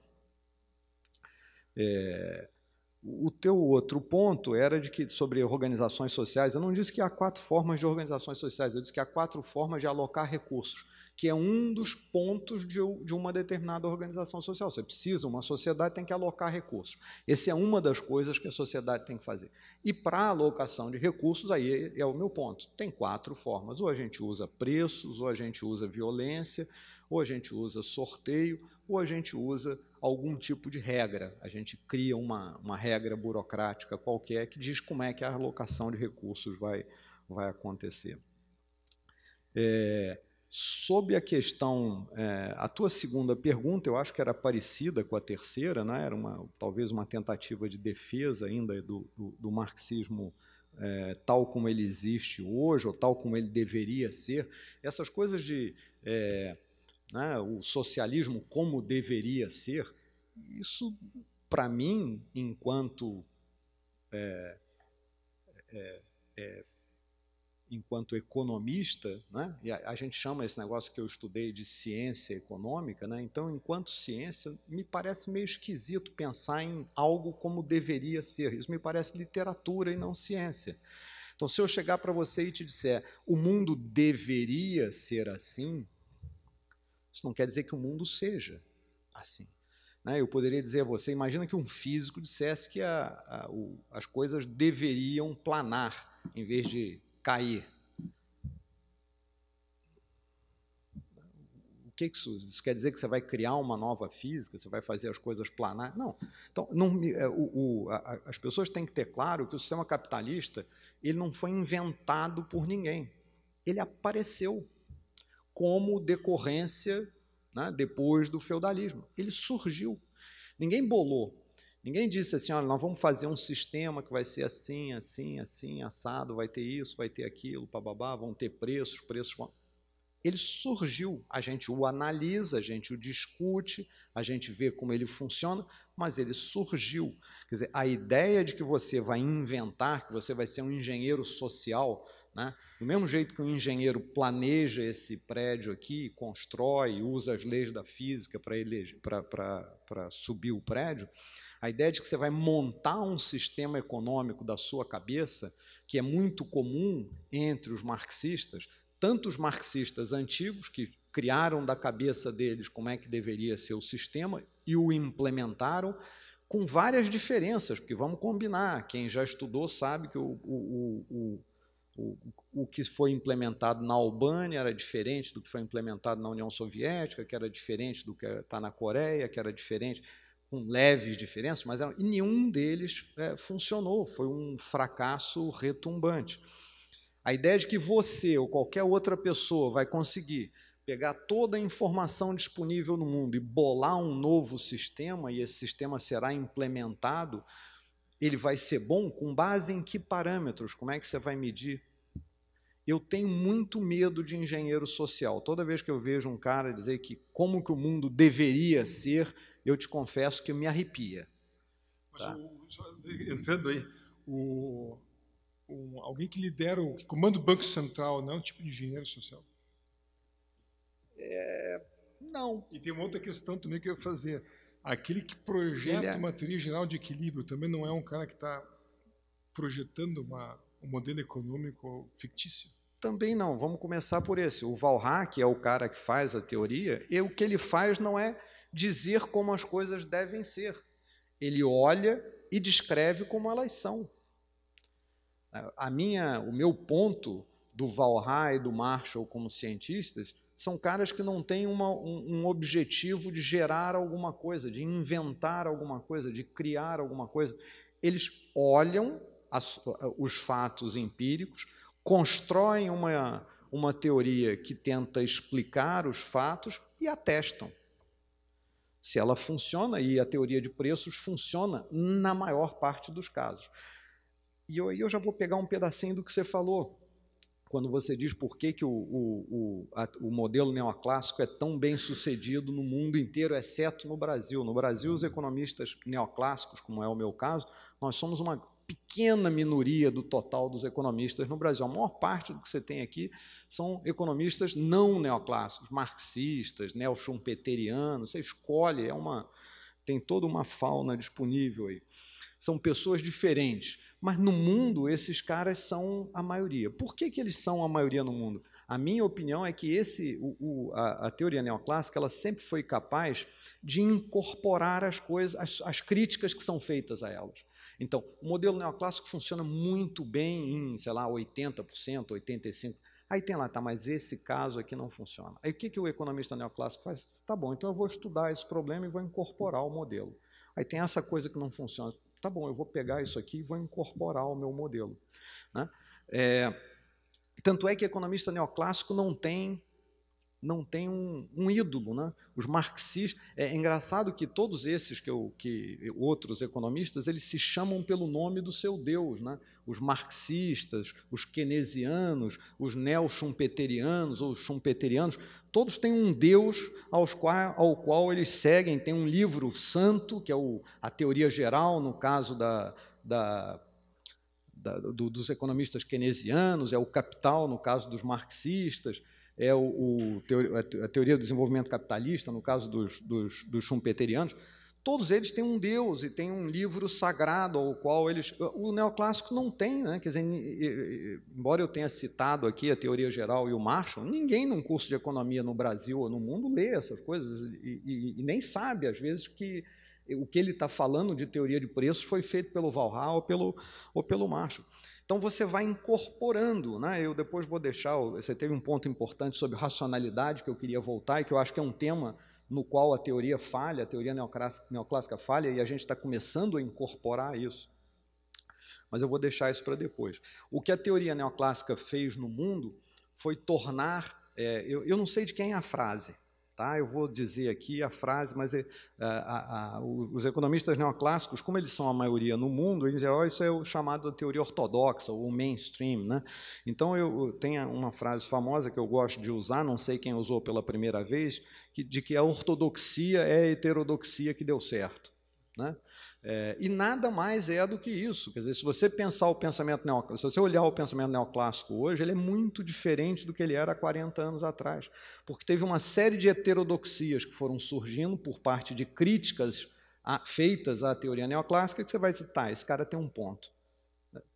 É, o teu outro ponto era de que sobre organizações sociais, eu não disse que há quatro formas de organizações sociais, eu disse que há quatro formas de alocar recursos, que é um dos pontos de, de uma determinada organização social. Você precisa, uma sociedade tem que alocar recursos. Essa é uma das coisas que a sociedade tem que fazer. E para a alocação de recursos, aí é o meu ponto. Tem quatro formas. Ou a gente usa preços, ou a gente usa violência, ou a gente usa sorteio, ou a gente usa algum tipo de regra. A gente cria uma, uma regra burocrática qualquer que diz como é que a alocação de recursos vai, vai acontecer. É, sobre a questão, é, a tua segunda pergunta, eu acho que era parecida com a terceira, né? era uma, talvez uma tentativa de defesa ainda do, do, do marxismo é, tal como ele existe hoje, ou tal como ele deveria ser. Essas coisas de. É, né, o socialismo como deveria ser, isso, para mim, enquanto, é, é, é, enquanto economista, né, e a, a, gente chama esse negócio que eu estudei de ciência econômica, né, então, enquanto ciência, me parece meio esquisito pensar em algo como deveria ser. Isso me parece literatura e não ciência. Então, se eu chegar para você e te disser o mundo deveria ser assim, isso não quer dizer que o mundo seja assim. Né? Eu poderia dizer a você: imagina que um físico dissesse que a, a, o, as coisas deveriam planar em vez de cair. O que, que isso, isso, quer dizer que você vai criar uma nova física, você vai fazer as coisas planar? Não. Então, não, é, o, o, a, as pessoas têm que ter claro que o sistema capitalista ele não foi inventado por ninguém. Ele apareceu como decorrência né, depois do feudalismo. Ele surgiu. Ninguém bolou. Ninguém disse assim, olha, nós vamos fazer um sistema que vai ser assim, assim, assim, assado, vai ter isso, vai ter aquilo, bababá, vão ter preços, preços. Ele surgiu, a gente o analisa, a gente o discute, a gente vê como ele funciona, mas ele surgiu. Quer dizer, a ideia de que você vai inventar, que você vai ser um engenheiro social, né? Do mesmo jeito que um engenheiro planeja esse prédio aqui, constrói, usa as leis da física para subir o prédio, a ideia é de que você vai montar um sistema econômico da sua cabeça, que é muito comum entre os marxistas, tanto os marxistas antigos, que criaram da cabeça deles como é que deveria ser o sistema e o implementaram, com várias diferenças, porque vamos combinar, quem já estudou sabe que o, o, o, o, o que foi implementado na Albânia era diferente do que foi implementado na União Soviética, que era diferente do que está na Coreia, que era diferente, com leves diferenças, mas era, e nenhum deles é, funcionou, foi um fracasso retumbante. A ideia de que você ou qualquer outra pessoa vai conseguir pegar toda a informação disponível no mundo e bolar um novo sistema, e esse sistema será implementado, ele vai ser bom com base em que parâmetros? Como é que você vai medir eu tenho muito medo de engenheiro social. Toda vez que eu vejo um cara dizer que como que o mundo deveria ser, eu te confesso que me arrepia. Tá? Mas o, entrando aí, o, o, alguém que lidera, que comanda o Banco Central, não é um tipo de engenheiro social? É, não. E tem uma outra questão também que eu ia fazer. Aquele que projeta é... uma teoria geral de equilíbrio também não é um cara que está projetando uma, um modelo econômico fictício? Também não. Vamos começar por esse. O Valhá, que é o cara que faz a teoria, e o que ele faz não é dizer como as coisas devem ser. Ele olha e descreve como elas são. A minha, o meu ponto do Valhá e do Marshall como cientistas são caras que não têm uma, um, um objetivo de gerar alguma coisa, de inventar alguma coisa, de criar alguma coisa. Eles olham as, os fatos empíricos, constroem uma, uma teoria que tenta explicar os fatos e atestam Se ela funciona, e a teoria de preços funciona na maior parte dos casos. E eu, eu já vou pegar um pedacinho do que você falou, quando você diz por que, que o, o, o, a, o modelo neoclássico é tão bem sucedido no mundo inteiro, exceto no Brasil. No Brasil, os economistas neoclássicos, como é o meu caso, nós somos uma pequena minoria do total dos economistas no Brasil. A maior parte do que você tem aqui são economistas não neoclássicos, marxistas, neo-schumpeterianos. Você escolhe, é uma, tem toda uma fauna disponível aí. São pessoas diferentes, mas no mundo esses caras são a maioria. Por que, que eles são a maioria no mundo? A minha opinião é que esse, o, o, a, a, teoria neoclássica ela sempre foi capaz de incorporar as coisas, as, as críticas que são feitas a elas. Então, o modelo neoclássico funciona muito bem em, sei lá, 80%, 85%. Aí tem lá, tá, mas esse caso aqui não funciona. Aí o que, que o economista neoclássico faz? Tá bom, então eu vou estudar esse problema e vou incorporar o modelo. Aí tem essa coisa que não funciona. Tá bom, eu vou pegar isso aqui e vou incorporar o meu modelo. Né? É, tanto é que economista neoclássico não tem não tem um, um ídolo. Né? Os marxistas. É, é engraçado que todos esses que, eu, que outros economistas eles se chamam pelo nome do seu Deus. Né? Os marxistas, os keynesianos, os neo-schumpeterianos ou schumpeterianos, todos têm um Deus qual, ao qual eles seguem. Tem um livro santo, que é o, a teoria geral, no caso da, da da, do, dos economistas keynesianos, é o capital, no caso dos marxistas é o, o teori, a teoria do desenvolvimento capitalista, no caso dos, dos, dos schumpeterianos, todos eles têm um deus e têm um livro sagrado ao qual eles. O neoclássico não tem, né? Quer dizer, embora eu tenha citado aqui a teoria geral e o Marshall, ninguém num curso de economia no Brasil ou no mundo lê essas coisas e, e, e nem sabe, às vezes, que o que ele está falando de teoria de preços foi feito pelo Valhalla ou pelo, ou pelo Marshall. Então você vai incorporando, né? Eu depois vou deixar. Você teve um ponto importante sobre racionalidade que eu queria voltar e que eu acho que é um tema no qual a teoria falha, a teoria neoclássica, falha e a gente está começando a incorporar isso. Mas eu vou deixar isso para depois. O que a teoria neoclássica fez no mundo foi tornar, é, eu, eu não sei de quem é a frase, Tá? Eu vou dizer aqui a frase, mas é, a, a, os economistas neoclássicos, como eles são a maioria no mundo, em geral isso é o chamado de teoria ortodoxa ou mainstream. Né? Então, eu tenho uma frase famosa que eu gosto de usar, não sei quem usou pela primeira vez, que, de que a ortodoxia é a heterodoxia que deu certo. Né? É, e nada mais é do que isso. Quer dizer, se você pensar o pensamento neoclássico, se você olhar o pensamento neoclássico hoje, ele é muito diferente do que ele era há 40 anos atrás, porque teve uma série de heterodoxias que foram surgindo por parte de críticas a, feitas à teoria neoclássica, que você vai citar, tá, esse cara tem um ponto.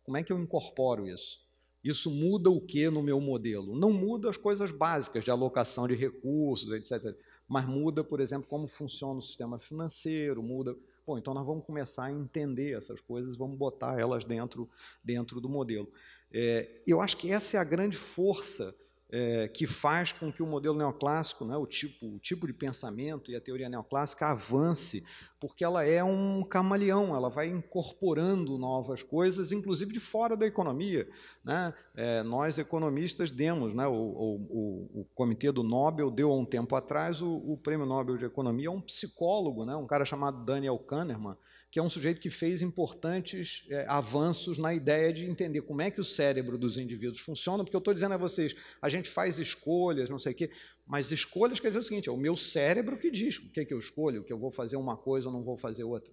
Como é que eu incorporo isso? Isso muda o que no meu modelo? Não muda as coisas básicas de alocação de recursos, etc. Mas muda, por exemplo, como funciona o sistema financeiro, muda Bom, então nós vamos começar a entender essas coisas, vamos botar elas dentro, dentro do modelo. É, eu acho que essa é a grande força é, que faz com que o modelo neoclássico, né, o, tipo, o tipo de pensamento e a teoria neoclássica avance, porque ela é um camaleão, ela vai incorporando novas coisas, inclusive de fora da economia. Né? É, nós, economistas, demos, né, o, o, o, Comitê do Nobel deu há um tempo atrás o, o Prêmio Nobel de Economia a um psicólogo, né, um cara chamado Daniel Kahneman, que é um sujeito que fez importantes é, avanços na ideia de entender como é que o cérebro dos indivíduos funciona, porque eu estou dizendo a vocês, a gente faz escolhas, não sei o quê, mas escolhas quer dizer o seguinte, é o meu cérebro que diz o que, é que eu escolho, que eu vou fazer uma coisa ou não vou fazer outra.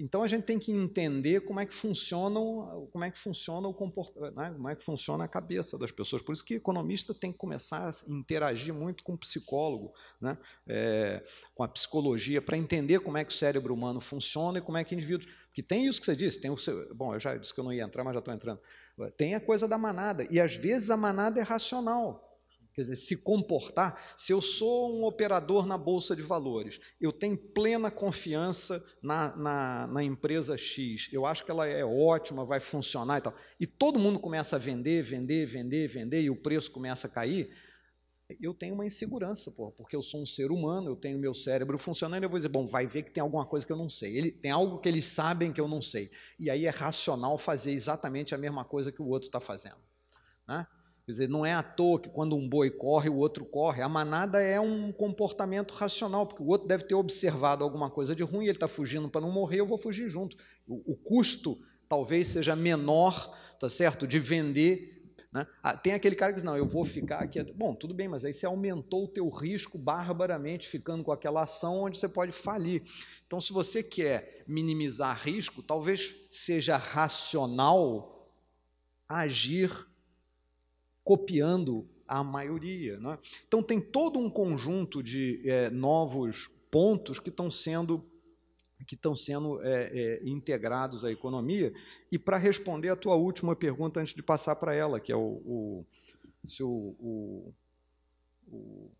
Então a gente tem que entender como é que funcionam, como é que funciona o comportamento, né, como é que funciona a cabeça das pessoas. Por isso que economista tem que começar a interagir muito com o psicólogo, né? É, com a psicologia, para entender como é que o cérebro humano funciona e como é que indivíduos. Que tem isso que você disse, tem o seu, bom, eu já disse que eu não ia entrar, mas já estou entrando. Tem a coisa da manada e às vezes a manada é racional. Quer dizer, se comportar, se eu sou um operador na bolsa de valores, eu tenho plena confiança na, na, na empresa X, eu acho que ela é ótima, vai funcionar e tal, e todo mundo começa a vender, vender, vender, vender, e o preço começa a cair, eu tenho uma insegurança, porra, porque eu sou um ser humano, eu tenho meu cérebro funcionando, eu vou dizer, bom, vai ver que tem alguma coisa que eu não sei. Ele, tem algo que eles sabem que eu não sei. E aí é racional fazer exatamente a mesma coisa que o outro está fazendo. Né? Quer dizer, não é à toa que quando um boi corre, o outro corre. A manada é um comportamento racional, porque o outro deve ter observado alguma coisa de ruim, ele está fugindo para não morrer, eu vou fugir junto. O, o, custo talvez seja menor, tá certo? De vender. Né? Ah, tem aquele cara que diz, não, eu vou ficar aqui. Bom, tudo bem, mas aí você aumentou o teu risco barbaramente ficando com aquela ação onde você pode falir. Então, se você quer minimizar risco, talvez seja racional agir copiando a maioria. Né? Então, tem todo um conjunto de é, novos pontos que estão sendo que estão sendo é, é, integrados à economia. E para responder a tua última pergunta, antes de passar para ela, que é o, o, se o, o, o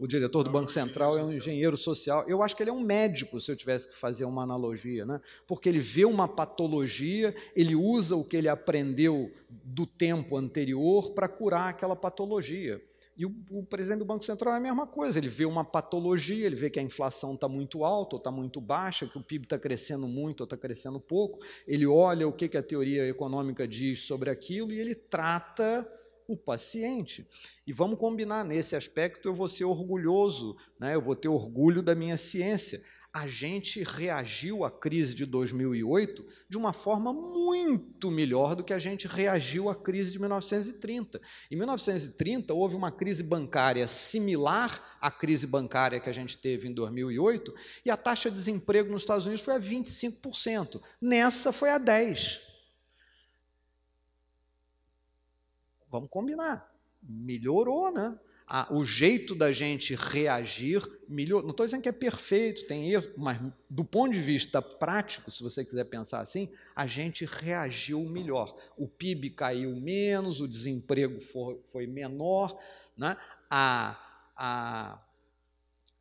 o diretor do Banco é Central é um engenheiro social. Eu acho que ele é um médico, se eu tivesse que fazer uma analogia, né? porque ele vê uma patologia, ele usa o que ele aprendeu do tempo anterior para curar aquela patologia. E o, o, presidente do Banco Central é a mesma coisa, ele vê uma patologia, ele vê que a inflação está muito alta ou está muito baixa, que o PIB está crescendo muito ou está crescendo pouco, ele olha o que, que a teoria econômica diz sobre aquilo e ele trata o paciente. E vamos combinar, nesse aspecto eu vou ser orgulhoso, né? eu vou ter orgulho da minha ciência. A gente reagiu à crise de 2008 de uma forma muito melhor do que a gente reagiu à crise de 1930. Em 1930, houve uma crise bancária similar à crise bancária que a gente teve em 2008, e a taxa de desemprego nos Estados Unidos foi a 25%. Nessa foi a 10%. Vamos combinar. Melhorou, né? Ah, o jeito da gente reagir melhor. Não estou dizendo que é perfeito, tem erro, mas do ponto de vista prático, se você quiser pensar assim, a gente reagiu melhor. O PIB caiu menos, o desemprego foi, foi menor, né? a, a,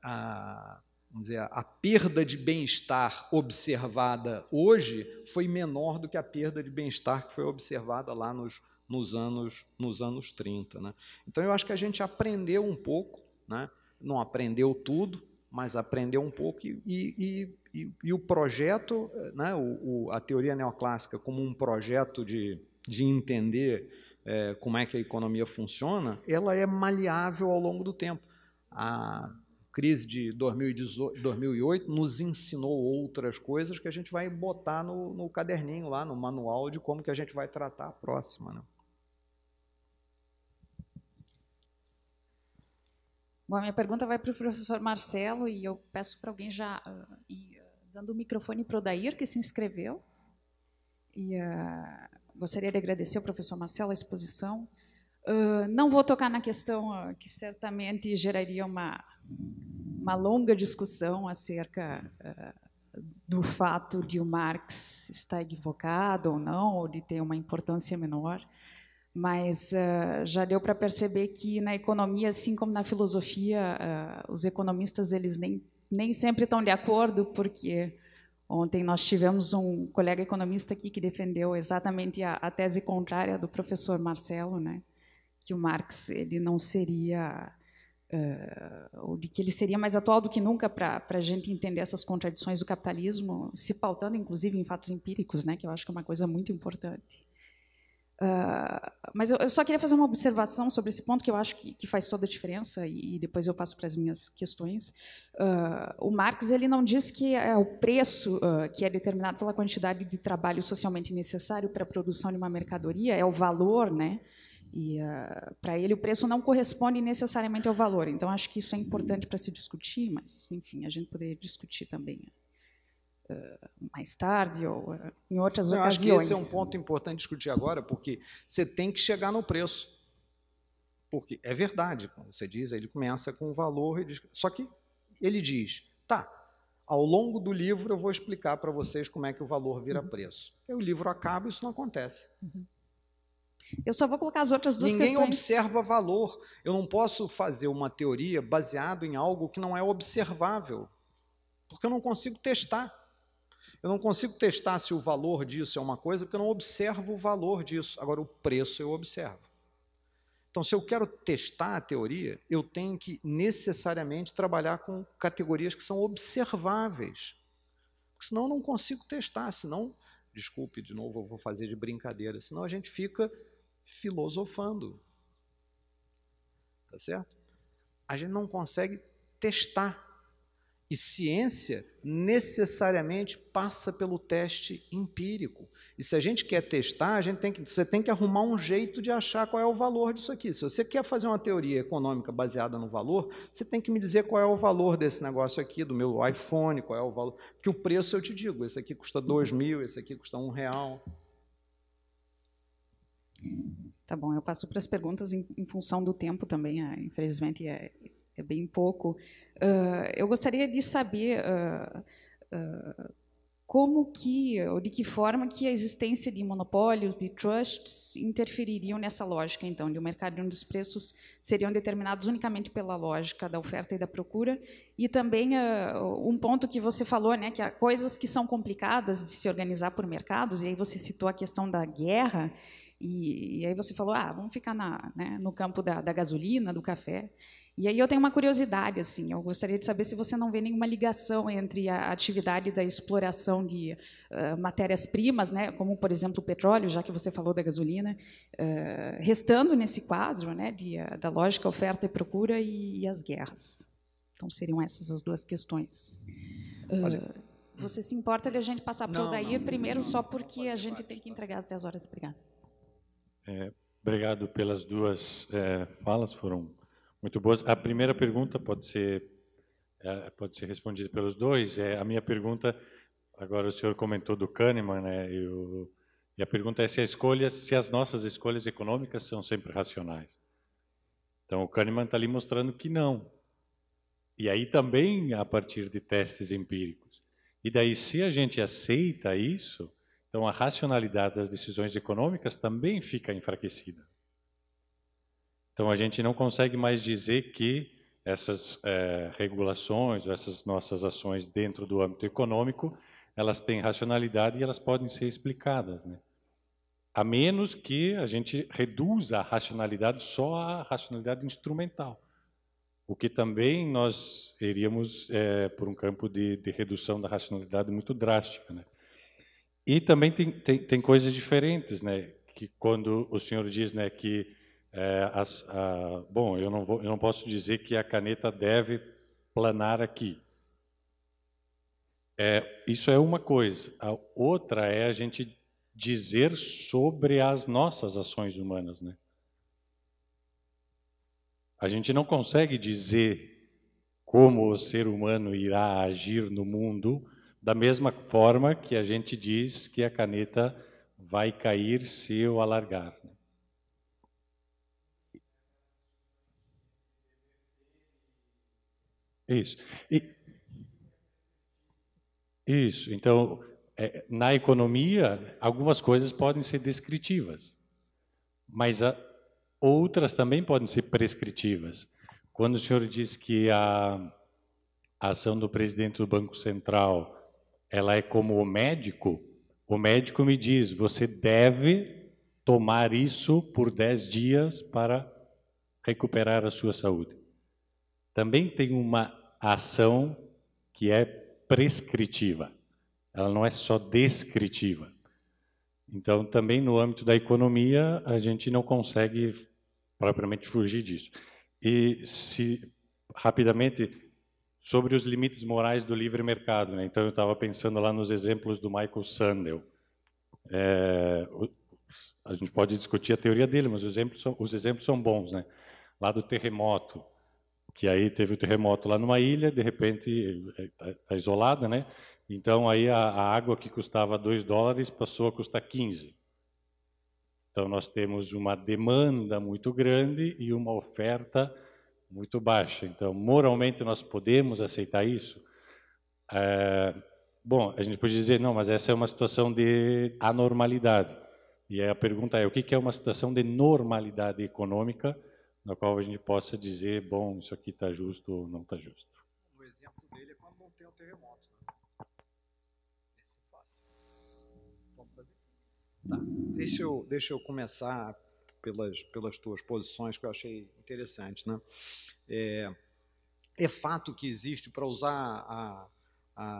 a, vamos dizer, a perda de bem-estar observada hoje foi menor do que a perda de bem-estar que foi observada lá nos nos anos, nos anos 30. Né? Então, eu acho que a gente aprendeu um pouco, né? não aprendeu tudo, mas aprendeu um pouco e, e, e, e o projeto, né? O, o, a teoria neoclássica como um projeto de, de entender é, como é que a economia funciona, ela é maleável ao longo do tempo. A crise de 2008 nos ensinou outras coisas que a gente vai botar no, no caderninho lá, no manual de como que a gente vai tratar a próxima. Né? Bom, a minha pergunta vai para o professor Marcelo e eu peço para alguém já uh, dando o microfone para o Dair, que se inscreveu. E uh, gostaria de agradecer ao professor Marcelo a exposição. não vou tocar na questão que certamente geraria uma, uma longa discussão acerca do fato de o Marx estar equivocado ou não, ou de ter uma importância menor mas uh, já deu para perceber que na economia, assim como na filosofia, uh, os economistas eles nem, nem sempre estão de acordo, porque ontem nós tivemos um colega economista aqui que defendeu exatamente a, a tese contrária do professor Marcelo, né? que o Marx ele não seria uh, ou de que ele seria mais atual do que nunca para a gente entender essas contradições do capitalismo, se pautando inclusive em fatos empíricos, né, que eu acho que é uma coisa muito importante. Ah, mas eu, eu, só queria fazer uma observação sobre esse ponto que eu acho que, que faz toda a diferença e, e depois eu passo para as minhas questões. Uh, o Marx ele não diz que é o preço uh, que é determinado pela quantidade de trabalho socialmente necessário para a produção de uma mercadoria é o valor, né? E para ele o preço não corresponde necessariamente ao valor. Então acho que isso é importante para se discutir, mas enfim a gente poderia discutir também eh, mais tarde ou eh, em outras Eu ocasiões. Acho que esse é um ponto importante discutir agora, porque você tem que chegar no preço. Porque é verdade, quando você diz, ele começa com o valor, diz, só que ele diz, tá, ao longo do livro eu vou explicar para vocês como é que o valor vira uhum. preço. Aí o livro acaba e isso não acontece. Uhum. Eu só vou colocar as outras duas Ninguém questões. observa valor. Eu não posso fazer uma teoria baseada em algo que não é observável, porque eu não consigo testar. Eu não consigo testar se o valor disso é uma coisa, porque eu não observo o valor disso. Agora, o preço eu observo. Então, se eu quero testar a teoria, eu tenho que necessariamente trabalhar com categorias que são observáveis. Porque senão eu não consigo testar, senão, desculpe de novo, eu vou fazer de brincadeira, senão a gente fica filosofando. Tá certo? A gente não consegue testar e ciência necessariamente passa pelo teste empírico. E se a gente quer testar, a gente tem que, você tem que arrumar um jeito de achar qual é o valor disso aqui. Se você quer fazer uma teoria econômica baseada no valor, você tem que me dizer qual é o valor desse negócio aqui, do meu iPhone, qual é o valor. Porque o preço eu te digo, esse aqui custa uhum. dois mil, esse aqui custa um real. Tá bom, eu passo para as perguntas em, em função do tempo também. É, infelizmente, é, é bem pouco. Uh, eu gostaria de saber uh, uh, como que, ou de que forma que a existência de monopólios, de trusts, interfeririam nessa lógica, então, de um mercado onde os preços seriam determinados unicamente pela lógica da oferta e da procura, e também uh, um ponto que você falou, né, que há coisas que são complicadas de se organizar por mercados, e aí você citou a questão da guerra, e, e aí você falou, ah, vamos ficar na, né, no campo da, da gasolina, do café, e aí eu tenho uma curiosidade, assim, eu gostaria de saber se você não vê nenhuma ligação entre a atividade da exploração de uh, matérias-primas, né, como, por exemplo, o petróleo, já que você falou da gasolina, uh, restando nesse quadro né, de, uh, da lógica oferta e procura e, e, as guerras. Então, seriam essas as duas questões. você se importa de a gente passar por daí primeiro, não, só porque a gente parte, tem que entregar às 10 horas. Obrigado. É, obrigado pelas duas é, falas, foram muito boas. A primeira pergunta pode ser é, pode ser respondida pelos dois. É a minha pergunta. Agora o senhor comentou do Kahneman, né? E, o, e a pergunta é se as escolhas, se as nossas escolhas econômicas são sempre racionais. Então o Kahneman está ali mostrando que não. E aí também a partir de testes empíricos. E daí se a gente aceita isso, então a racionalidade das decisões econômicas também fica enfraquecida. Então a gente não consegue mais dizer que essas é, regulações, essas nossas ações dentro do âmbito econômico, elas têm racionalidade e elas podem ser explicadas, né? A menos que a gente reduza a racionalidade só à racionalidade instrumental, o que também nós iríamos é, por um campo de, de, redução da racionalidade muito drástica, né? E também tem, tem, tem coisas diferentes, né? Que quando o senhor diz, né, que é, as, a, bom, eu não, vou, eu não posso dizer que a caneta deve planar aqui. É, isso é uma coisa. A outra é a gente dizer sobre as nossas ações humanas, né? A gente não consegue dizer como o ser humano irá agir no mundo da mesma forma que a gente diz que a caneta vai cair se eu alargar. Né? Isso. E, isso. Então, é, na economia, algumas coisas podem ser descritivas, mas a, outras também podem ser prescritivas. Quando o senhor diz que a, a ação do presidente do Banco Central ela é como o médico, o médico me diz: você deve tomar isso por 10 dias para recuperar a sua saúde. Também tem uma a ação que é prescritiva. Ela não é só descritiva. Então, também no âmbito da economia, a gente não consegue propriamente fugir disso. E se rapidamente sobre os limites morais do livre mercado, né? Então eu estava pensando lá nos exemplos do Michael Sandel. É, a gente pode discutir a teoria dele, mas os exemplos são, os exemplos são bons, né? Lá do terremoto, que aí teve o um terremoto lá numa ilha, de repente está é, é, isolada, né? Então aí a, a água que custava 2 dólares passou a custar 15. Então nós temos uma demanda muito grande e uma oferta muito baixa. Então moralmente nós podemos aceitar isso? É, bom, a gente pode dizer não, mas essa é uma situação de anormalidade. E a pergunta é o que é uma situação de normalidade econômica? na qual a gente possa dizer, bom, isso aqui está justo ou não está justo. O exemplo dele é quando não tem o um terremoto. Né? Esse fácil. fazer isso? Tá. Deixa, eu, deixa eu começar pelas, pelas tuas posições que eu achei interessante. Né? É, é fato que existe, para usar a,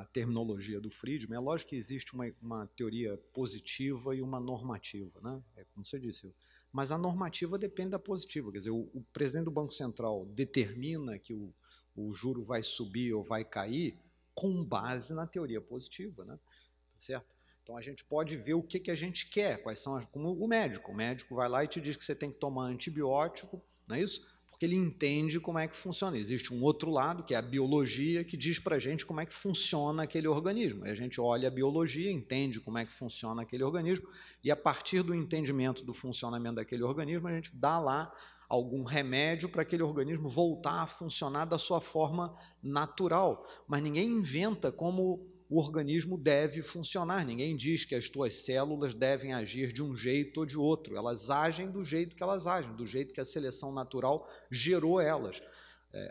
a terminologia do Friedman, é lógico que existe uma, uma teoria positiva e uma normativa. Né? É como você disse, mas a normativa depende da positiva. Quer dizer, o, o presidente do Banco Central determina que o, o juro vai subir ou vai cair com base na teoria positiva, né? Tá certo? Então a gente pode ver o que, que a gente quer, quais são as, como o médico. O médico vai lá e te diz que você tem que tomar antibiótico, não é isso? ele entende como é que funciona. Existe um outro lado, que é a biologia, que diz para a gente como é que funciona aquele organismo. E a gente olha a biologia, entende como é que funciona aquele organismo, e a partir do entendimento do funcionamento daquele organismo, a gente dá lá algum remédio para aquele organismo voltar a funcionar da sua forma natural. Mas ninguém inventa como o organismo deve funcionar. Ninguém diz que as tuas células devem agir de um jeito ou de outro. Elas agem do jeito que elas agem, do jeito que a seleção natural gerou elas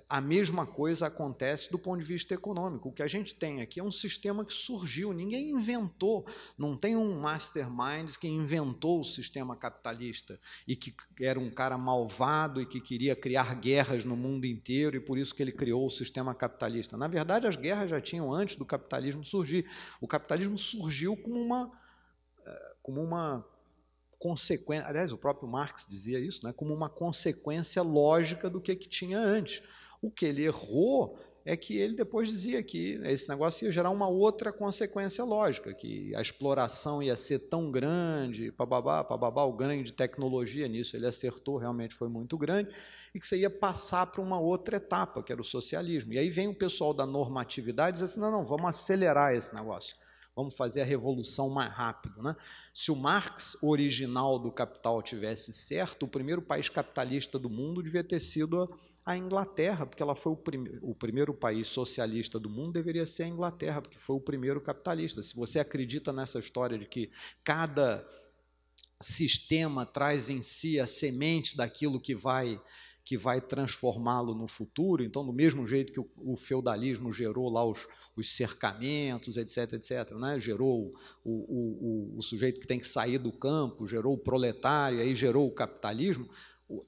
a mesma coisa acontece do ponto de vista econômico. O que a gente tem aqui é um sistema que surgiu, ninguém inventou. Não tem um mastermind que inventou o sistema capitalista e que era um cara malvado e que queria criar guerras no mundo inteiro e por isso que ele criou o sistema capitalista. Na verdade, as guerras já tinham antes do capitalismo surgir. O capitalismo surgiu como uma, eh, como uma consequência, aliás, o próprio Marx dizia isso, né, como uma consequência lógica do que, que tinha antes. O que ele errou é que ele depois dizia que esse negócio ia gerar uma outra consequência lógica, que a exploração ia ser tão grande, bababá, babá o ganho de tecnologia nisso ele acertou, realmente foi muito grande, e que você ia passar para uma outra etapa, que era o socialismo. E aí vem o pessoal da normatividade e diz assim, não, não, vamos acelerar esse negócio vamos fazer a revolução mais rápido. Né? Se o Marx original do Capital tivesse certo, o primeiro país capitalista do mundo devia ter sido a Inglaterra, porque ela foi o, o primeiro país socialista do mundo, deveria ser a Inglaterra, porque foi o primeiro capitalista. Se você acredita nessa história de que cada sistema traz em si a semente daquilo que vai que vai transformá-lo no futuro. Então, do mesmo jeito que o, o feudalismo gerou lá os, os, cercamentos, etc., etc., né? gerou o, o, o, sujeito que tem que sair do campo, gerou o proletário, aí gerou o capitalismo.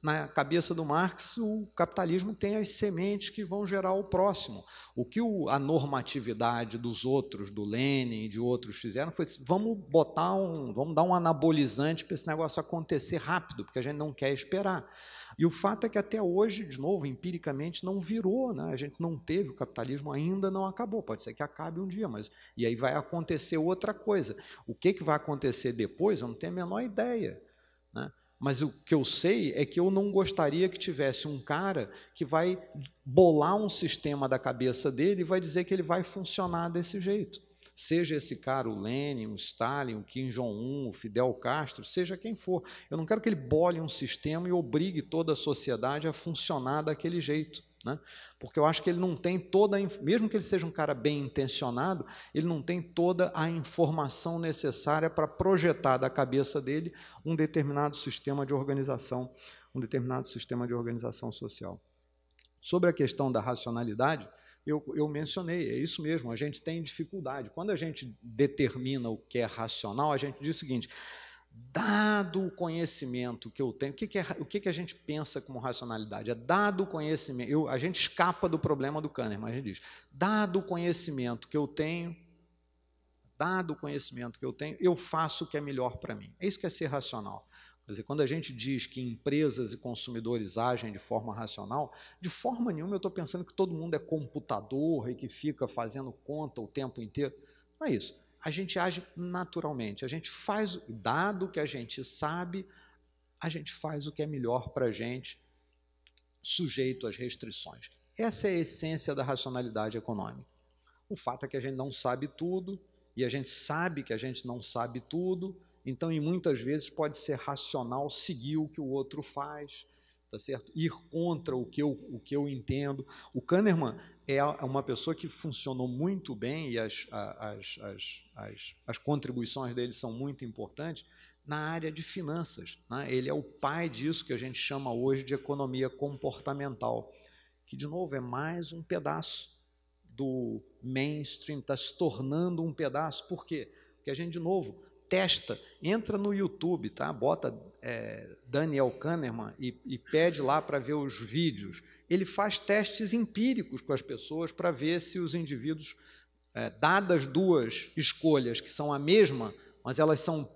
Na cabeça do Marx, o capitalismo tem as sementes que vão gerar o próximo. O que a normatividade dos outros, do Lenin e de outros fizeram foi: vamos botar um, vamos dar um anabolizante para esse negócio acontecer rápido, porque a gente não quer esperar. E o fato é que até hoje, de novo, empiricamente, não virou, né? a gente não teve, o capitalismo ainda não acabou. Pode ser que acabe um dia, mas. E aí vai acontecer outra coisa. O que, que vai acontecer depois, eu não tenho a menor ideia. Né? Mas o que eu sei é que eu não gostaria que tivesse um cara que vai bolar um sistema da cabeça dele e vai dizer que ele vai funcionar desse jeito seja esse cara o Lenin, o Stalin, o Kim Jong-un, o Fidel Castro, seja quem for. Eu não quero que ele bole um sistema e obrigue toda a sociedade a funcionar daquele jeito. Né? Porque eu acho que ele não tem toda, a, mesmo que ele seja um cara bem intencionado, ele não tem toda a informação necessária para projetar da cabeça dele um determinado sistema de organização, um determinado sistema de organização social. Sobre a questão da racionalidade, eu, eu mencionei, é isso mesmo, a gente tem dificuldade. Quando a gente determina o que é racional, a gente diz o seguinte: dado o conhecimento que eu tenho, o que, que, é, o que, que a gente pensa como racionalidade? É dado o conhecimento, eu, a gente escapa do problema do mas a gente diz, dado o conhecimento que eu tenho, dado o conhecimento que eu tenho, eu faço o que é melhor para mim. É isso que é ser racional. Quer dizer, quando a gente diz que empresas e consumidores agem de forma racional, de forma nenhuma eu estou pensando que todo mundo é computador e que fica fazendo conta o tempo inteiro. Não é isso. A gente age naturalmente. A gente faz, dado que a gente sabe, a gente faz o que é melhor para a gente, sujeito às restrições. Essa é a essência da racionalidade econômica. O fato é que a gente não sabe tudo, e a gente sabe que a gente não sabe tudo, então, em muitas vezes pode ser racional seguir o que o outro faz, tá certo? Ir contra o que eu, o que eu entendo. O Kahneman é uma pessoa que funcionou muito bem e as, as, as, as, as contribuições dele são muito importantes na área de finanças. Né? Ele é o pai disso que a gente chama hoje de economia comportamental, que, de novo, é mais um pedaço do mainstream, está se tornando um pedaço. Por quê? Porque a gente, de novo, testa, entra no YouTube, tá? Bota é, Daniel Kahneman e, e pede lá para ver os vídeos. Ele faz testes empíricos com as pessoas para ver se os indivíduos, é, dadas duas escolhas que são a mesma, mas elas são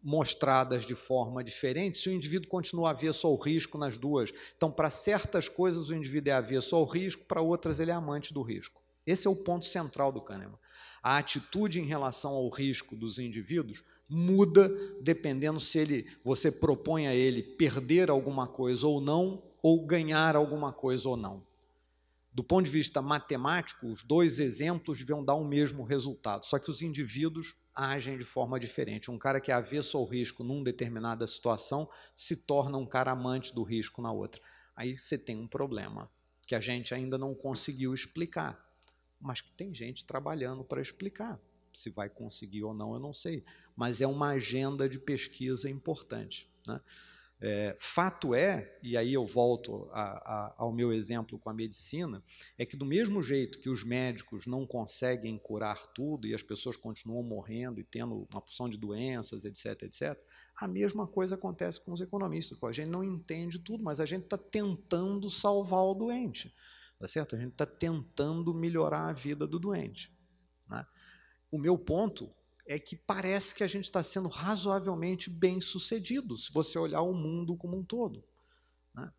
mostradas de forma diferente, se o indivíduo continua avesso ao risco nas duas. Então, para certas coisas o indivíduo é avesso ao risco, para outras ele é amante do risco. Esse é o ponto central do Kahneman a atitude em relação ao risco dos indivíduos muda dependendo se ele, você propõe a ele perder alguma coisa ou não, ou ganhar alguma coisa ou não. Do ponto de vista matemático, os dois exemplos deviam dar o mesmo resultado, só que os indivíduos agem de forma diferente. Um cara que é avesso ao risco numa determinada situação se torna um cara amante do risco na outra. Aí você tem um problema que a gente ainda não conseguiu explicar mas que tem gente trabalhando para explicar. Se vai conseguir ou não, eu não sei. Mas é uma agenda de pesquisa importante. Né? É, fato é, e aí eu volto a, a, ao meu exemplo com a medicina, é que do mesmo jeito que os médicos não conseguem curar tudo e as pessoas continuam morrendo e tendo uma porção de doenças, etc, etc, a mesma coisa acontece com os economistas. A gente não entende tudo, mas a gente está tentando salvar o doente. Tá certo? A gente está tentando melhorar a vida do doente. Né? O meu ponto é que parece que a gente está sendo razoavelmente bem sucedido, se você olhar o mundo como um todo. Né?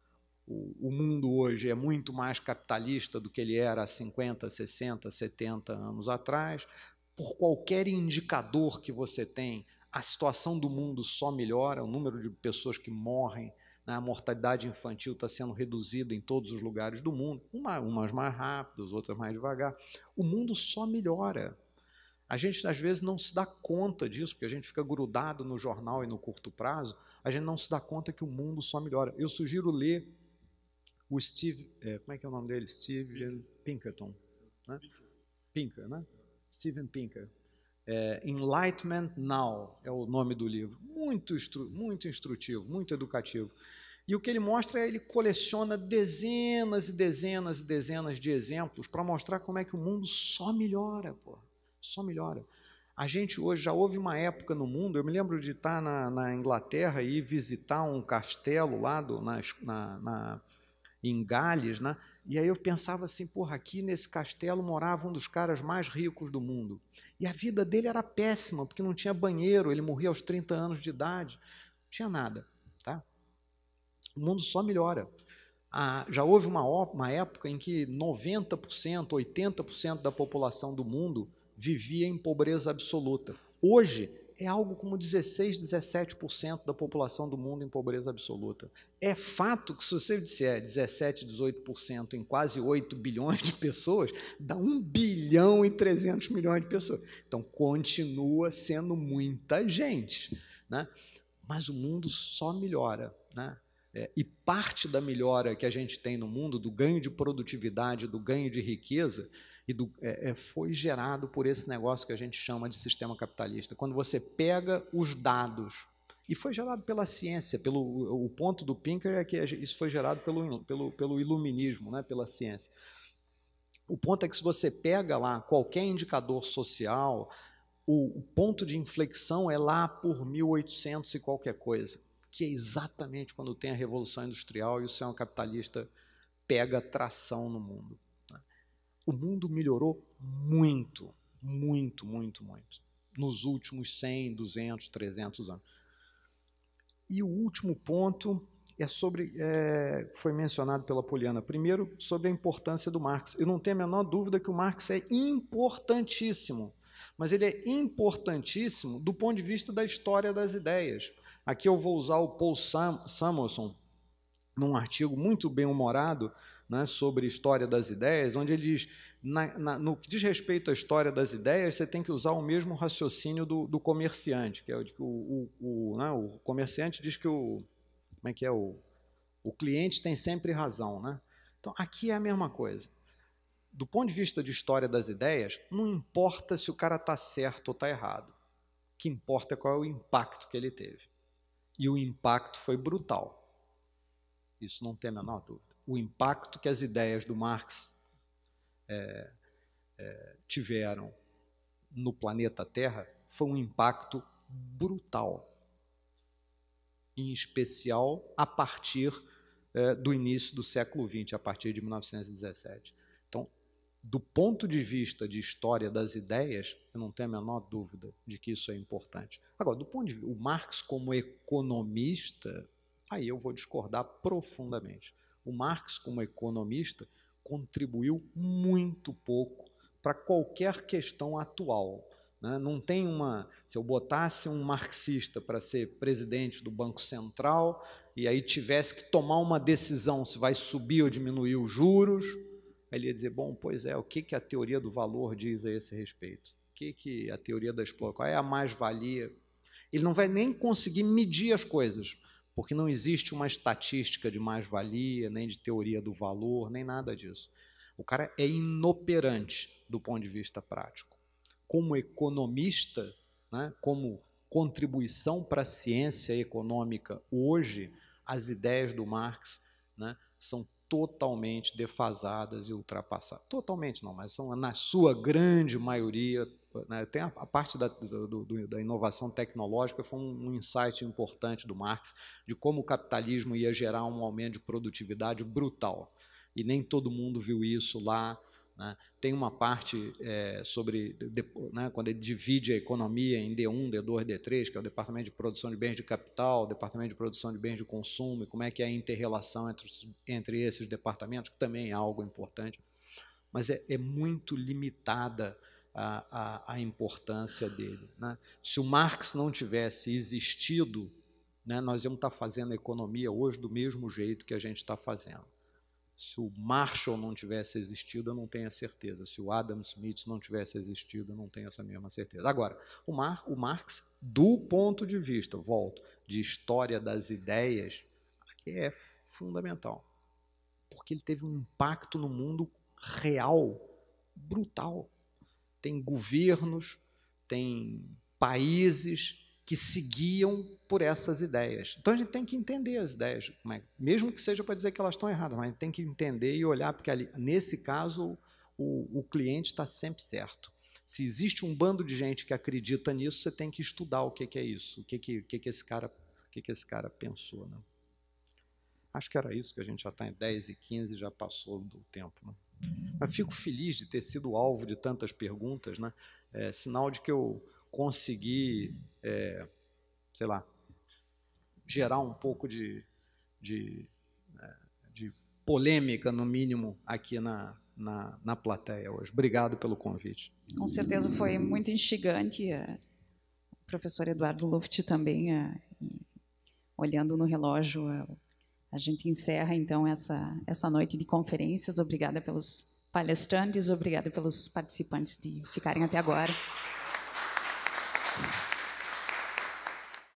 O, o, mundo hoje é muito mais capitalista do que ele era há 50, 60, 70 anos atrás. Por qualquer indicador que você tem, a situação do mundo só melhora, o número de pessoas que morrem né? a mortalidade infantil está sendo reduzida em todos os lugares do mundo, uma, umas mais rápidas, outras mais devagar. O mundo só melhora. A gente, às vezes, não se dá conta disso, porque a gente fica grudado no jornal e no curto prazo, a gente não se dá conta que o mundo só melhora. Eu sugiro ler o Steve, é, como é que é o nome dele? Steven Pinkerton. Né? Pinker, né? Steven Pinker. É, Enlightenment Now é o nome do livro. Muito, instru muito instrutivo, muito educativo. E o que ele mostra é ele coleciona dezenas e dezenas e dezenas de exemplos para mostrar como é que o mundo só melhora, pô. Só melhora. A gente hoje já houve uma época no mundo, eu me lembro de estar na, na Inglaterra e visitar um castelo lá do, na, na, na, em Gales, né? e aí eu pensava assim, porra, aqui nesse castelo morava um dos caras mais ricos do mundo. E a vida dele era péssima, porque não tinha banheiro, ele morria aos 30 anos de idade, não tinha nada. Tá? O mundo só melhora. Ah, já houve uma, uma época em que 90%, 80% da população do mundo vivia em pobreza absoluta. Hoje, é algo como 16, 17% da população do mundo em pobreza absoluta. É fato que, se você disser 17, 18% em quase 8 bilhões de pessoas, dá 1 bilhão e 300 milhões de pessoas. Então, continua sendo muita gente. Né? Mas o mundo só melhora. Né? É, e parte da melhora que a gente tem no mundo, do ganho de produtividade, do ganho de riqueza, e do, é, é, foi gerado por esse negócio que a gente chama de sistema capitalista. Quando você pega os dados, e foi gerado pela ciência, pelo o ponto do Pinker é que isso foi gerado pelo, pelo, pelo iluminismo, né, pela ciência. O ponto é que se você pega lá qualquer indicador social, o, o ponto de inflexão é lá por 1800 e qualquer coisa, que é exatamente quando tem a Revolução Industrial e o sistema capitalista pega tração no mundo o mundo melhorou muito, muito, muito, muito. Nos últimos 100, 200, 300 anos. E o último ponto é sobre, é, foi mencionado pela Poliana, primeiro, sobre a importância do Marx. Eu não tenho a menor dúvida que o Marx é importantíssimo, mas ele é importantíssimo do ponto de vista da história das ideias. Aqui eu vou usar o Paul Sam Samuelson, num artigo muito bem humorado, né, sobre história das ideias, onde ele diz: na, na, no que diz respeito à história das ideias, você tem que usar o mesmo raciocínio do, do comerciante, que é o de que o, o, né, o, comerciante diz que o. Como é que é? O, o cliente tem sempre razão. Né? Então, aqui é a mesma coisa. Do ponto de vista de história das ideias, não importa se o cara está certo ou está errado. O que importa é qual é o impacto que ele teve. E o impacto foi brutal. Isso não tem a menor dúvida o impacto que as ideias do Marx é, é, tiveram no planeta Terra foi um impacto brutal, em especial a partir é, do início do século XX, a partir de 1917. Então, do ponto de vista de história das ideias, eu não tenho a menor dúvida de que isso é importante. Agora, do ponto de vista, o Marx como economista, aí eu vou discordar profundamente. O Marx, como economista, contribuiu muito pouco para qualquer questão atual. Né? Não tem uma. Se eu botasse um marxista para ser presidente do Banco Central e aí tivesse que tomar uma decisão se vai subir ou diminuir os juros, ele ia dizer: bom, pois é, o que, que a teoria do valor diz a esse respeito? O que, que a teoria da exploração? Qual é a mais-valia? Ele não vai nem conseguir medir as coisas porque não existe uma estatística de mais-valia, nem de teoria do valor, nem nada disso. O cara é inoperante do ponto de vista prático. Como economista, né, como contribuição para a ciência econômica hoje, as ideias do Marx né, são totalmente defasadas e ultrapassadas. Totalmente não, mas são, na sua grande maioria, né? Tem a, a parte da, do, do, da, inovação tecnológica foi um, um, insight importante do Marx de como o capitalismo ia gerar um aumento de produtividade brutal. E nem todo mundo viu isso lá. Né? Tem uma parte é, sobre de, né, quando ele divide a economia em D1, D2, D3, que é o Departamento de Produção de Bens de Capital, Departamento de Produção de Bens de Consumo, e como é que é a interrelação entre, entre esses departamentos, que também é algo importante. Mas é, é muito limitada a, a, a importância dele. Né? Se o Marx não tivesse existido, né, nós íamos estar fazendo a economia hoje do mesmo jeito que a gente está fazendo. Se o Marshall não tivesse existido, eu não tenho a certeza. Se o Adam Smith não tivesse existido, eu não tenho essa mesma certeza. Agora, o, Mar, o Marx, do ponto de vista, volto, de história das ideias, é fundamental. Porque ele teve um impacto no mundo real, brutal tem governos, tem países que seguiam por essas ideias. Então a gente tem que entender as ideias, né? mesmo que seja para dizer que elas estão erradas, mas a gente tem que entender e olhar, porque ali, nesse caso o, o cliente está sempre certo. Se existe um bando de gente que acredita nisso, você tem que estudar o que, que é isso, o que, que, que, que, esse, cara, que, que esse cara pensou. Né? Acho que era isso que a gente já está em 10 e 15, já passou do tempo. Né? Mas fico feliz de ter sido alvo de tantas perguntas, né? É, sinal de que eu consegui, é, sei lá, gerar um pouco de, de, é, de, polêmica, no mínimo, aqui na, na, na plateia hoje. Obrigado pelo convite. Com certeza foi muito instigante. É, o professor Eduardo Luft também, é, olhando no relógio, a gente encerra então essa, essa noite de conferências. Obrigada pelos palestrantes, obrigada pelos participantes de ficarem até agora.